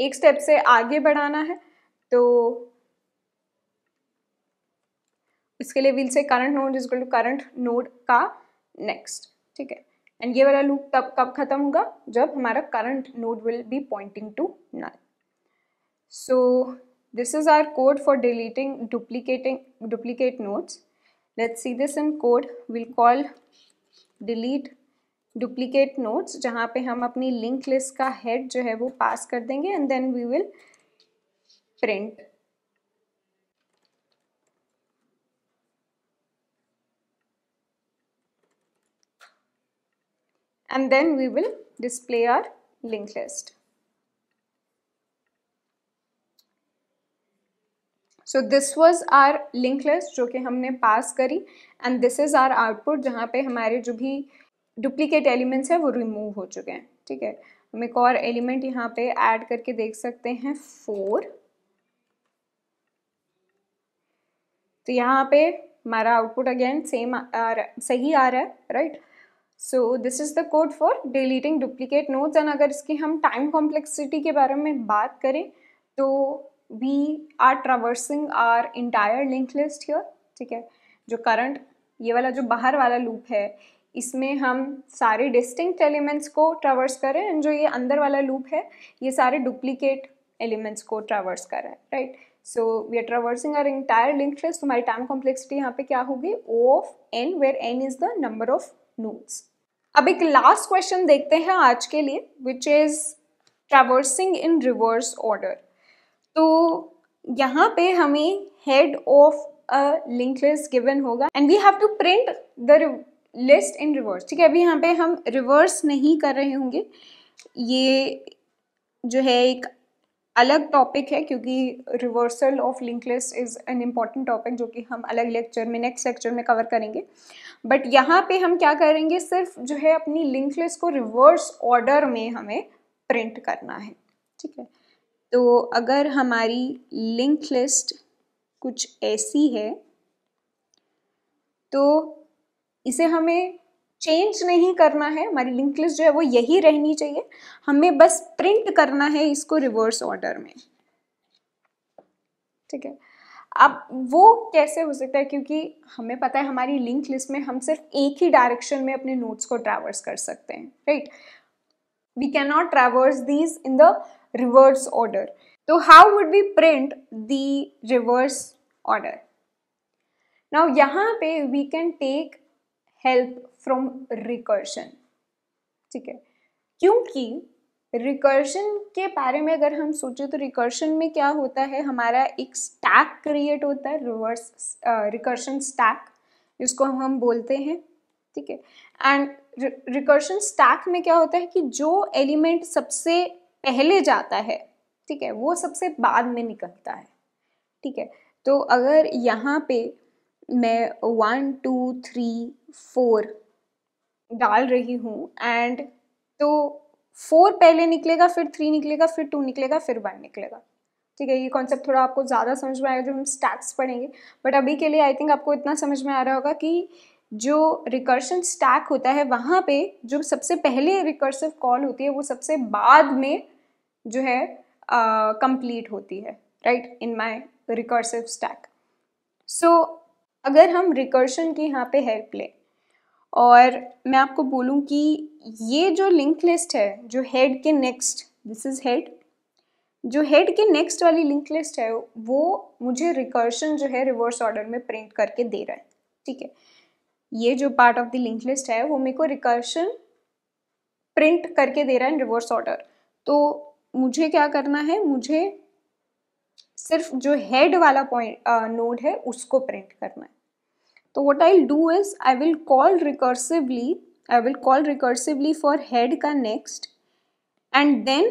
S1: एक स्टेप से आगे बढ़ाना है तो इसके लिए will say current node is to current node का नेक्स्ट ठीक है एंड ये वाला लूप तब कब खत्म होगा जब हमारा current node will be pointing to null so this is our code for deleting duplicating duplicate nodes let's see this in code will call delete duplicate nodes जहाँ पे हम अपनी लिंक लिस्ट का हेड जो है वो पास कर देंगे and then we will print and then we will display our link list so this was our link list जो कि हमने पास करी and this is our output जहाँ पे हमारे जो भी डुप्लीकेट एलिमेंट्स हैं वो रिमूव हो चुके हैं ठीक है हम एक और एलिमेंट यहाँ पे ऐड करके देख सकते हैं फोर तो यहाँ पे हमारा आउटपुट अगेन सेम सही आ रहा है right so this is the code for deleting duplicate nodes and अगर इसकी हम टाइम कॉम्प्लेक्सिटी के बारे में बात करें तो we are traversing our entire link list here ठीक है जो करंट ये वाला जो बाहर वाला लूप है इसमें हम सारे डिस्टिंक्ट एलिमेंट्स को ट्रावर्स करें एंड जो ये अंदर वाला लूप है ये सारे डुप्लीकेट एलिमेंट्स को ट्रावर्स करें right so we are traversing our entire link list हमारी टाइम कॉम्प्लेक्सिटी यहाँ पे क्या होगी O of N where N is the number of nodes अब एक लास्ट क्वेश्चन देखते हैं आज के लिए which is traversing in reverse order तो यहाँ पे हमें head of a link list given होगा and we have to print the list in reverse ठीक है अभी यहाँ पे हम रिवर्स नहीं कर रहे होंगे ये जो है एक अलग टॉपिक है क्योंकि reversal of link list is an important topic जो कि हम अलग लेक्चर में नेक्स्ट लेक्चर में कवर करेंगे बट यहाँ पे हम क्या करेंगे सिर्फ जो है अपनी लिंक लिस्ट को रिवर्स ऑर्डर में हमें प्रिंट करना है ठीक है तो अगर हमारी लिंक लिस्ट कुछ ऐसी है तो इसे हमें चेंज नहीं करना है हमारी लिंक लिस्ट जो है वो यही रहनी चाहिए हमें बस प्रिंट करना है इसको रिवर्स ऑर्डर में ठीक है अब वो कैसे हो सकता है क्योंकि हमें पता है हमारी लिंक लिस्ट में हम सिर्फ एक ही डायरेक्शन में अपने नोट्स को ट्रैवर्स कर सकते हैं right we can not traverse these in the reverse order तो how would we print the reverse order now यहाँ पे we can take help from recursion ठीक है क्योंकि रिकर्शन के बारे में अगर हम सोचें तो रिकर्शन में क्या होता है हमारा एक स्टैक क्रिएट होता है रिवर्स रिकर्शन स्टैक जिसको हम बोलते हैं ठीक है एंड रिकर्शन स्टैक में क्या होता है कि जो एलिमेंट सबसे पहले जाता है ठीक है वो सबसे बाद में निकलता है ठीक है तो अगर यहाँ पे मैं वन टू थ्री फोर डाल रही हूँ एंड तो फोर पहले निकलेगा फिर थ्री निकलेगा फिर टू निकलेगा फिर वन निकलेगा ठीक है ये कॉन्सेप्ट थोड़ा आपको ज़्यादा समझ में आएगा जो हम स्टैक्स पढ़ेंगे बट अभी के लिए आई थिंक आपको इतना समझ में आ रहा होगा कि जो रिकर्शन स्टैक होता है वहाँ पे जो सबसे पहले रिकर्सिव कॉल होती है वो सबसे बाद में जो है कंप्लीट uh, होती है right in my recursive stack so अगर हम रिकर्शन की यहाँ पे हेल्प लें और मैं आपको बोलूँ कि ये जो लिंक लिस्ट है जो हेड के नेक्स्ट दिस इज़ हेड जो हेड के नेक्स्ट वाली लिंक लिस्ट है वो मुझे रिकर्शन जो है रिवर्स ऑर्डर में प्रिंट करके दे रहा है ठीक है ये जो part of the link list है वो मेरे को रिकर्शन प्रिंट करके दे रहा है रिवर्स ऑर्डर तो मुझे क्या करना है मुझे सिर्फ जो हेड वाला पॉइंट नोड uh, है उसको प्रिंट करना है तो what I do is I will call recursively I will call recursively for head का next and then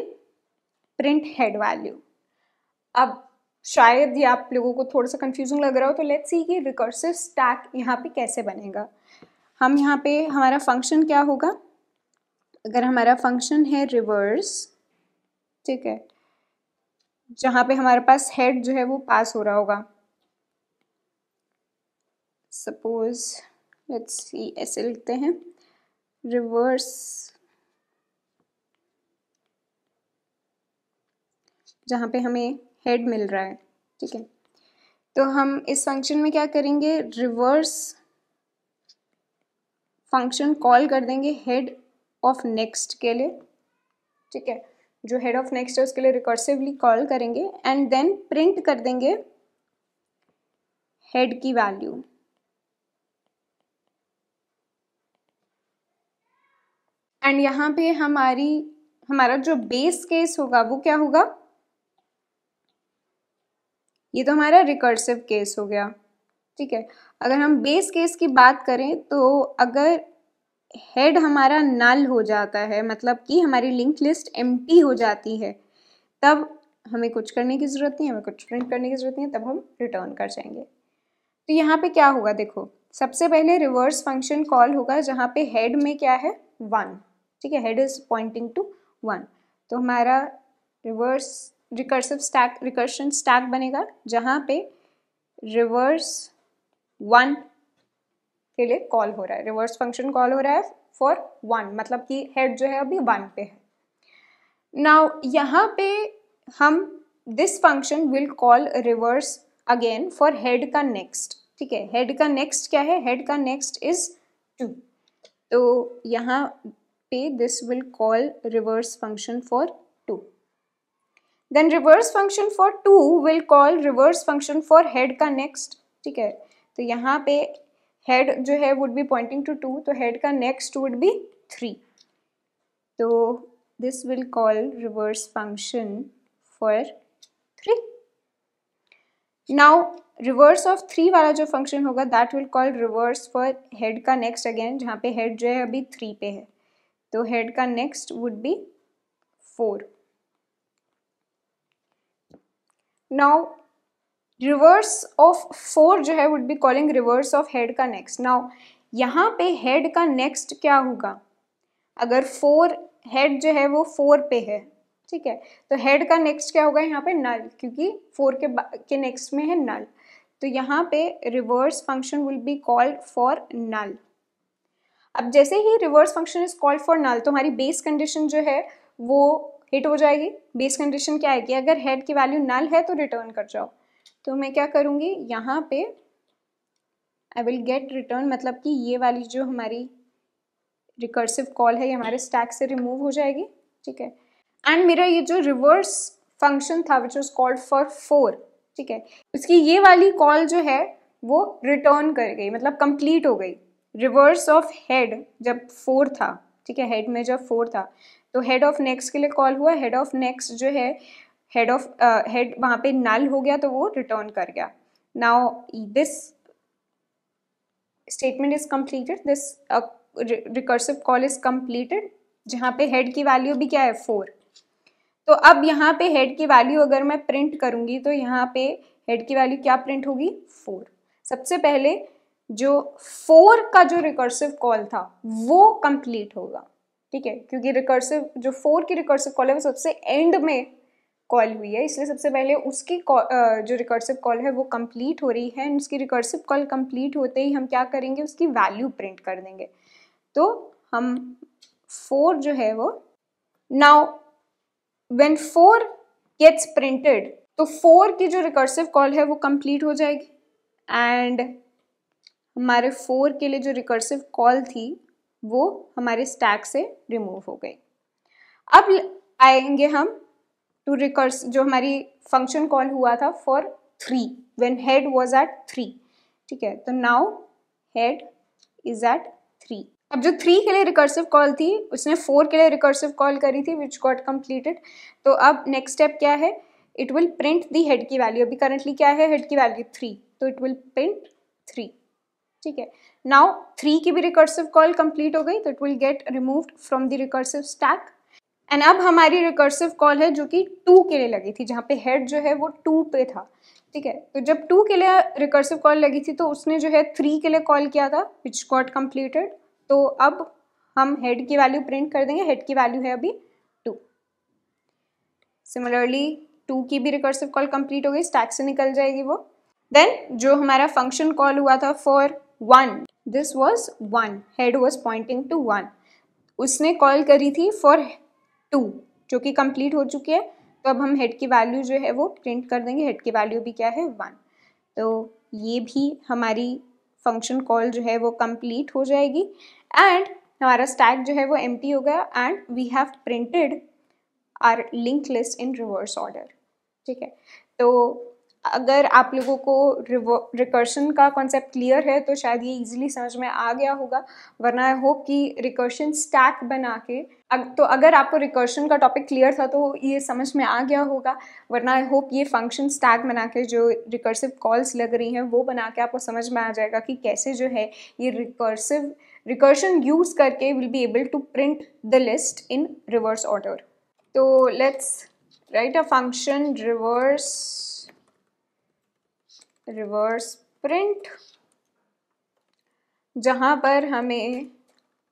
S1: print head value अब शायद ये आप लोगों को थोड़ा सा कंफ्यूजिंग लग रहा हो तो लेट्स सी कि रिकर्सिव स्टैक यहाँ पे कैसे बनेगा हम यहाँ पे हमारा फंक्शन क्या होगा अगर हमारा फंक्शन है रिवर्स ठीक है जहाँ पे हमारे पास हेड जो है वो पास हो रहा होगा सपोज लेट्स सी ऐसे लिखते हैं रिवर्स जहाँ पे हमें हेड मिल रहा है ठीक है तो हम इस फंक्शन में क्या करेंगे रिवर्स फंक्शन कॉल कर देंगे हेड ऑफ नेक्स्ट के लिए ठीक है जो हेड ऑफ नेक्स्ट है उसके लिए रिकॉर्सिवली कॉल करेंगे एंड देन प्रिंट कर देंगे हेड की वैल्यू एंड यहाँ पे हमारी हमारा जो बेस केस होगा वो क्या होगा ये तो हमारा रिकर्सिव केस हो गया ठीक है अगर हम बेस केस की बात करें तो अगर हेड हमारा नल हो जाता है मतलब कि हमारी लिंक लिस्ट एम हो जाती है तब हमें कुछ करने की ज़रूरत नहीं हमें कुछ प्रिंट करने की ज़रूरत नहीं तब हम रिटर्न कर जाएंगे तो यहाँ पे क्या होगा देखो सबसे पहले रिवर्स फंक्शन कॉल होगा जहाँ पे हेड में क्या है वन ठीक है head is pointing to one तो हमारा reverse recursive stack recursion stack बनेगा जहाँ पे रिवर्स वन के लिए कॉल हो रहा है रिवर्स फंक्शन कॉल हो रहा है फॉर वन मतलब कि हेड जो है अभी वन पे है नाउ यहाँ पे हम this function will call reverse again for head का नेक्स्ट ठीक है हेड का नेक्स्ट क्या है हेड का नेक्स्ट इज टू तो यहाँ p this will call reverse function for 2 then reverse function for 2 will call reverse function for head का next ठीक है तो यहाँ पे हेड जो है would be pointing to two तो हेड का नेक्स्ट वुड बी थ्री तो this will call reverse function for three now reverse of three वाला जो फंक्शन होगा that will call reverse for head का नेक्स्ट अगेन जहाँ पे हेड जो है अभी थ्री पे है तो हेड का next would be four now reverse of four जो है would be calling reverse of head का नेक्स्ट नाउ यहाँ पे हेड का नेक्स्ट क्या होगा अगर फोर हेड जो है वो फोर पे है ठीक है तो हेड का नेक्स्ट क्या होगा यहाँ पे नल क्योंकि फोर के के नेक्स्ट में है नल तो यहाँ पे reverse function will be called for null अब जैसे ही reverse function is called for null तो हमारी बेस कंडीशन जो है वो हिट हो जाएगी बेस कंडीशन क्या है कि अगर हेड की वैल्यू नल है तो रिटर्न कर जाओ तो मैं क्या करूँगी यहाँ पे आई विल गेट रिटर्न मतलब कि ये वाली जो हमारी रिकर्सिव कॉल है ये हमारे स्टैक से रिमूव हो जाएगी ठीक है एंड मेरा ये जो रिवर्स फंक्शन था which was called for four ठीक है उसकी ये वाली कॉल जो है वो रिटर्न कर गई मतलब कंप्लीट हो गई रिवर्स ऑफ हेड जब फोर था ठीक है हेड में जब फोर था तो हेड ऑफ नेक्स्ट के लिए कॉल हुआ हेड ऑफ नेक्स्ट जो है हेड ऑफ हेड वहाँ पे नल हो गया तो वो रिटर्न कर गया now this statement is completed this recursive call is completed जहाँ पे हेड की वैल्यू भी क्या है फोर तो अब यहाँ पे हेड की वैल्यू अगर मैं प्रिंट करूंगी तो यहाँ पे हेड की वैल्यू क्या प्रिंट होगी फोर सबसे पहले जो फोर का जो रिकर्सिव कॉल था वो कंप्लीट होगा ठीक है क्योंकि रिकर्सिव जो फोर की रिकर्सिव कॉल है वो सबसे एंड में कॉल हुई है इसलिए सबसे पहले उसकी जो रिकर्सिव कॉल है वो कंप्लीट हो रही है एंड उसकी रिकर्सिव कॉल कंप्लीट होते ही हम क्या करेंगे उसकी वैल्यू प्रिंट कर देंगे तो हम फोर जो है वो now when four gets printed तो फोर की जो रिकर्सिव कॉल है वो कंप्लीट हो जाएगी एंड हमारे फोर के लिए जो रिकर्सिव कॉल थी वो हमारे स्टैक से रिमूव हो गई अब आएंगे हम टू रिकर्स जो हमारी फंक्शन कॉल हुआ था for three when head was at three ठीक है तो now head is at three अब जो थ्री के लिए रिकर्सिव कॉल थी उसने फोर के लिए रिकर्सिव कॉल करी थी विच गॉट कम्प्लीटेड तो अब नेक्स्ट स्टेप क्या है it will print the head की वैल्यू अभी करंटली क्या है हेड की वैल्यू थ्री तो इट विल प्रिंट थ्री ठीक है नाउ थ्री की भी रिकर्सिव कॉल कंप्लीट हो गई तो it will get removed from the recursive stack and अब हमारी रिकर्सिव कॉल है जो कि टू के लिए लगी थी जहाँ पे हेड जो है वो टू पे था ठीक है तो जब टू के लिए रिकर्सिव कॉल लगी थी तो उसने जो है थ्री के लिए कॉल किया था विच गॉट कम्प्लीटेड तो अब हम हेड की वैल्यू प्रिंट कर देंगे हेड की वैल्यू है अभी टू सिमिलरली टू की भी रिकर्सिव कॉल कंप्लीट हो गई स्टैक से निकल जाएगी वो देन जो हमारा फंक्शन कॉल हुआ था for one this was one head was pointing to one उसने कॉल करी थी फॉर टू जो कि कंप्लीट हो चुकी है तो अब हम हेड की वैल्यू जो है वो प्रिंट कर देंगे हेड की वैल्यू भी क्या है वन तो ये भी हमारी फंक्शन कॉल जो है वो कंप्लीट हो जाएगी एंड हमारा स्टैक जो है वो एम हो गया and we have printed our link list in reverse order ठीक है तो अगर आप लोगों को रिकर्शन का कॉन्सेप्ट क्लियर है तो शायद ये इजीली समझ में आ गया होगा वरना आई होप कि रिकर्शन स्टैक बना के अग, तो अगर आपको रिकर्शन का टॉपिक क्लियर था तो ये समझ में आ गया होगा वरना आई होप ये फंक्शन स्टैक बना के जो रिकर्सिव कॉल्स लग रही हैं वो बना के आपको समझ में आ जाएगा कि कैसे जो है ये रिकर्सिव रिकर्शन यूज़ करके will be able to print the list in reverse order तो let's write a function reverse reverse print जहाँ पर हमें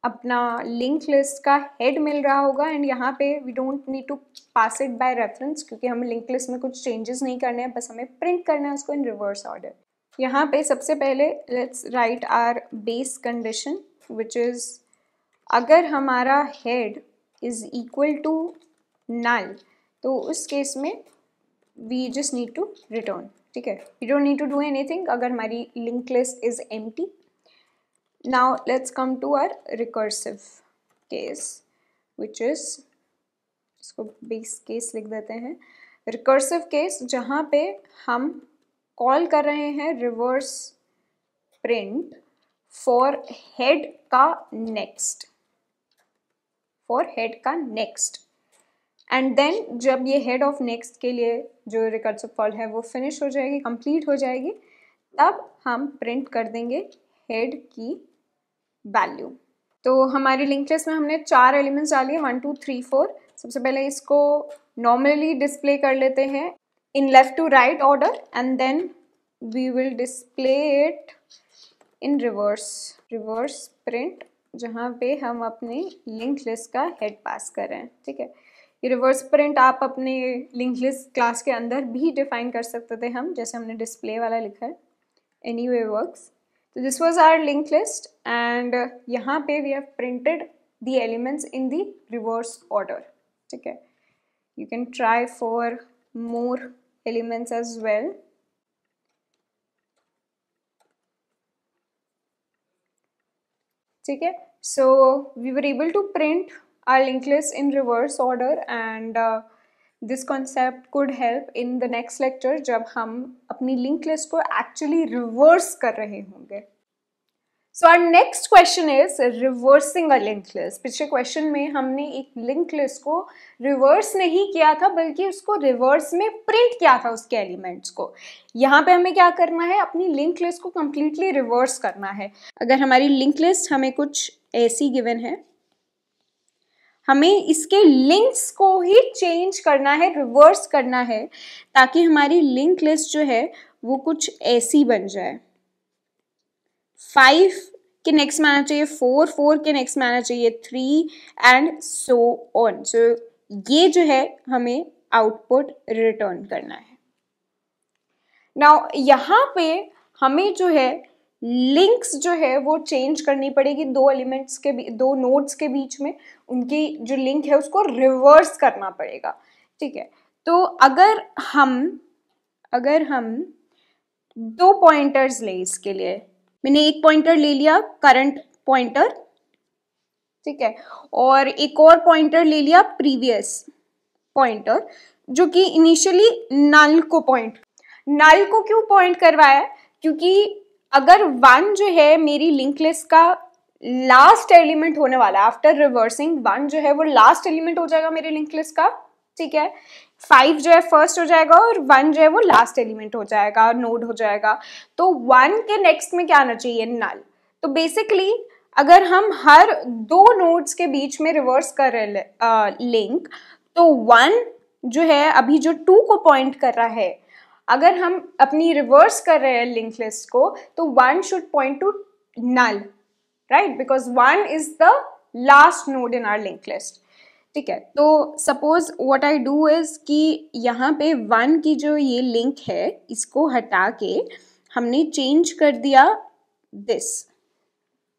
S1: अपना लिंक लिस्ट का हेड मिल रहा होगा एंड यहाँ पे we don't need to pass it by reference क्योंकि हमें लिंक लिस्ट में कुछ चेंजेस नहीं करने हैं बस हमें प्रिंट करना है उसको इन रिवर्स ऑर्डर यहाँ पे सबसे पहले let's write our base condition which is अगर हमारा head is equal to null तो उस केस में we just need to return ठीक है you don't need to do anything अगर हमारी link list is empty now let's come to our recursive case which is इसको base case लिख देते हैं रिकर्सिव केस जहाँ पे हम कॉल कर रहे हैं रिवर्स प्रिंट फॉर हेड का नेक्स्ट फॉर हेड का नेक्स्ट एंड देन जब ये हेड ऑफ नेक्स्ट के लिए जो रिकर्सिव कॉल है वो फिनिश हो जाएगी कंप्लीट हो जाएगी तब हम प्रिंट कर देंगे हेड की वैल्यू तो हमारी लिंक लिस्ट में हमने चार एलिमेंट्स डाले वन टू थ्री फोर सबसे पहले इसको नॉर्मली डिस्प्ले कर लेते हैं in left to right order and then we will display it in reverse reverse print जहाँ पे हम अपनी लिंक लिस्ट का हेड पास करें ठीक है ये रिवर्स प्रिंट आप अपने लिंक लिस्ट क्लास के अंदर भी डिफाइन कर सकते थे हम जैसे हमने डिस्प्ले वाला लिखा है एनी वे वर्क तो this was our link list and यहाँ पे we have printed the elements in the reverse order ठीक है you can try for more elements as well ठीक है so we were able to print I'll link list in reverse order and this concept could help in the next lecture जब हम अपनी link list को actually reverse कर रहे होंगे सो are next question is reversing a link list पिछले question में हमने एक लिंक लिस्ट को रिवर्स नहीं किया था बल्कि उसको रिवर्स में प्रिंट किया था उसके एलिमेंट्स को यहाँ पे हमें क्या करना है अपनी लिंक लिस्ट को कम्प्लीटली रिवर्स करना है अगर हमारी लिंक लिस्ट हमें कुछ ऐसी गिवन है हमें इसके लिंक्स को ही चेंज करना है रिवर्स करना है ताकि हमारी लिंक लिस्ट जो है वो कुछ ऐसी बन जाए फाइव के नेक्स्ट में आना चाहिए फोर फोर के नेक्स्ट में आना चाहिए three and so on so ये जो है हमें आउटपुट रिटर्न करना है नाउ यहाँ पे हमें जो है लिंक्स जो है वो चेंज करनी पड़ेगी दो एलिमेंट्स के दो नोट्स के बीच में उनकी जो लिंक है उसको रिवर्स करना पड़ेगा ठीक है तो अगर हम अगर हम दो पॉइंटर्स लें इसके लिए मैंने एक पॉइंटर ले लिया करंट पॉइंटर ठीक है और एक और पॉइंटर ले लिया प्रीवियस पॉइंटर जो कि इनिशियली नल को पॉइंट नल को क्यों पॉइंट करवाया क्योंकि अगर वन जो है मेरी लिंक लिस्ट का लास्ट एलिमेंट होने वाला है आफ्टर रिवर्सिंग वन जो है वो लास्ट एलिमेंट हो जाएगा मेरे लिंक लिस्ट का ठीक है फाइव जो है फर्स्ट हो जाएगा और वन जो है वो लास्ट एलिमेंट हो जाएगा नोड हो जाएगा तो वन के नेक्स्ट में क्या आना चाहिए नल तो बेसिकली अगर हम हर दो नोड्स के बीच में रिवर्स कर रहे लिंक तो वन जो है अभी जो टू को पॉइंट कर रहा है अगर हम अपनी रिवर्स कर रहे हैं लिंक लिस्ट को तो one should point to null right because one is the last node in our link list ठीक है तो suppose what I do is कि यहाँ पे वन की जो ये लिंक है इसको हटा के हमने चेंज कर दिया दिस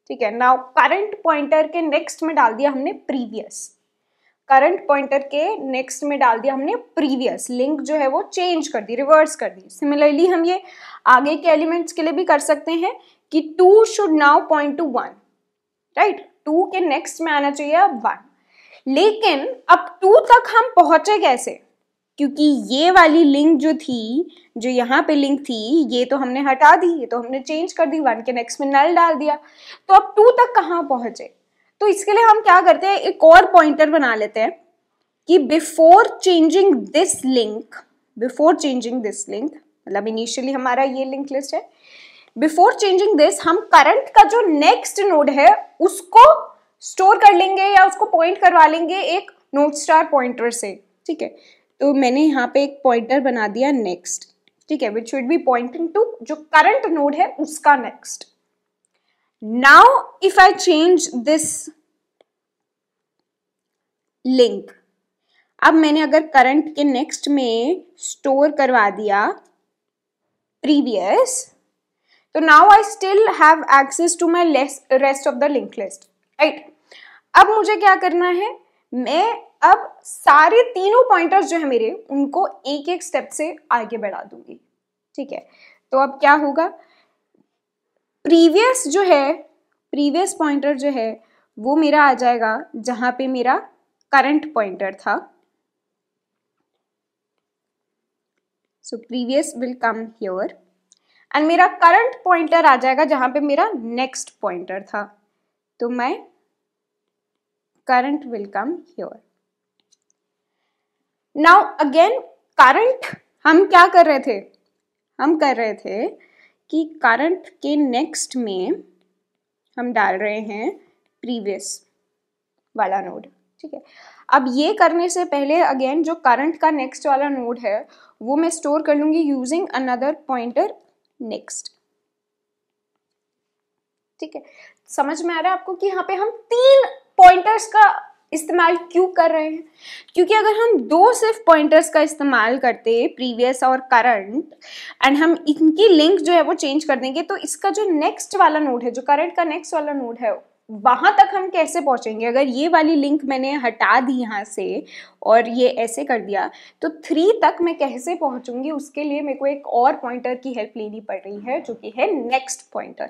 S1: ठीक है नाउ करंट पॉइंटर के नेक्स्ट में डाल दिया हमने प्रीवियस करंट पॉइंटर के नेक्स्ट में डाल दिया हमने प्रीवियस लिंक जो है वो चेंज कर दी रिवर्स कर दी सिमिलरली हम ये आगे के एलिमेंट्स के लिए भी कर सकते हैं कि two should now point to one right two के नेक्स्ट में आना चाहिए अब वन लेकिन अब टू तक हम पहुंचे कैसे क्योंकि ये वाली लिंक जो थी जो यहाँ पे लिंक थी ये तो हमने हटा दी ये तो हमने चेंज कर दी वन के नेक्स्ट में नल डाल दिया तो अब टू तक कहाँ पहुंचे तो इसके लिए हम क्या करते हैं एक और पॉइंटर बना लेते हैं कि before changing this link before changing this link मतलब इनिशियली हमारा ये लिंक लिस्ट है बिफोर चेंजिंग दिस हम करंट का जो नेक्स्ट नोड है उसको स्टोर कर लेंगे या उसको पॉइंट करवा लेंगे एक नोट स्टार पॉइंटर से ठीक है तो मैंने यहाँ पे एक पॉइंटर बना दिया नेक्स्ट ठीक है which should be pointing to जो करंट नोड है उसका next Now, if I change this link अब मैंने अगर करंट के नेक्स्ट में स्टोर करवा दिया प्रीवियस तो now I still have access to my rest of the link list right अब मुझे क्या करना है मैं अब सारे तीनों पॉइंटर्स जो है मेरे उनको एक एक स्टेप से आगे बढ़ा दूंगी ठीक है तो अब क्या होगा प्रीवियस जो है प्रीवियस पॉइंटर जो है वो मेरा आ जाएगा जहां पे मेरा करंट पॉइंटर था so previous will come here and मेरा करंट पॉइंटर आ जाएगा जहां पे मेरा नेक्स्ट पॉइंटर था तो मैं current will come here now again current हम क्या कर रहे थे हम कर रहे थे कि करंट के नेक्स्ट में हम डाल रहे हैं प्रीवियस वाला नोड ठीक है अब ये करने से पहले अगेन जो करंट का नेक्स्ट वाला नोड है वो मैं स्टोर कर लूंगी यूजिंग अनदर पॉइंटर नेक्स्ट ठीक है समझ में आ रहा है आपको कि यहाँ पे हम तीन पॉइंटर्स का इस्तेमाल क्यों कर रहे हैं क्योंकि अगर हम दो सिर्फ पॉइंटर्स का इस्तेमाल करते प्रीवियस और करंट एंड हम इनकी लिंक जो है वो चेंज कर देंगे तो इसका जो नेक्स्ट वाला नोड है जो करंट का नेक्स्ट वाला नोड है वहां तक हम कैसे पहुंचेंगे अगर ये वाली लिंक मैंने हटा दी यहाँ से और ये ऐसे कर दिया तो थ्री तक मैं कैसे पहुंचूंगी उसके लिए मेरे को एक और पॉइंटर की हेल्प लेनी पड़ रही है जो कि है नेक्स्ट पॉइंटर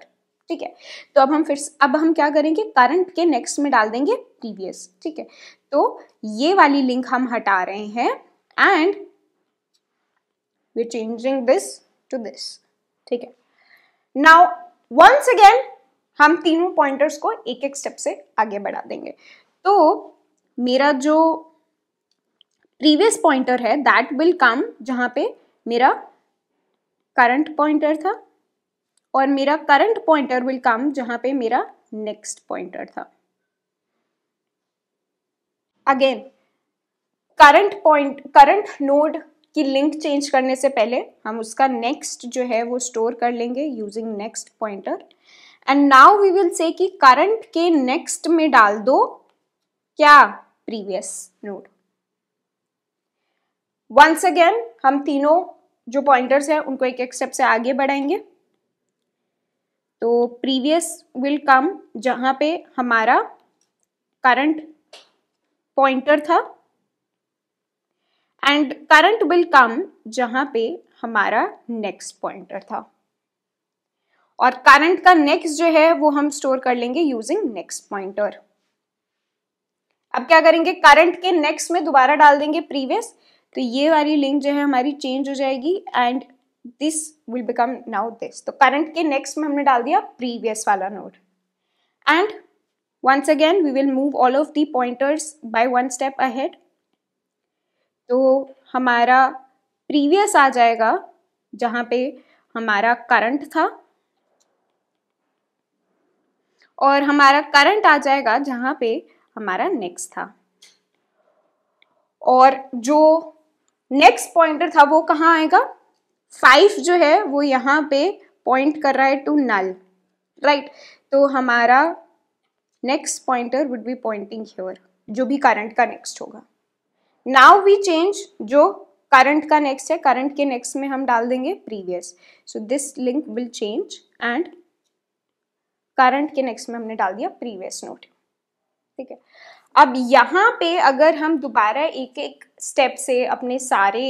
S1: ठीक है तो अब हम फिर अब हम क्या करेंगे करंट के नेक्स्ट में डाल देंगे प्रीवियस ठीक है तो ये वाली लिंक हम हटा रहे हैं and we changing this to this ठीक है नाउ वंस अगेन हम तीनों पॉइंटर्स को एक एक स्टेप से आगे बढ़ा देंगे तो मेरा जो प्रीवियस पॉइंटर है दैट विल कम जहां पे मेरा करंट पॉइंटर था और मेरा करंट पॉइंटर विल कम जहां पे मेरा नेक्स्ट पॉइंटर था again current point current node की लिंक चेंज करने से पहले हम उसका नेक्स्ट जो है वो स्टोर कर लेंगे using next pointer and now we will say कि करंट के नेक्स्ट में डाल दो क्या प्रीवियस नोड वंस अगेन हम तीनों जो पॉइंटर्स हैं उनको एक एक स्टेप से आगे बढ़ाएंगे तो प्रीवियस विल कम जहाँ पे हमारा करंट पॉइंटर था एंड करंट विल कम जहाँ पे हमारा नेक्स्ट पॉइंटर था और करंट का नेक्स्ट जो है वो हम स्टोर कर लेंगे यूजिंग नेक्स्ट पॉइंटर अब क्या करेंगे करंट के नेक्स्ट में दोबारा डाल देंगे प्रीवियस तो ये वाली लिंक जो है हमारी चेंज हो जाएगी and this will become now this तो करंट के नेक्स्ट में हमने डाल दिया प्रीवियस वाला node and once again we will move all of the pointers by one step ahead तो हमारा प्रीवियस आ जाएगा जहां पे हमारा करंट था और हमारा करंट आ जाएगा जहां पे हमारा नेक्स्ट था और जो नेक्स्ट पॉइंटर था वो कहाँ आएगा फाइव जो है वो यहाँ पे पॉइंट कर रहा है टू नल राइट तो हमारा next pointer would be pointing here जो भी करंट का नेक्स्ट होगा नाउ वी चेंज जो करंट का नेक्स्ट है करंट के नेक्स्ट में हम डाल देंगे previous so this link will change and current के नेक्स्ट में हमने डाल दिया प्रीवियस नोट ठीक है अब यहाँ पे अगर हम दोबारा एक एक स्टेप से अपने सारे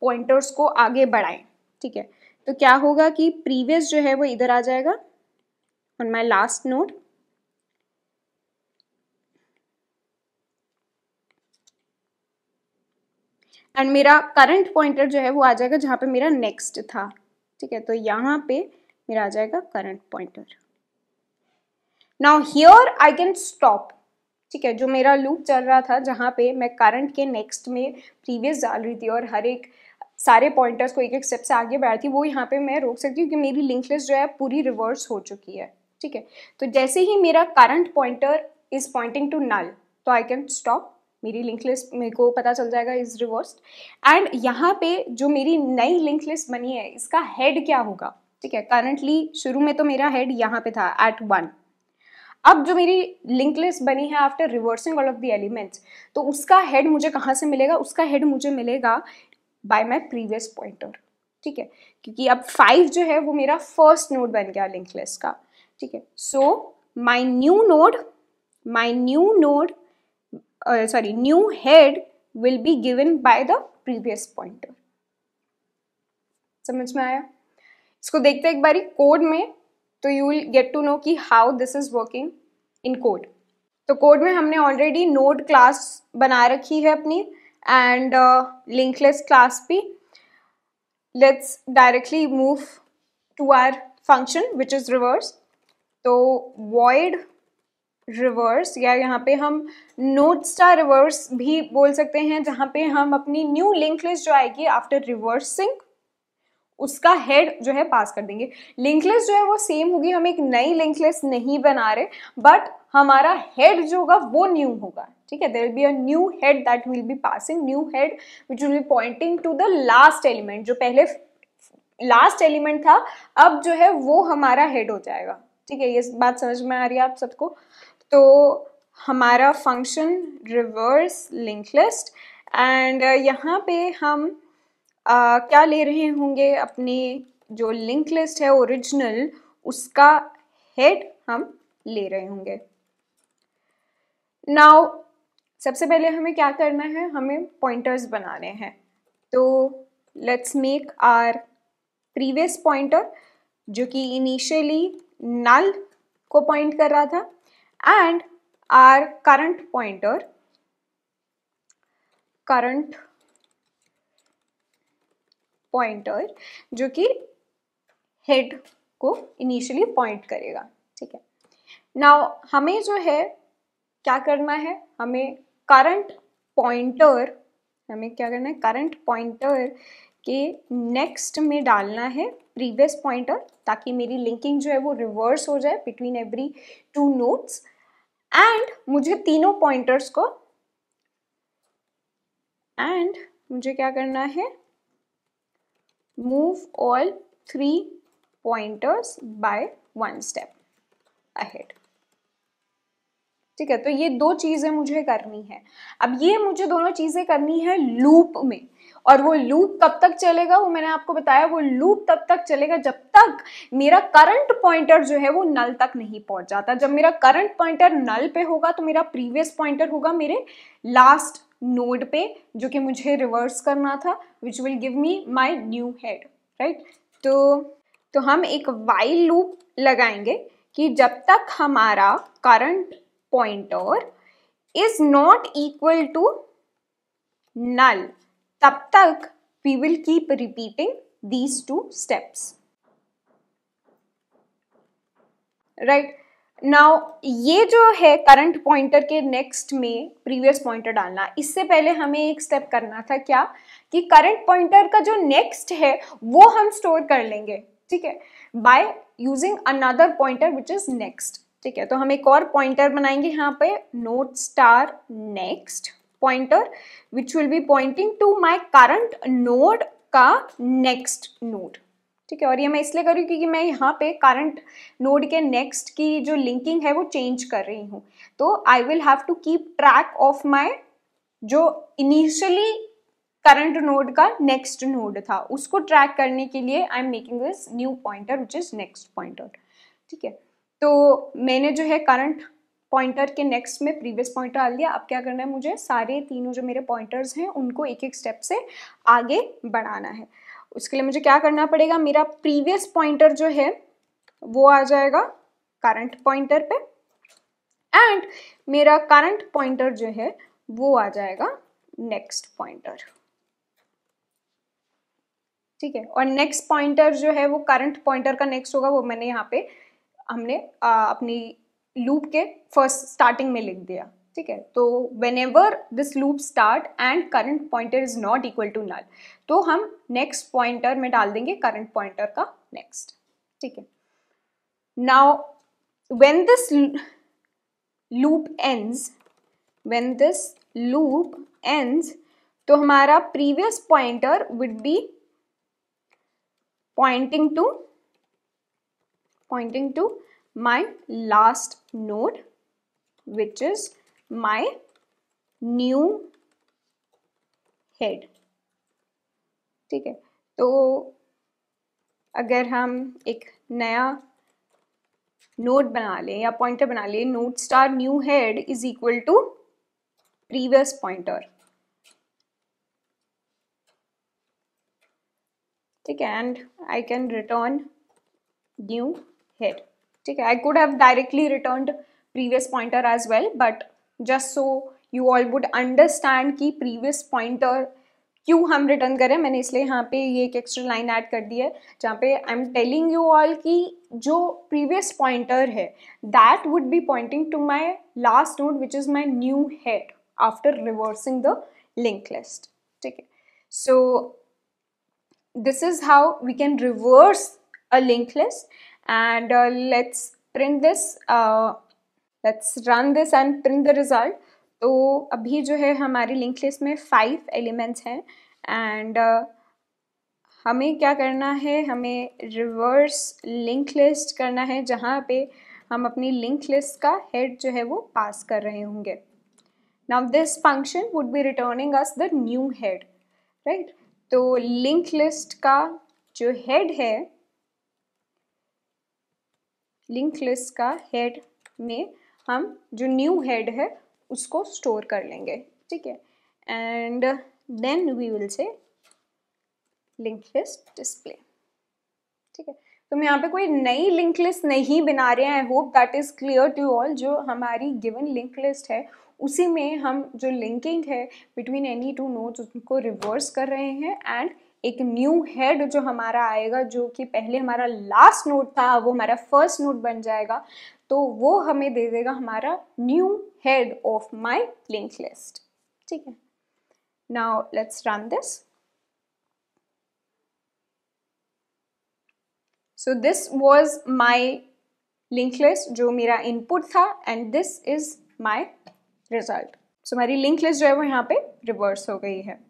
S1: पॉइंटर्स को आगे बढ़ाएं ठीक है तो क्या होगा कि प्रीवियस जो है वो इधर आ जाएगा on my last node and मेरा करंट पॉइंटर जो है वो आ जाएगा जहां पे मेरा नेक्स्ट था ठीक है तो यहां पे मेरा आ जाएगा current pointer now here I can stop ठीक है जो मेरा लूप चल रहा था जहां पे मैं करंट के नेक्स्ट में प्रीवियस डाल रही थी और हर एक सारे पॉइंटर्स को एक एक स्टेप से आगे बढ़ाती थी वो यहाँ पे मैं रोक सकती हूँ कि मेरी लिंक लिस्ट जो है पूरी रिवर्स हो चुकी है ठीक है तो जैसे ही मेरा current pointer is pointing to null तो आई कैन स्टॉप मेरी लिंक लिस्ट मेरे को पता चल जाएगा इज रिवर्स्ड एंड यहाँ पे जो मेरी नई लिंक लिस्ट बनी है इसका हेड क्या होगा ठीक है करंटली शुरू में तो मेरा हेड यहाँ पे था एट वन अब जो मेरी लिंक लिस्ट बनी है after reversing all of the elements तो उसका हेड मुझे कहाँ से मिलेगा उसका हेड मुझे मिलेगा बाय माई प्रीवियस पॉइंटर ठीक है क्योंकि अब फाइव जो है वो मेरा फर्स्ट नोड बन गया लिंक लिस्ट का ठीक है so my new node my new node sorry new head will be given by the previous pointer समझ में आया इसको देखते एक बारी कोड में तो you will get to know कि how this is working in code तो कोड में हमने ऑलरेडी नोड क्लास बना रखी है अपनी and link list class list let's directly move to our function which is reverse तो void रिवर्स या यहाँ पे हम नोट स्टार रिवर्स भी बोल सकते हैं जहाँ पे हम अपनी न्यू लिंक लिस्ट जो आएगी आफ्टर रिवर्सिंग उसका हेड जो है पास कर देंगे लिंक लिस्ट जो है वो सेम होगी हम एक नई लिंक लिस्ट नहीं बना रहे बट हमारा हेड जो होगा वो न्यू होगा ठीक है there will be a new head that will be passing new head which will be pointing to the last element जो पहले लास्ट एलिमेंट था अब जो है वो हमारा हेड हो जाएगा ठीक है ये बात समझ में आ रही है आप सबको तो हमारा function reverse link list and यहाँ पे हम आ, uh, क्या ले रहे होंगे अपने जो लिंक लिस्ट है ओरिजिनल उसका हेड हम ले रहे होंगे नाउ सबसे पहले हमें क्या करना है हमें पॉइंटर्स बनाने हैं तो let's make our previous pointer जो कि इनिशियली नल को पॉइंट कर रहा था and our current pointer current pointer जो कि हेड को इनिशियली पॉइंट करेगा ठीक है नाउ हमें जो है क्या करना है हमें करंट पॉइंटर हमें क्या करना है करंट पॉइंटर के नेक्स्ट में डालना है प्रीवियस पॉइंटर ताकि मेरी लिंकिंग जो है वो रिवर्स हो जाए between every two nodes and मुझे तीनों पॉइंटर्स को एंड मुझे क्या करना है move all three pointers by one step ahead ठीक है तो ये दो चीज़ें मुझे करनी है अब ये मुझे दोनों चीज़ें करनी है लूप में और वो लूप कब तक चलेगा वो मैंने आपको बताया वो लूप तब तक चलेगा जब तक मेरा करंट पॉइंटर जो है वो नल तक नहीं पहुंच जाता जब मेरा करंट पॉइंटर नल पे होगा तो मेरा प्रीवियस पॉइंटर होगा मेरे लास्ट नोड पे जो कि मुझे रिवर्स करना था which will give me my new head right तो तो हम एक वाइल लूप लगाएंगे कि जब तक हमारा current pointer is not equal to null तब तक we will keep repeating these two steps right now ये जो है करंट पॉइंटर के नेक्स्ट में प्रीवियस पॉइंटर डालना इससे पहले हमें एक स्टेप करना था क्या कि करंट पॉइंटर का जो नेक्स्ट है वो हम स्टोर कर लेंगे ठीक है by using another pointer which is next ठीक है तो हम एक और पॉइंटर बनाएंगे यहाँ पे node star next pointer which will be pointing to my current node का नेक्स्ट नोड ठीक है और ये मैं इसलिए कर रही हूँ क्योंकि मैं यहाँ पे करंट नोड के नेक्स्ट की जो लिंकिंग है वो चेंज कर रही हूँ तो I will have to keep track of my जो इनिशियली करंट नोड का नेक्स्ट नोड था उसको ट्रैक करने के लिए I am making this new pointer which is next pointer ठीक है तो मैंने जो है करंट पॉइंटर के नेक्स्ट में प्रीवियस पॉइंटर डाल दिया अब क्या करना है मुझे सारे तीनों जो मेरे पॉइंटर्स हैं उनको एक एक स्टेप से आगे बढ़ाना है उसके लिए मुझे क्या करना पड़ेगा मेरा प्रीवियस पॉइंटर जो है वो आ जाएगा करंट पॉइंटर पे एंड मेरा करंट पॉइंटर जो है वो आ जाएगा नेक्स्ट पॉइंटर ठीक है और नेक्स्ट पॉइंटर जो है वो करंट पॉइंटर का नेक्स्ट होगा वो मैंने यहाँ पे हमने आ, अपनी लूप के फर्स्ट स्टार्टिंग में लिख दिया ठीक है तो whenever this loop start and current pointer is not equal to null तो हम नेक्स्ट पॉइंटर में डाल देंगे करंट पॉइंटर का नेक्स्ट ठीक है now when this loop end when this loop end तो हमारा previous pointer would be pointing to pointing to my last node which is my new head ठीक है तो अगर हम एक नया नोट बना लें या पॉइंटर बना लें node star new head is equal to previous pointer ठीक है and I can return new here ठीक है I could have directly return previous pointer as well but just so you all would understand कि previous pointer क्यों हम return करें मैंने इसलिए यहाँ पे ये एक एक्स्ट्रा लाइन ऐड कर दी है जहाँ पे I am telling you all कि जो प्रीवियस पॉइंटर है that would be pointing to my last node which is my new head after reversing the link list ठीक है so this is how we can reverse a link list and uh, let's print this uh, let's run this and print the result तो अभी जो है हमारी link list में five elements हैं and uh, हमें क्या करना है हमें रिवर्स लिंक लिस्ट करना है जहाँ पे हम अपनी लिंक लिस्ट का हेड जो है वो पास कर रहे होंगे now this function would be returning us the new head right तो लिंक लिस्ट का जो हेड है लिंक लिस्ट का हेड में हम जो न्यू हेड है उसको स्टोर कर लेंगे ठीक है and then we will say link list display ठीक है तो हम यहाँ पे कोई नई लिंक लिस्ट नहीं बना रहे हैं I hope that is clear to all जो हमारी गिवन लिंक लिस्ट है उसी में हम जो लिंकिंग है बिटवीन एनी टू नोट्स उनको रिवर्स कर रहे हैं एंड एक न्यू हेड जो हमारा आएगा जो कि पहले हमारा लास्ट नोट था वो हमारा फर्स्ट नोट बन जाएगा तो वो हमें दे देगा हमारा new head of my link list ठीक है now let's run this so this was my link list जो मेरा इनपुट था and this is my result सो हमारी लिंक लिस्ट जो है वो यहाँ पे रिवर्स हो गई है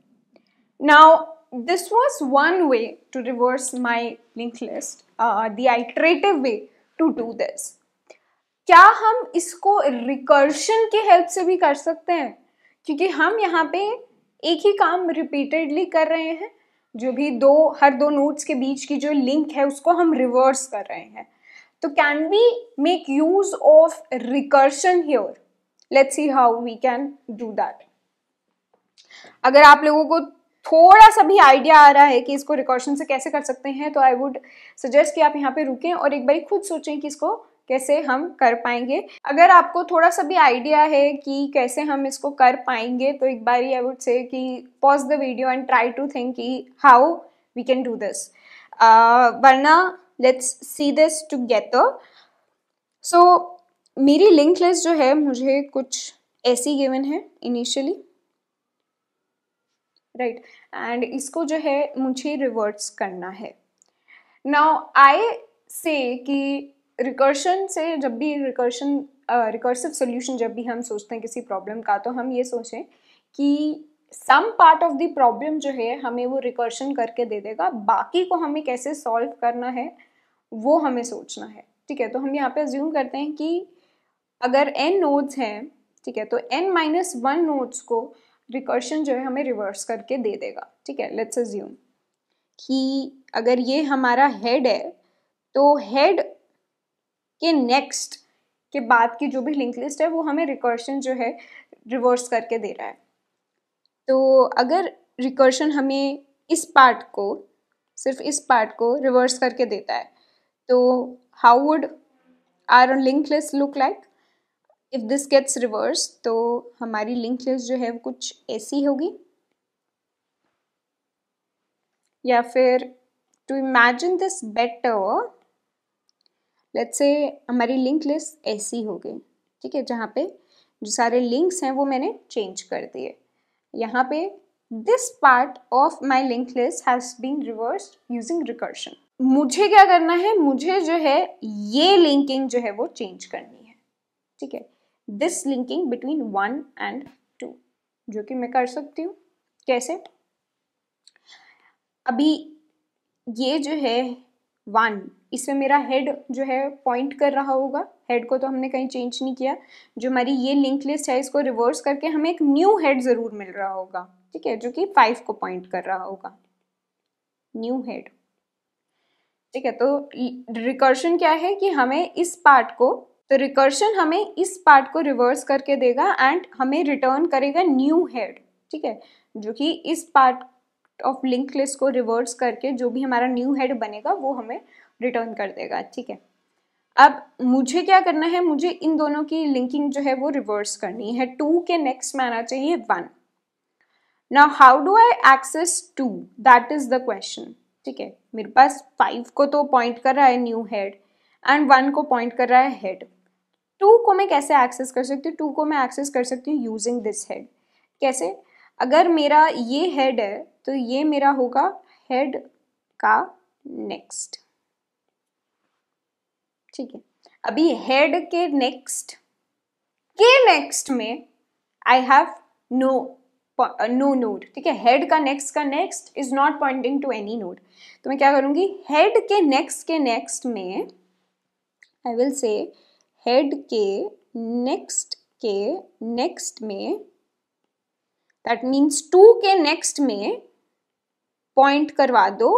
S1: now this was one way to reverse my linked list, uh, the iterative way to do this. क्या हम इसको रिकर्शन के हेल्प से भी कर सकते हैं क्योंकि हम यहाँ पे एक ही काम रिपीटेडली कर रहे हैं जो भी दो हर दो नोट्स के बीच की जो लिंक है उसको हम रिवर्स कर रहे हैं तो can we make use of recursion here let's see how we can do that अगर आप लोगों को थोड़ा सा भी आइडिया आ रहा है कि इसको रिकॉर्शन से कैसे कर सकते हैं तो आई वुड सजेस्ट कि आप यहाँ पे रुकें और एक बारी खुद सोचें कि इसको कैसे हम कर पाएंगे अगर आपको थोड़ा सा भी आइडिया है कि कैसे हम इसको कर पाएंगे तो एक बार आई वुड से कि pause the video and try to think कि how we can do this वरना let's see this together so मेरी लिंक लिस्ट जो है मुझे कुछ ऐसी गिवन है इनिशियली राइट एंड इसको जो है मुझे रिवर्स करना है नाउ आई से कि रिकर्शन से जब भी रिकर्शन रिकर्सिव सोल्यूशन जब भी हम सोचते हैं किसी प्रॉब्लम का तो हम ये सोचें कि some part of the problem जो है हमें वो रिकर्शन करके दे देगा बाकी को हमें कैसे सॉल्व करना है वो हमें सोचना है ठीक है तो हम यहाँ पे ज्यूम करते हैं कि अगर एन नोट्स हैं ठीक है तो एन माइनस वन नोट्स को रिकर्शन जो है हमें रिवर्स करके दे देगा ठीक है लेट्स अज्यूम कि अगर ये हमारा हेड है तो हेड के नेक्स्ट के बाद की जो भी लिंक लिस्ट है वो हमें रिकर्शन जो है रिवर्स करके दे रहा है तो अगर रिकर्शन हमें इस पार्ट को सिर्फ इस पार्ट को रिवर्स करके देता है तो how would our link list look like if this gets reverse तो हमारी लिंक लिस्ट जो है वो कुछ ऐसी होगी या फिर to imagine this better let's say हमारी लिंक लिस्ट ऐसी होगी ठीक है जहाँ पे जो सारे लिंक्स हैं वो मैंने चेंज कर दिए यहाँ पे this part of my link list has been reverse using recursion मुझे क्या करना है मुझे जो है ये लिंकिंग जो है वो चेंज करनी है ठीक है this linking between one and two जो कि मैं कर सकती हूँ कैसे अभी ये जो है वन इसमें मेरा हेड जो है पॉइंट कर रहा होगा हेड को तो हमने कहीं चेंज नहीं किया जो हमारी ये लिंक लिस्ट है इसको रिवर्स करके हमें एक न्यू हेड ज़रूर मिल रहा होगा ठीक है जो कि फाइव को पॉइंट कर रहा होगा न्यू हेड ठीक है तो रिकर्शन क्या है कि हमें इस पार्ट को तो रिकर्शन हमें इस पार्ट को रिवर्स करके देगा एंड हमें रिटर्न करेगा न्यू हेड ठीक है जो कि इस पार्ट ऑफ लिंक लिस्ट को रिवर्स करके जो भी हमारा न्यू हेड बनेगा वो हमें रिटर्न कर देगा ठीक है अब मुझे क्या करना है मुझे इन दोनों की लिंकिंग जो है वो रिवर्स करनी है टू के नेक्स्ट में आना चाहिए one now how do I access two that is the question ठीक है मेरे पास फाइव को तो पॉइंट कर रहा है न्यू हेड एंड वन को पॉइंट कर रहा है हेड टू को मैं कैसे एक्सेस कर सकती हूँ टू को मैं एक्सेस कर सकती हूँ यूजिंग दिस हेड कैसे अगर मेरा ये हेड है तो ये मेरा होगा हेड का नेक्स्ट ठीक है अभी हेड के नेक्स्ट के नेक्स्ट में I have no no node ठीक है हेड का नेक्स्ट का next is not pointing to any node तो मैं क्या करूंगी हेड के नेक्स्ट के नेक्स्ट में आई विल से हेड के नेक्स्ट के नेक्स्ट में दैट मीन्स टू के नेक्स्ट में पॉइंट करवा दो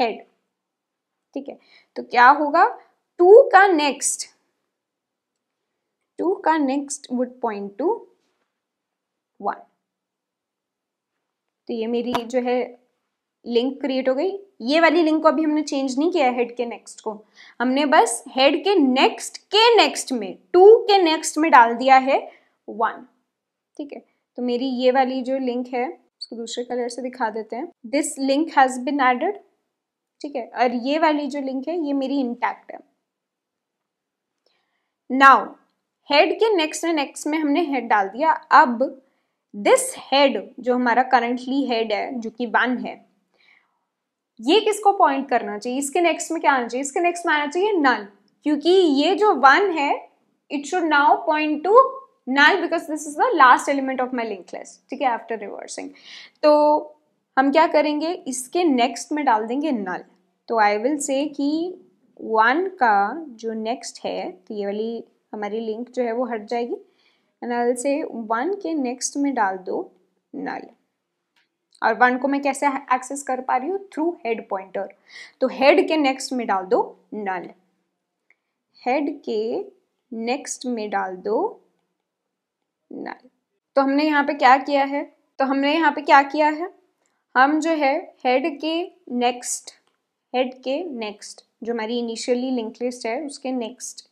S1: हेड ठीक है तो क्या होगा टू का नेक्स्ट टू का next would point to one तो ये मेरी जो है लिंक क्रिएट हो गई ये वाली लिंक को अभी हमने चेंज नहीं किया हेड के नेक्स्ट को हमने बस हेड के नेक्स्ट के नेक्स्ट में टू के नेक्स्ट में डाल दिया है वन ठीक है तो मेरी ये वाली जो लिंक है उसको दूसरे कलर से दिखा देते हैं this link has been added ठीक है और ये वाली जो लिंक है ये मेरी इंटैक्ट है नाउ हेड के नेक्स्ट में नेक्स्ट में हमने हेड डाल दिया अब दिस हेड जो हमारा करंटली हेड है जो कि वन है ये किसको पॉइंट करना चाहिए इसके नेक्स्ट में क्या आना चाहिए इसके नेक्स्ट में आना चाहिए नल क्योंकि ये जो वन है it should now point to null because this is the last element of my link ठीक है आफ्टर रिवर्सिंग तो हम क्या करेंगे इसके नेक्स्ट में डाल देंगे नल तो आई विल से कि वन का जो नेक्स्ट है तो ये वाली हमारी लिंक जो है वो हट जाएगी and I will say one के नेक्स्ट में डाल दो नल और वन को मैं कैसे एक्सेस कर पा रही हूँ थ्रू हेड पॉइंटर तो हेड के नेक्स्ट में डाल दो नल हेड के नेक्स्ट में डाल दो नल तो हमने यहाँ पे क्या किया है तो हमने यहाँ पे क्या किया है हम जो है हेड के नेक्स्ट हेड के नेक्स्ट जो हमारी इनिशियली लिंक लिस्ट है उसके नेक्स्ट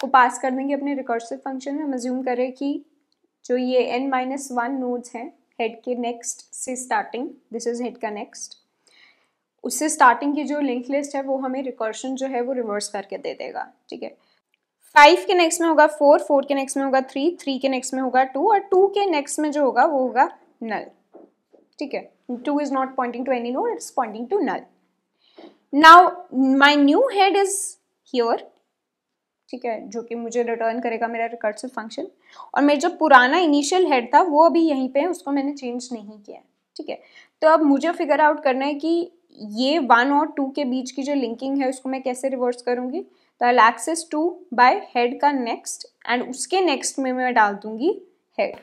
S1: को पास कर देंगे अपने रिकर्सिव फंक्शन में हम ज्यूम करें कि जो ये एन माइनस वन नोड्स हैं हेड के नेक्स्ट से स्टार्टिंग दिस इज हेड का नेक्स्ट उससे स्टार्टिंग की जो लिंक लिस्ट है वो हमें रिकॉर्शन जो है वो रिवर्स करके दे देगा ठीक है फाइव के नेक्स्ट में होगा फोर फोर के नेक्स्ट में होगा थ्री थ्री के नेक्स्ट में होगा टू और टू के नेक्स्ट में जो होगा वो होगा नल ठीक है two is not pointing to any node it's pointing to null now my new head is here ठीक है जो कि मुझे रिटर्न करेगा मेरा रिकर्सिव फंक्शन और मेरा जो पुराना इनिशियल हेड था वो अभी यहीं पे है उसको मैंने चेंज नहीं किया ठीक है तो अब मुझे फिगर आउट करना है कि ये वन और टू के बीच की जो लिंकिंग है उसको मैं कैसे रिवर्स करूँगी तो I access two by head का नेक्स्ट एंड उसके नेक्स्ट में मैं डाल दूंगी हेड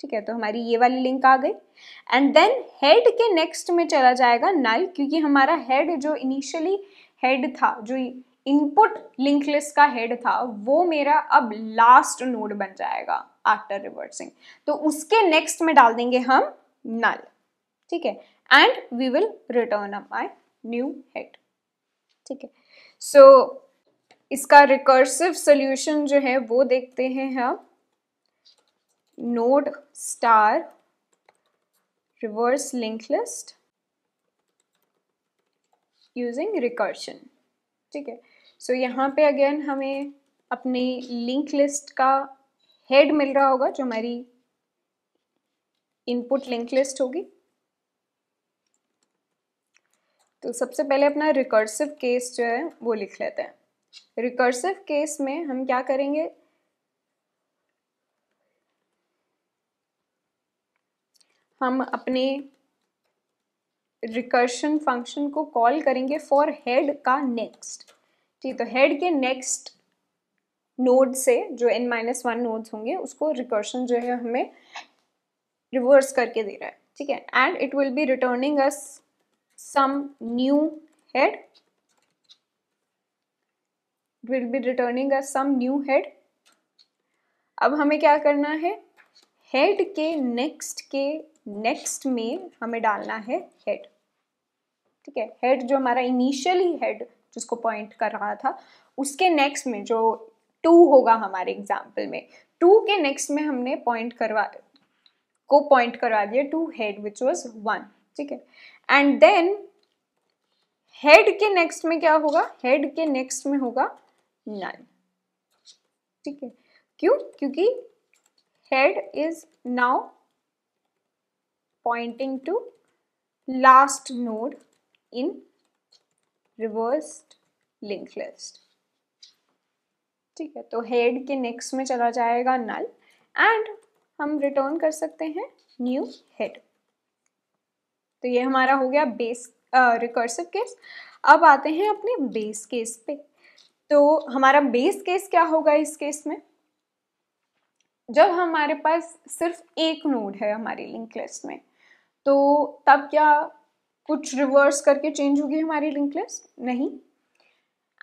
S1: ठीक है तो हमारी ये वाली लिंक आ गई एंड देन हेड के नेक्स्ट में चला जाएगा नल क्योंकि हमारा हेड जो इनिशियली हेड था जो इनपुट लिंक लिस्ट का हेड था वो मेरा अब लास्ट नोड बन जाएगा आफ्टर रिवर्सिंग तो उसके नेक्स्ट में डाल देंगे हम नल ठीक है and we will return up my new head ठीक है सो इसका रिकर्सिव सोल्यूशन जो है वो देखते हैं हम node star reverse link list using recursion ठीक है सो so, यहाँ पे अगेन हमें अपनी लिंक लिस्ट का हेड मिल रहा होगा जो हमारी इनपुट लिंक लिस्ट होगी तो सबसे पहले अपना रिकर्सिव केस जो है वो लिख लेते हैं रिकर्सिव केस में हम क्या करेंगे हम अपने रिकर्शन फंक्शन को कॉल करेंगे फॉर हेड का नेक्स्ट ठीक तो हेड के नेक्स्ट नोड से जो एन माइनस वन नोड्स होंगे उसको रिकर्शन जो है हमें रिवर्स करके दे रहा है ठीक है and it will be returning us some new head it will be returning us some new head अब हमें क्या करना है हेड के नेक्स्ट के नेक्स्ट में हमें डालना है हेड ठीक है हेड जो हमारा इनिशियली हेड जिसको पॉइंट कर रहा था उसके नेक्स्ट में जो टू होगा हमारे एग्जाम्पल में टू के नेक्स्ट में हमने पॉइंट करवा को पॉइंट करवा दिया to head which was one ठीक है एंड देन हेड के नेक्स्ट में क्या होगा हेड के नेक्स्ट में होगा नन ठीक है क्यों क्योंकि head is now pointing to last node in reversed link list ठीक है तो हेड के नेक्स्ट में चला जाएगा नल एंड हम रिटर्न कर सकते हैं न्यू हेड तो ये हमारा हो गया बेस रिकर्सिव केस अब आते हैं अपने बेस केस पे तो हमारा बेस केस क्या होगा इस केस में जब हमारे पास सिर्फ एक नोड है हमारी लिंक लिस्ट में तो तब क्या कुछ रिवर्स करके चेंज होगी हमारी लिंक लिस्ट नहीं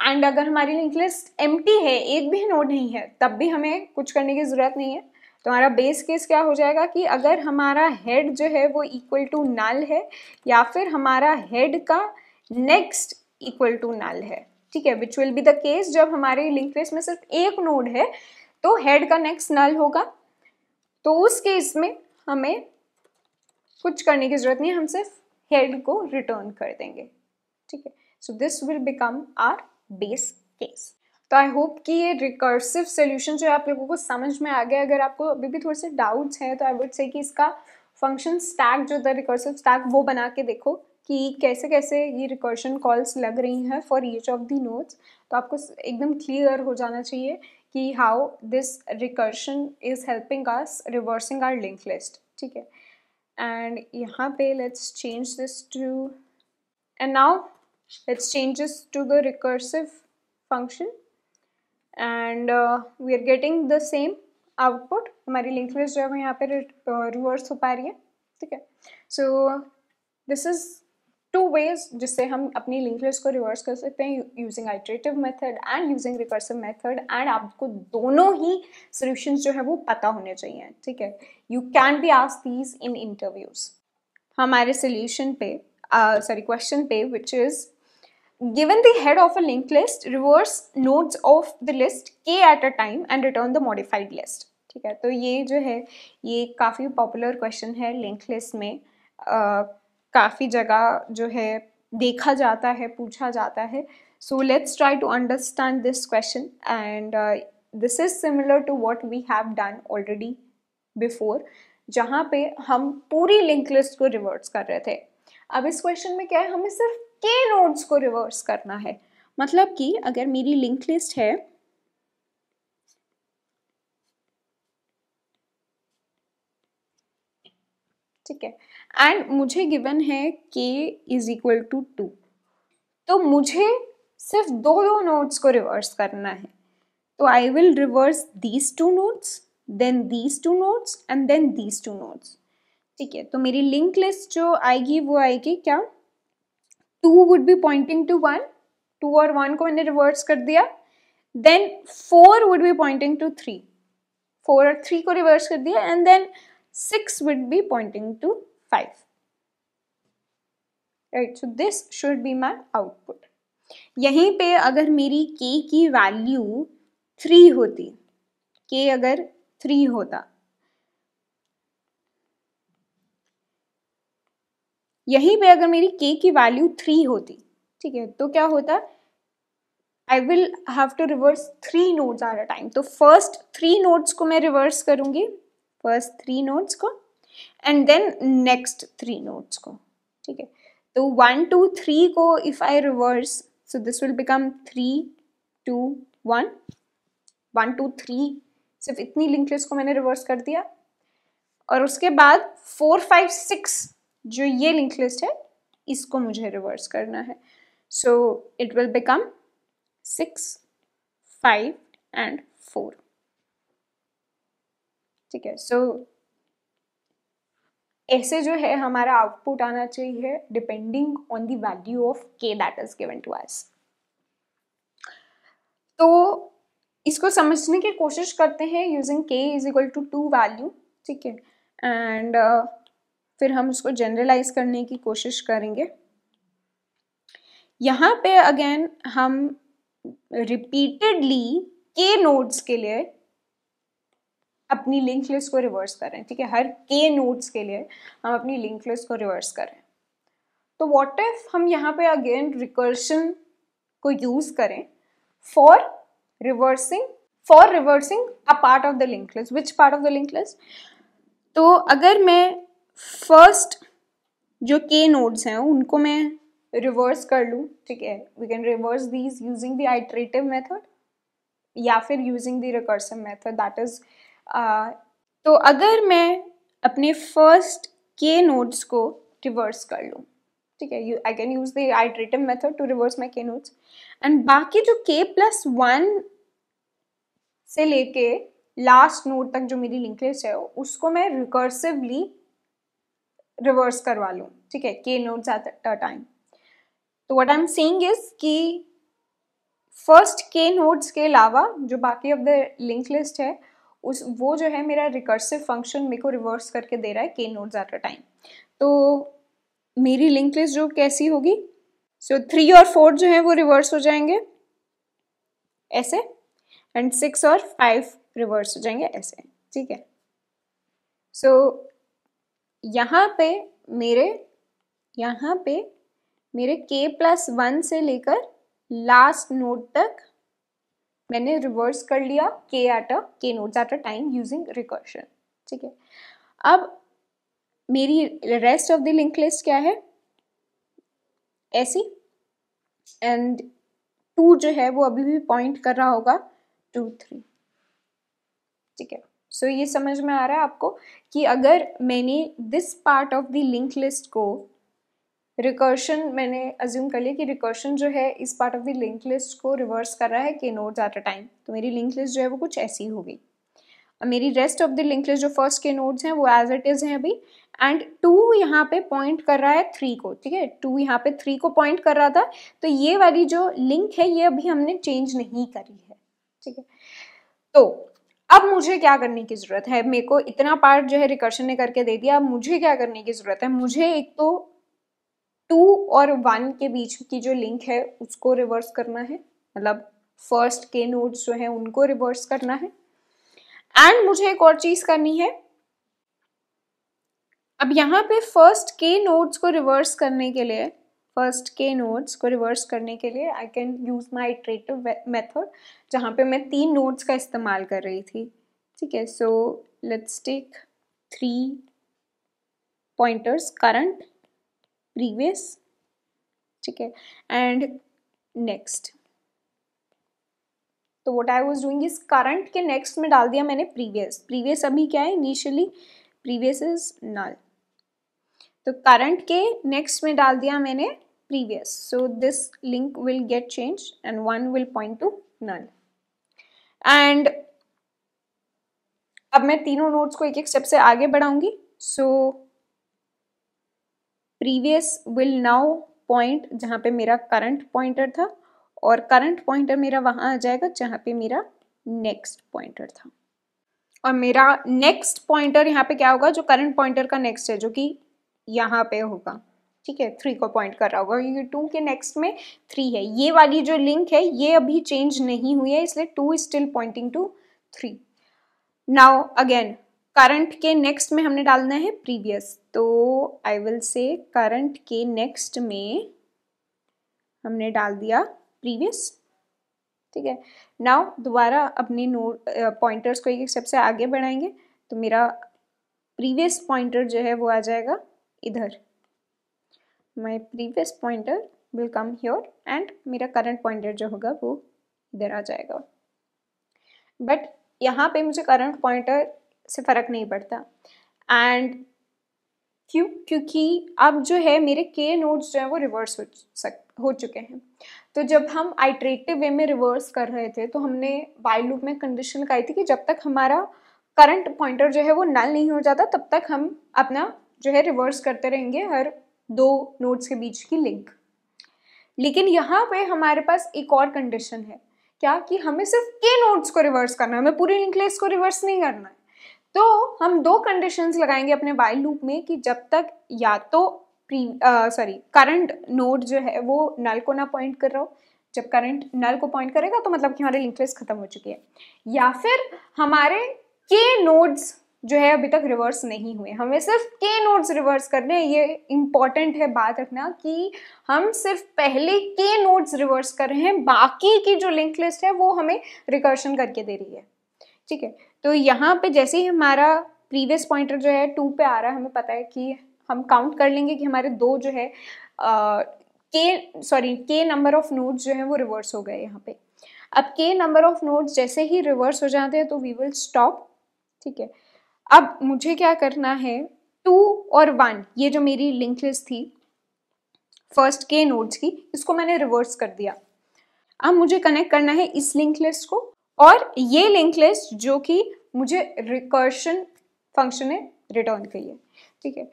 S1: एंड अगर हमारी लिंक लिस्ट एम है एक भी नोड नहीं है तब भी हमें कुछ करने की ज़रूरत नहीं है तो हमारा बेस केस क्या हो जाएगा कि अगर हमारा हेड जो है वो इक्वल टू नल है या फिर हमारा हेड का नेक्स्ट इक्वल टू नल है ठीक है which will be the case जब हमारे लिंक लिस्ट में सिर्फ एक नोड है तो हेड का नेक्स्ट नल होगा तो उस केस में हमें कुछ करने की ज़रूरत नहीं है हम सिर्फ हेड को रिटर्न कर देंगे ठीक है so this will become our base case तो आई होप कि ये रिकर्सिव सोल्यूशन जो है आप लोगों को समझ में आ गया अगर आपको अभी भी थोड़े से डाउट्स हैं तो आई वुड से कि इसका फंक्शन स्टैक जो था रिकर्सिव स्टैक वो बना के देखो कि कैसे कैसे ये रिकर्शन कॉल्स लग रही हैं for each of the nodes तो आपको एकदम क्लियर हो जाना चाहिए कि how this recursion is helping us reversing our link list ठीक है and यहा पे let's change this to and now let's change this to the recursive function and uh, we are getting the same output Our linked list जो uh, reverse हो okay. so this is two ways जिससे हम अपनी link list को reverse कर सकते हैं using iterative method and using recursive method and आपको दोनों ही सोल्यूशन जो है वो पता होने चाहिए ठीक है you can be ask these in interviews हमारे सोल्यूशन पे सॉरी uh, क्वेश्चन पे which is given the head of a link list reverse nodes of the list k at a time and return the modified list ठीक है तो ये जो है ये काफ़ी पॉपुलर क्वेश्चन है लिंक लिस्ट में uh, काफ़ी जगह जो है देखा जाता है पूछा जाता है so let's try to understand this question and this is similar to what we have done already before जहाँ पे हम पूरी लिंक लिस्ट को रिवर्स कर रहे थे अब इस क्वेश्चन में क्या है हमें सिर्फ के नोड्स को रिवर्स करना है मतलब कि अगर मेरी लिंक लिस्ट है ठीक है एंड मुझे गिवन है के इज इक्वल टू टू तो मुझे सिर्फ दो दो नोट्स को रिवर्स करना है तो I will reverse these two nodes then these two nodes and then these two nodes ठीक है तो मेरी लिंक लिस्ट जो आएगी वो आएगी क्या two would be pointing to one two और वन को मैंने रिवर्स कर दिया then four would be pointing to three four और थ्री को रिवर्स कर दिया and then six would be pointing to 5 right so this should be my output यहीं पे अगर मेरी के की वैल्यू थ्री होती k अगर थ्री होता यहीं पे अगर मेरी के की वैल्यू थ्री होती ठीक है तो क्या होता I will have to reverse three nodes are a time तो फर्स्ट थ्री नोट्स को मैं रिवर्स करूंगी फर्स्ट थ्री नोट्स को and then next three nodes को ठीक है तो वन टू थ्री को if I reverse so this will become three two one one two three सिर्फ इतनी लिंक लिस्ट को मैंने रिवर्स कर दिया और उसके बाद फोर फाइव सिक्स जो ये लिंक लिस्ट है इसको मुझे रिवर्स करना है so it will become six five and four ठीक है सो ऐसे जो है हमारा आउटपुट आना चाहिए depending on the value of k that is given to us तो इसको समझने की कोशिश करते हैं using k is equal to two value ठीक है एंड uh, फिर हम उसको जनरलाइज करने की कोशिश करेंगे यहाँ पे अगेन हम रिपीटेडली के नोड्स के लिए अपनी लिंक लिस्ट को रिवर्स कर रहे हैं ठीक है हर के नोट्स के लिए हम अपनी लिंक लिस्ट को रिवर्स कर रहे हैं तो वॉट इफ हम यहाँ पे अगेन रिकर्शन को यूज़ करें for reversing for reversing a part of the link list which part of the link list तो अगर मैं फर्स्ट जो के नोट्स हैं उनको मैं रिवर्स कर लूँ ठीक है we can reverse these using the iterative method या फिर using the recursive method that is तो अगर मैं अपने फर्स्ट के नोट्स को रिवर्स कर लूँ ठीक है you I can use the iterative method to reverse my k nodes and बाकी जो के प्लस वन से लेके लास्ट नोट तक जो मेरी लिंक लिस्ट है उसको मैं रिकर्सिवली रिवर्स करवा लूँ ठीक है k nodes at a time तो what I am saying is कि फर्स्ट के नोट्स के अलावा जो बाकी ऑफ द लिंक लिस्ट है उस वो जो है मेरा रिकर्सिव फंक्शन मेरे को रिवर्स करके दे रहा है के नोड्स एट अ टाइम तो मेरी लिंक लिस्ट जो कैसी होगी सो थ्री और फोर जो है वो रिवर्स हो जाएंगे ऐसे एंड सिक्स और फाइव रिवर्स हो जाएंगे ऐसे ठीक है सो so, यहाँ पे मेरे यहाँ पे मेरे के प्लस वन से लेकर लास्ट नोट तक मैंने रिवर्स कर लिया के at a k nodes at a time using recursion ठीक है अब मेरी rest of the link list क्या है ऐसी एंड टू जो है वो अभी भी पॉइंट कर रहा होगा टू थ्री ठीक है सो so, ये समझ में आ रहा है आपको कि अगर मैंने this part of the link list को रिकर्शन मैंने अज्यूम कर लिया कि रिकर्शन जो है इस part of the link list को रिवर्स कर रहा है के नोड्स एट अ टाइम तो मेरी लिंक लिस्ट जो है वो कुछ ऐसी हो गई मेरी rest of the link list जो फर्स्ट के नोड्स हैं वो एज इट इज़ हैं अभी एंड टू यहाँ पे पॉइंट कर रहा है थ्री को ठीक है टू यहाँ पे थ्री को पॉइंट कर रहा था तो ये वाली जो लिंक है ये अभी हमने चेंज नहीं करी है ठीक है तो अब मुझे क्या करने की ज़रूरत है मेरे को इतना पार्ट जो है रिकर्शन ने करके दे दिया अब मुझे क्या करने की ज़रूरत है मुझे एक तो टू और वन के बीच की जो लिंक है उसको रिवर्स करना है मतलब फर्स्ट के नोट्स जो है उनको रिवर्स करना है एंड मुझे एक और चीज करनी है अब यहाँ पे फर्स्ट के नोट्स को रिवर्स करने के लिए फर्स्ट के नोट्स को रिवर्स करने के लिए I can use my iterative method जहाँ पे मैं तीन नोट्स का इस्तेमाल कर रही थी ठीक है so let's take three pointers current previous ठीक है एंड नेक्स्ट तो what I was doing is current के नेक्स्ट में डाल दिया मैंने प्रीवियस प्रीवियस अभी क्या है इनिशियली प्रीवियस इज नल तो करंट के नेक्स्ट में डाल दिया मैंने previous so this link will get change and one will point to null and अब मैं तीनों नोट्स को एक एक स्टेप से आगे बढ़ाऊंगी so so, previous will now point जहाँ पे मेरा करंट पॉइंटर था और करंट पॉइंटर मेरा वहाँ आ जाएगा जहाँ पे मेरा नेक्स्ट पॉइंटर था और मेरा नेक्स्ट पॉइंटर यहाँ पे क्या होगा जो करंट पॉइंटर का नेक्स्ट है जो कि यहाँ पे होगा ठीक है थ्री को पॉइंट कर रहा होगा क्योंकि टू के नेक्स्ट में थ्री है ये वाली जो लिंक है ये अभी चेंज नहीं हुई है इसलिए two is still pointing to three now again current के नेक्स्ट में हमने डालना है प्रीवियस तो आई विल से करंट के नेक्स्ट में हमने डाल दिया प्रीवियस ठीक है नाउ दोबारा अपने नोट पॉइंटर्स को एक स्टेप से आगे बढ़ाएंगे तो मेरा प्रीवियस पॉइंटर जो है वो आ जाएगा इधर my previous pointer will come here and मेरा करंट पॉइंटर जो होगा वो इधर आ जाएगा बट यहाँ पे मुझे करंट पॉइंटर से फ़र्क नहीं पड़ता एंड क्यों क्योंकि अब जो है मेरे के नोट्स जो हैं वो रिवर्स हो सक हो चुके हैं तो जब हम आइट्रेटिव वे में रिवर्स कर रहे थे तो हमने वाई लूप में कंडीशन लगाई थी कि जब तक हमारा करंट पॉइंटर जो है वो नल नहीं हो जाता तब तक हम अपना जो है रिवर्स करते रहेंगे हर दो नोट्स के बीच की लिंक लेकिन यहाँ पे हमारे पास एक और कंडीशन है क्या कि हमें सिर्फ के नोट्स को रिवर्स करना है हमें पूरी लिंक लिस्ट को रिवर्स नहीं करना है तो हम दो कंडीशंस लगाएंगे अपने वाइल लूप में कि जब तक या तो प्री सॉरी करंट नोड जो है वो नल को ना पॉइंट कर रहा हो जब करंट नल को पॉइंट करेगा तो मतलब कि हमारे लिंक खत्म हो चुकी है या फिर हमारे के नोड्स जो है अभी तक रिवर्स नहीं हुए हमें सिर्फ के नोड्स रिवर्स करने हैं ये इम्पॉर्टेंट है बात रखना कि हम सिर्फ पहले के नोड्स रिवर्स कर रहे हैं बाकी की जो लिंक लिस्ट है वो हमें रिकर्शन करके दे रही है ठीक है तो यहाँ पे जैसे ही हमारा प्रीवियस पॉइंटर जो है टू पे आ रहा है हमें पता है कि हम काउंट कर लेंगे कि हमारे दो जो है के सॉरी के नंबर ऑफ नोट्स जो है वो रिवर्स हो गए यहाँ पे अब के नंबर ऑफ नोट्स जैसे ही रिवर्स हो जाते हैं तो वी विल स्टॉप ठीक है अब मुझे क्या करना है टू और वन ये जो मेरी लिंक लिस्ट थी फर्स्ट के नोट्स की इसको मैंने रिवर्स कर दिया अब मुझे कनेक्ट करना है इस लिंक लिस्ट को और ये लिंक लिस्ट जो कि मुझे रिकर्शन फंक्शन ने रिटर्न करी है ठीक है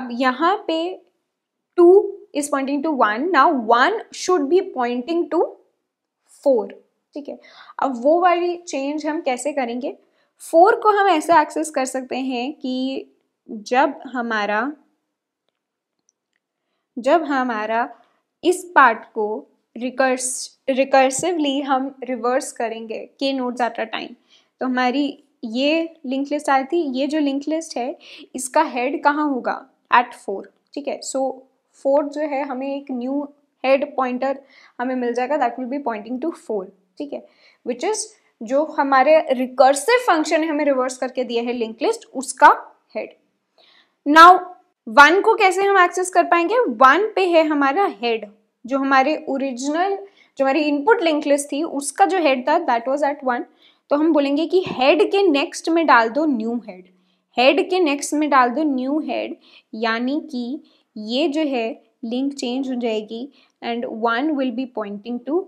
S1: अब यहाँ पे two is pointing to one now one should be pointing to four ठीक है अब वो वाली चेंज हम कैसे करेंगे फोर को हम ऐसे एक्सेस कर सकते हैं कि जब हमारा जब हमारा इस पार्ट को रिकर्स रिकर्सिवली हम रिवर्स करेंगे के नोट एट अ टाइम तो हमारी ये लिंक लिस्ट आई थी ये जो लिंक लिस्ट है इसका हेड कहाँ होगा एट फोर ठीक है सो फोर जो है हमें एक न्यू हेड पॉइंटर हमें मिल जाएगा that will be pointing to four ठीक है विच इज़ जो हमारे रिकर्सिव फंक्शन हमें रिवर्स करके दिया है लिंक लिस्ट उसका हेड नाउ वन को कैसे हम एक्सेस कर पाएंगे वन पे है हमारा हेड जो हमारे ओरिजिनल जो हमारी इनपुट लिंक लिस्ट थी उसका जो हेड था दैट वाज एट वन तो हम बोलेंगे कि हेड के नेक्स्ट में डाल दो न्यू हेड हेड के नेक्स्ट में डाल दो न्यू हेड यानी कि ये जो है लिंक चेंज हो जाएगी and one will be pointing to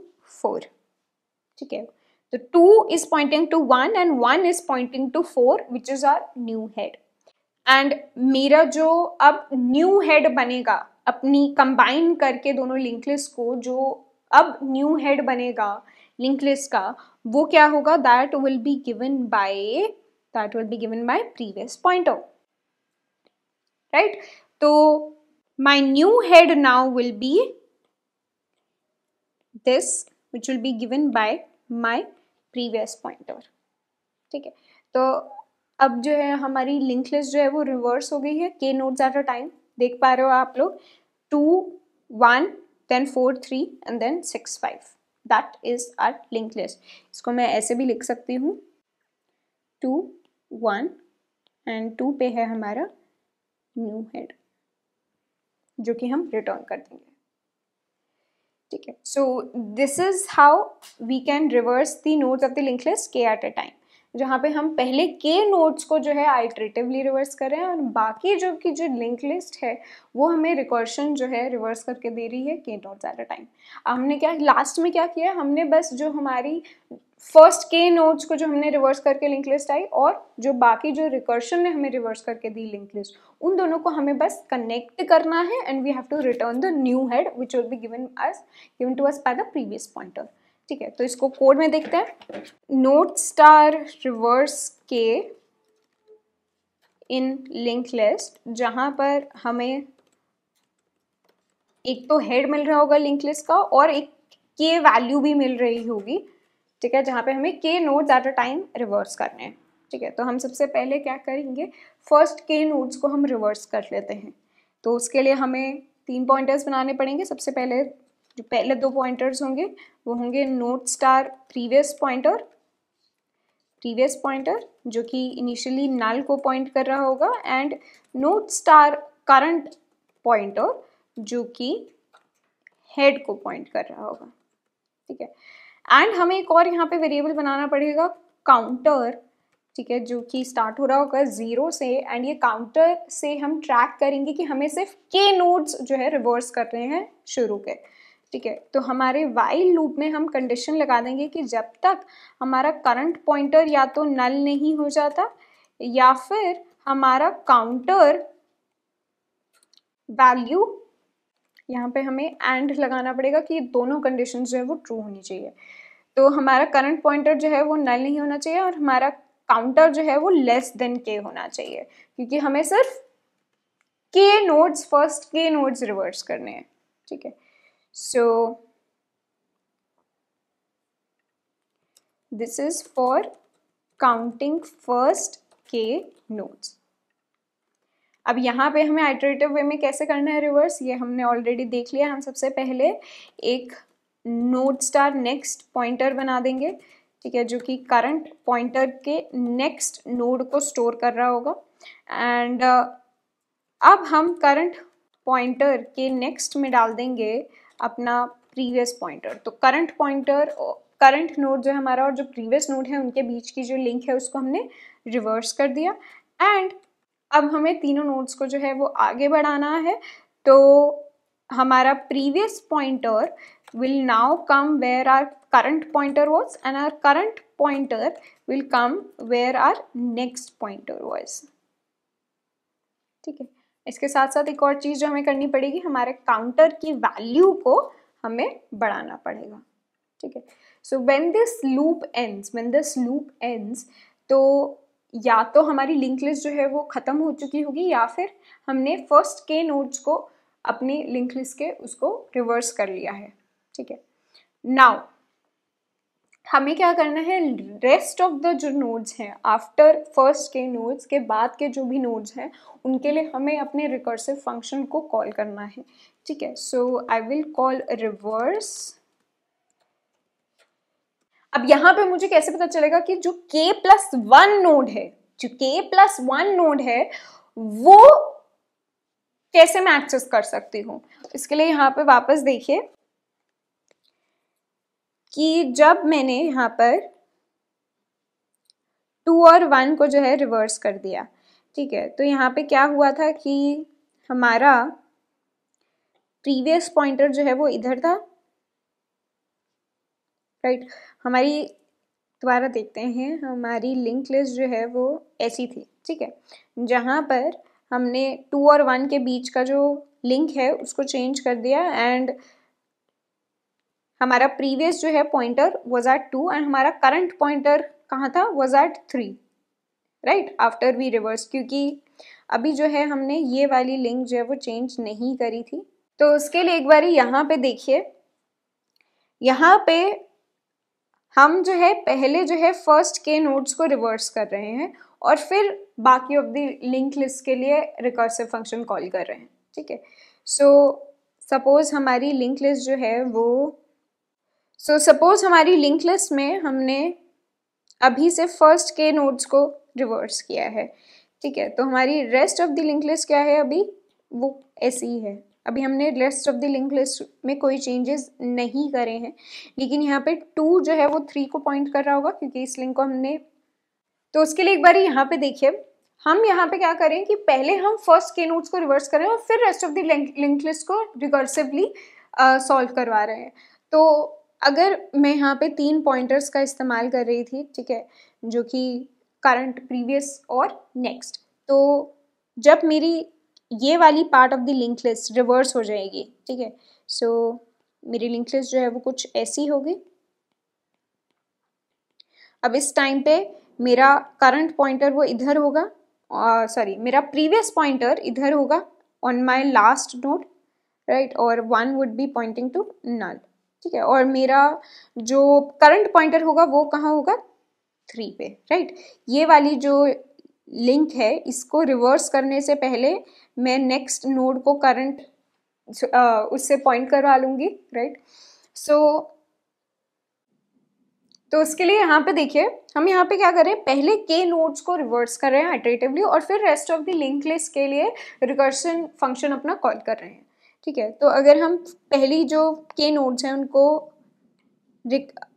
S1: four ठीक है तो two is pointing to one and one is pointing to four which is our new head and मेरा जो अब न्यू हेड बनेगा अपनी कंबाइन करके दोनों लिंक लिस्ट को जो अब न्यू हेड बनेगा लिंक लिस्ट का वो क्या होगा that will be given by that will be given by previous point of right तो my new head now will be this which will be given by my previous pointer ठीक है तो अब जो है हमारी लिंक लिस्ट जो है वो रिवर्स हो गई है k nodes at a time देख पा रहे हो आप लोग two one then four three and then six five that is our link list इसको मैं ऐसे भी लिख सकती हूँ टू वन एंड टू पे है हमारा न्यू हेड जो कि हम रिटर्न कर देंगे ठीक है so this is how we can reverse the node of the link list k at a time जहाँ पे हम पहले के नोट्स को जो है आइट्रेटिवली रिवर्स कर रहे हैं और बाकी जो की जो लिंक लिस्ट है वो हमें रिकॉर्शन जो है रिवर्स करके दे रही है k nodes at a time हमने क्या लास्ट में क्या किया हमने बस जो हमारी फर्स्ट के नोट्स को जो हमने रिवर्स करके लिंक लिस्ट आई और जो बाकी जो रिकर्शन ने हमें रिवर्स करके दी लिंक लिस्ट उन दोनों को हमें बस कनेक्ट करना है and we have to return the new head which will be given us given to us by the previous pointer ठीक है तो इसको कोड में देखते हैं नोट स्टार रिवर्स के इन लिंक लिस्ट जहां पर हमें एक तो हेड मिल रहा होगा लिंक लिस्ट का और एक के वैल्यू भी मिल रही होगी ठीक है जहां पे हमें k nodes at a time reverse करने हैं ठीक है तो हम सबसे पहले क्या करेंगे फर्स्ट के नोट्स को हम रिवर्स कर लेते हैं तो उसके लिए हमें तीन पॉइंटर्स बनाने पड़ेंगे सबसे पहले जो पहले दो पॉइंटर्स होंगे वो होंगे node star previous pointer previous pointer जो कि इनिशियली नल को पॉइंट कर रहा होगा and node star current pointer जो कि हेड को पॉइंट कर रहा होगा ठीक है एंड हमें एक और यहाँ पे वेरिएबल बनाना पड़ेगा काउंटर ठीक है जो कि स्टार्ट हो रहा होगा ज़ीरो से एंड ये काउंटर से हम ट्रैक करेंगे कि हमें सिर्फ के नोड्स जो है रिवर्स कर रहे हैं शुरू के ठीक है तो हमारे वाइल लूप में हम कंडीशन लगा देंगे कि जब तक हमारा करंट पॉइंटर या तो नल नहीं हो जाता या फिर हमारा काउंटर वैल्यू यहाँ पे हमें एंड लगाना पड़ेगा कि ये दोनों कंडीशन जो है वो ट्रू होनी चाहिए तो हमारा करंट पॉइंटर जो है वो नल नहीं होना चाहिए और हमारा काउंटर जो है वो लेस देन के होना चाहिए क्योंकि हमें सिर्फ k nodes first k nodes reverse करने हैं ठीक है So this is for counting first k nodes. अब यहाँ पे हमें आइटरेटिव वे में कैसे करना है रिवर्स ये हमने ऑलरेडी देख लिया हम सबसे पहले एक नोड स्टार नेक्स्ट पॉइंटर बना देंगे ठीक है जो कि करंट पॉइंटर के नेक्स्ट नोड को स्टोर कर रहा होगा एंड uh, अब हम करंट पॉइंटर के नेक्स्ट में डाल देंगे uh, अपना प्रीवियस पॉइंटर तो करंट पॉइंटर करंट नोड जो है हमारा और जो प्रीवियस नोड है उनके बीच की जो लिंक है उसको हमने रिवर्स कर दिया एंड अब हमें तीनों नोड्स को जो है वो आगे बढ़ाना है तो हमारा previous pointer will now come where our current pointer was and our current pointer will come where our next pointer was ठीक है इसके साथ साथ एक और चीज़ जो हमें करनी पड़ेगी हमारे काउंटर की वैल्यू को हमें बढ़ाना पड़ेगा ठीक है so when this loop ends when this loop ends तो या तो हमारी लिंक लिस्ट जो है वो ख़त्म हो चुकी होगी या फिर हमने फर्स्ट के नोट्स को अपनी लिंक लिस्ट के उसको रिवर्स कर लिया है ठीक है नाउ हमें क्या करना है रेस्ट ऑफ द जो नोड्स हैं आफ्टर फर्स्ट के नोड्स के बाद के जो भी नोड्स हैं उनके लिए हमें अपने रिकर्सिव फंक्शन को कॉल करना है ठीक है so I will call reverse अब यहाँ पे मुझे कैसे पता चलेगा कि जो k प्लस वन नोड है जो k प्लस वन नोड है वो कैसे मैं एक्सेस कर सकती हूँ इसके लिए यहाँ पे वापस देखिए कि जब मैंने यहाँ पर टू और वन को जो है रिवर्स कर दिया ठीक है तो यहाँ पे क्या हुआ था कि हमारा प्रीवियस पॉइंटर जो है वो इधर था राइट right. हमारी दोबारा देखते हैं हमारी लिंक लिस्ट जो है वो ऐसी थी ठीक है जहाँ पर हमने टू और वन के बीच का जो लिंक है उसको चेंज कर दिया एंड हमारा प्रीवियस जो है pointer was at two and हमारा करंट पॉइंटर कहाँ था was at three right after we reverse क्योंकि अभी जो है हमने ये वाली लिंक जो है वो चेंज नहीं करी थी तो उसके लिए एक बार यहाँ पे देखिए यहाँ पे हम जो है पहले जो है फर्स्ट के नोट्स को रिवर्स कर रहे हैं और फिर बाकी ऑफ द लिंक लिस्ट के लिए रिकर्सिव फंक्शन कॉल कर रहे हैं ठीक है सो सपोज हमारी लिंक लिस्ट जो है वो सो so, सपोज हमारी लिंक लिस्ट में हमने अभी से फर्स्ट के नोड्स को रिवर्स किया है ठीक है तो हमारी rest of the link list क्या है अभी वो ऐसी ही है अभी हमने rest of the link list में कोई चेंजेस नहीं करे हैं लेकिन यहाँ पे टू जो है वो थ्री को पॉइंट कर रहा होगा क्योंकि इस लिंक को हमने तो उसके लिए एक बार यहाँ पे देखिए हम यहाँ पे क्या करें कि पहले हम फर्स्ट के नोट्स को रिवर्स करें और फिर rest of the link list को रिकर्सिवली सॉल्व करवा रहे हैं तो अगर मैं यहाँ पे तीन पॉइंटर्स का इस्तेमाल कर रही थी ठीक है जो कि करंट प्रीवियस और नेक्स्ट तो जब मेरी ये वाली part of the link list reverse हो जाएगी ठीक है सो मेरी लिंक लिस्ट जो है वो कुछ ऐसी होगी अब इस टाइम पे मेरा करंट पॉइंटर वो इधर होगा सॉरी uh, मेरा प्रीवियस पॉइंटर इधर होगा on my last node right और one would be pointing to null ठीक है और मेरा जो करंट पॉइंटर होगा वो कहाँ होगा थ्री पे राइट ये वाली जो लिंक है इसको रिवर्स करने से पहले मैं नेक्स्ट नोड को करंट उससे पॉइंट करवा लूँगी राइट सो तो उसके लिए यहाँ पे देखिए हम यहाँ पे क्या कर रहे हैं पहले के नोड्स को रिवर्स कर रहे हैं आइटरेटिवली और फिर rest of the link list के लिए रिकर्सन फंक्शन अपना कॉल कर रहे हैं ठीक है तो अगर हम पहली जो के नोड्स हैं उनको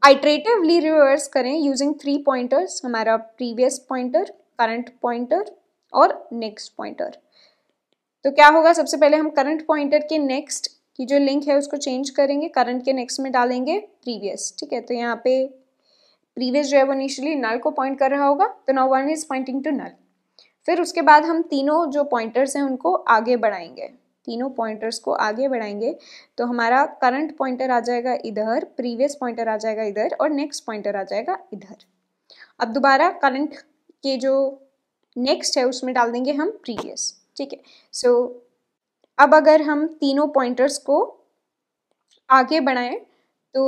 S1: आइट्रेटिवली रिवर्स करें यूजिंग थ्री पॉइंटर्स हमारा प्रीवियस पॉइंटर करंट पॉइंटर और नेक्स्ट पॉइंटर तो क्या होगा सबसे पहले हम करंट पॉइंटर के नेक्स्ट की जो लिंक है उसको चेंज करेंगे करंट के नेक्स्ट में डालेंगे प्रीवियस ठीक है तो यहाँ पे प्रीवियस जो है वो इनिशियली नल को पॉइंट कर रहा होगा तो now one is pointing to null फिर उसके बाद हम तीनों जो पॉइंटर्स हैं उनको आगे बढ़ाएंगे तीनों पॉइंटर्स को आगे बढ़ाएंगे तो हमारा करंट पॉइंटर आ जाएगा इधर प्रीवियस पॉइंटर आ जाएगा इधर और नेक्स्ट पॉइंटर आ जाएगा इधर अब दोबारा करंट के जो नेक्स्ट है उसमें डाल देंगे हम प्रीवियस ठीक है सो अब अगर हम तीनों पॉइंटर्स को आगे बढ़ाएं तो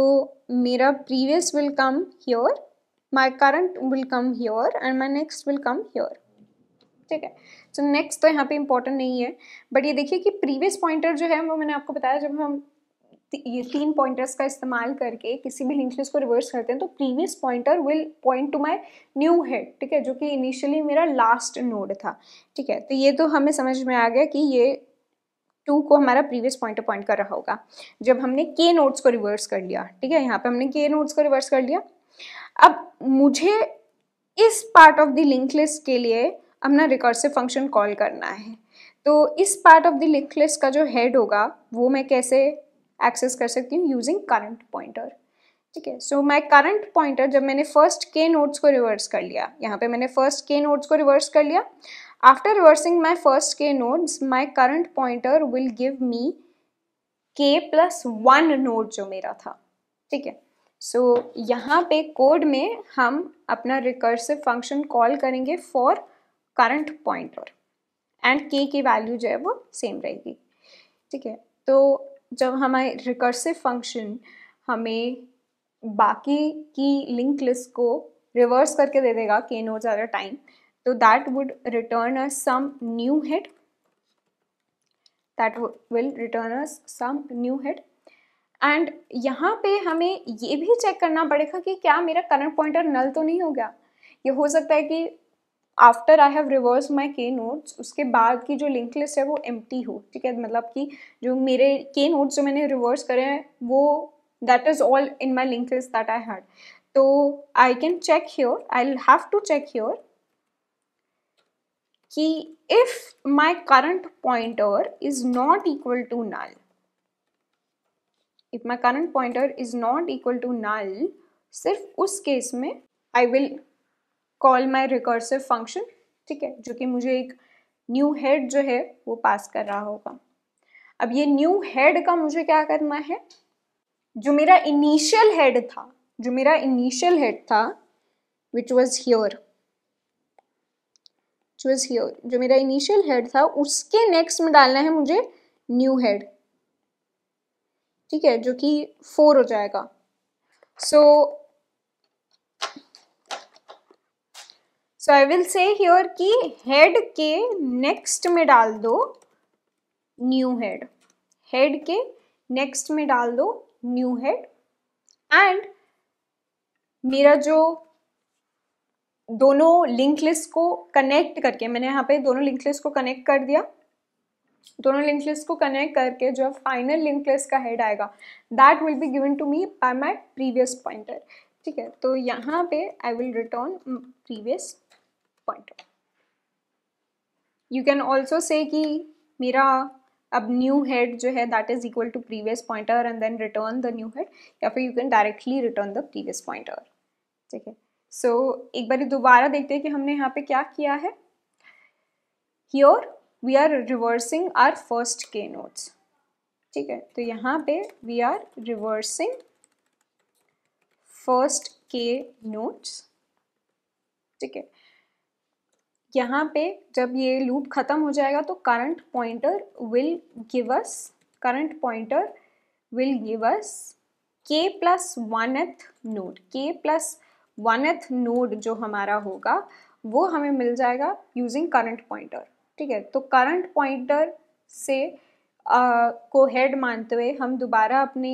S1: मेरा previous will come here my current will come here and my next will come here ठीक है सो नेक्स्ट तो यहाँ पे इंपॉर्टेंट नहीं है बट ये देखिए कि प्रीवियस पॉइंटर जो है वो मैंने आपको बताया जब हम ये तीन पॉइंटर्स का इस्तेमाल करके किसी भी लिंक लिस्ट को रिवर्स करते हैं तो previous pointer will point to my new head ठीक है जो कि इनिशियली मेरा लास्ट नोड था ठीक है तो ये तो हमें समझ में आ गया कि ये टू को हमारा प्रीवियस पॉइंटर पॉइंट कर रहा होगा जब हमने के नोट्स को रिवर्स कर लिया ठीक है यहाँ पे हमने के नोट्स को रिवर्स कर लिया अब मुझे इस part of the link list के लिए अपना रिकर्सिव फंक्शन कॉल करना है तो इस part of the link list का जो हेड होगा वो मैं कैसे एक्सेस कर सकती हूँ यूजिंग करंट पॉइंटर ठीक है सो माई करंट पॉइंटर जब मैंने फर्स्ट के नोट्स को रिवर्स कर लिया यहाँ पे मैंने फर्स्ट के नोट्स को रिवर्स कर लिया after reversing my first k nodes my current pointer will give me k plus one note जो मेरा था ठीक है सो so, यहाँ पे कोड में हम अपना रिकर्सिव फंक्शन कॉल करेंगे फॉर करंट और एंड के की वैल्यू जो है वो सेम रहेगी ठीक है तो जब हमारे रिकर्सिव फंक्शन हमें बाकी की लिंक लिस्ट को रिवर्स करके दे देगा के नो ज़्यादा टाइम तो that would return a some new head that will return a some new head and यहाँ पे हमें ये भी चेक करना पड़ेगा कि क्या मेरा करंट पॉइंटर नल तो नहीं हो गया ये हो सकता है कि after I have reverse my k nodes उसके बाद की जो लिंक लिस्ट है वो एम हो ठीक है मतलब कि जो मेरे के नोट्स जो मैंने रिवर्स करे हैं वो that is all in my link list that I had तो I can check your I have to check your कि if my current pointer is not equal to null if my current pointer is not equal to null सिर्फ उस case में I will call my recursive function ठीक है जो कि मुझे एक न्यू हेड जो है वो पास कर रहा होगा अब ये न्यू हेड का मुझे क्या करना है जो मेरा इनिशियल हेड था जो मेरा इनिशियल हेड था which was here was here जो मेरा इनिशियल हेड था उसके नेक्स्ट में डालना है मुझे न्यू हेड ठीक है जो कि फोर हो जाएगा so so, so I will say here की हेड के नेक्स्ट में डाल दो न्यू हेड हेड के नेक्स्ट में डाल दो न्यू हेड एंड मेरा जो दोनों लिंक लिस्ट को कनेक्ट करके मैंने यहाँ पे दोनों लिंक लिस्ट को कनेक्ट कर दिया दोनों लिंक लिस्ट को कनेक्ट करके जो फाइनल लिंक लिस्ट का हेड आएगा that will be given to me by my previous pointer ठीक है तो यहाँ पे I will return previous point you can also say कि मेरा अब न्यू हेड जो है that is equal to previous pointer and then return the new head या फिर you can directly return the previous pointer ठीक है सो एक बार दोबारा देखते हैं कि हमने यहाँ पे क्या किया है here we are reversing our first k nodes ठीक है तो यहाँ पे we are reversing first k nodes ठीक है यहाँ पे जब ये लूप ख़त्म हो जाएगा तो current pointer will give us current pointer will give us k plus one th node k plus one th node जो हमारा होगा वो हमें मिल जाएगा यूजिंग करंट पॉइंटर ठीक है तो करंट पॉइंटर से आ, को हेड मानते हुए हम दोबारा अपने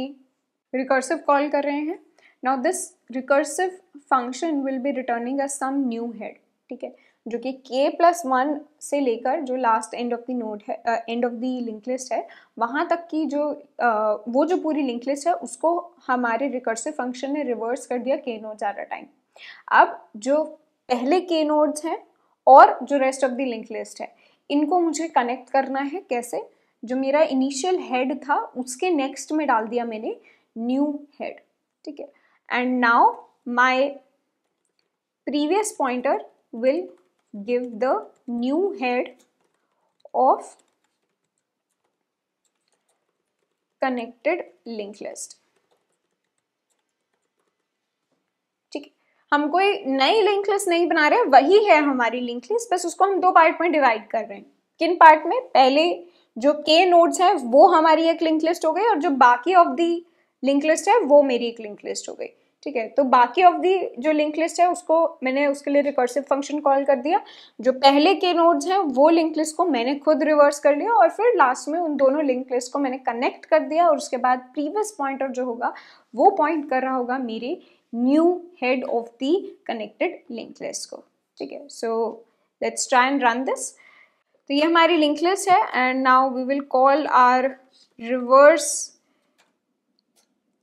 S1: रिकर्सिव कॉल कर रहे हैं now this recursive function will be returning a some new head ठीक है जो कि के प्लस वन से लेकर जो last end of the node है end of the link list है वहाँ तक की जो uh, वो जो पूरी लिंक लिस्ट है उसको हमारे रिकर्सिव फंक्शन ने रिवर्स कर दिया के नोड ज्यादा टाइम अब जो पहले के नोड्स हैं और जो rest of the link list है इनको मुझे कनेक्ट करना है कैसे जो मेरा इनिशियल हेड था उसके नेक्स्ट में डाल दिया मैंने न्यू हेड ठीक है and now my previous pointer will give the new head of connected link list ठीक हम कोई नई लिंक लिस्ट नहीं बना रहे वही है हमारी लिंक लिस्ट बस उसको हम दो पार्ट में डिवाइड कर रहे हैं किन पार्ट में पहले जो के नोड्स हैं वो हमारी एक लिंक लिस्ट हो गई और जो बाकी ऑफ दी लिंक लिस्ट है वो मेरी एक लिंक लिस्ट हो गई ठीक है तो बाकी ऑफ दी जो लिंक लिस्ट है उसको मैंने उसके लिए रिकर्सिव फंक्शन कॉल कर दिया जो पहले के नोड्स हैं वो लिंक लिस्ट को मैंने खुद रिवर्स कर लिया और फिर लास्ट में उन दोनों लिंक लिस्ट को मैंने कनेक्ट कर दिया और उसके बाद प्रीवियस पॉइंटर जो होगा वो पॉइंट कर रहा होगा मेरे new head of the connected link list को ठीक है so let's try and run this तो ये हमारी लिंक लिस्ट है and now we will call our reverse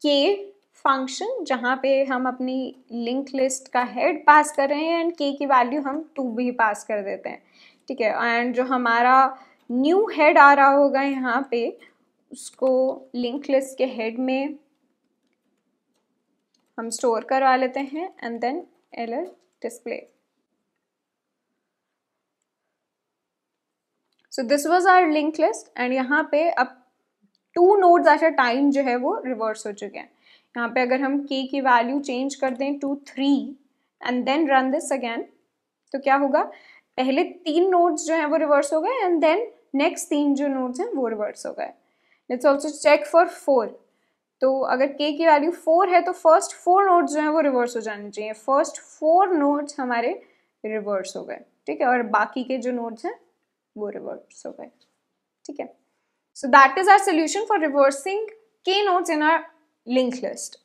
S1: k function जहाँ पे हम अपनी लिंक लिस्ट का हेड पास कर रहे हैं एंड के की वैल्यू हम टू भी पास कर देते हैं ठीक है एंड जो हमारा न्यू हेड आ रहा होगा यहाँ पे उसको लिंक लिस्ट के हेड में हम स्टोर करवा लेते हैं एंड देन एल display so this was our link list and यहाँ पे अब टू नोड्स आशा टाइम जो है वो रिवर्स हो चुके हैं यहाँ पे अगर हम k की वैल्यू चेंज कर दें to three and then run this again तो क्या होगा पहले तीन नोड्स जो हैं वो रिवर्स हो गए एंड देन नेक्स्ट तीन जो नोड्स हैं वो रिवर्स हो गए let's also check for four तो अगर k की वैल्यू फोर है तो फर्स्ट फोर नोड्स जो हैं वो रिवर्स हो जाने चाहिए फर्स्ट फोर नोड्स हमारे रिवर्स हो गए ठीक है और बाकी के जो नोड्स हैं वो रिवर्स हो गए ठीक है so that is our solution for reversing k nodes in our linked list.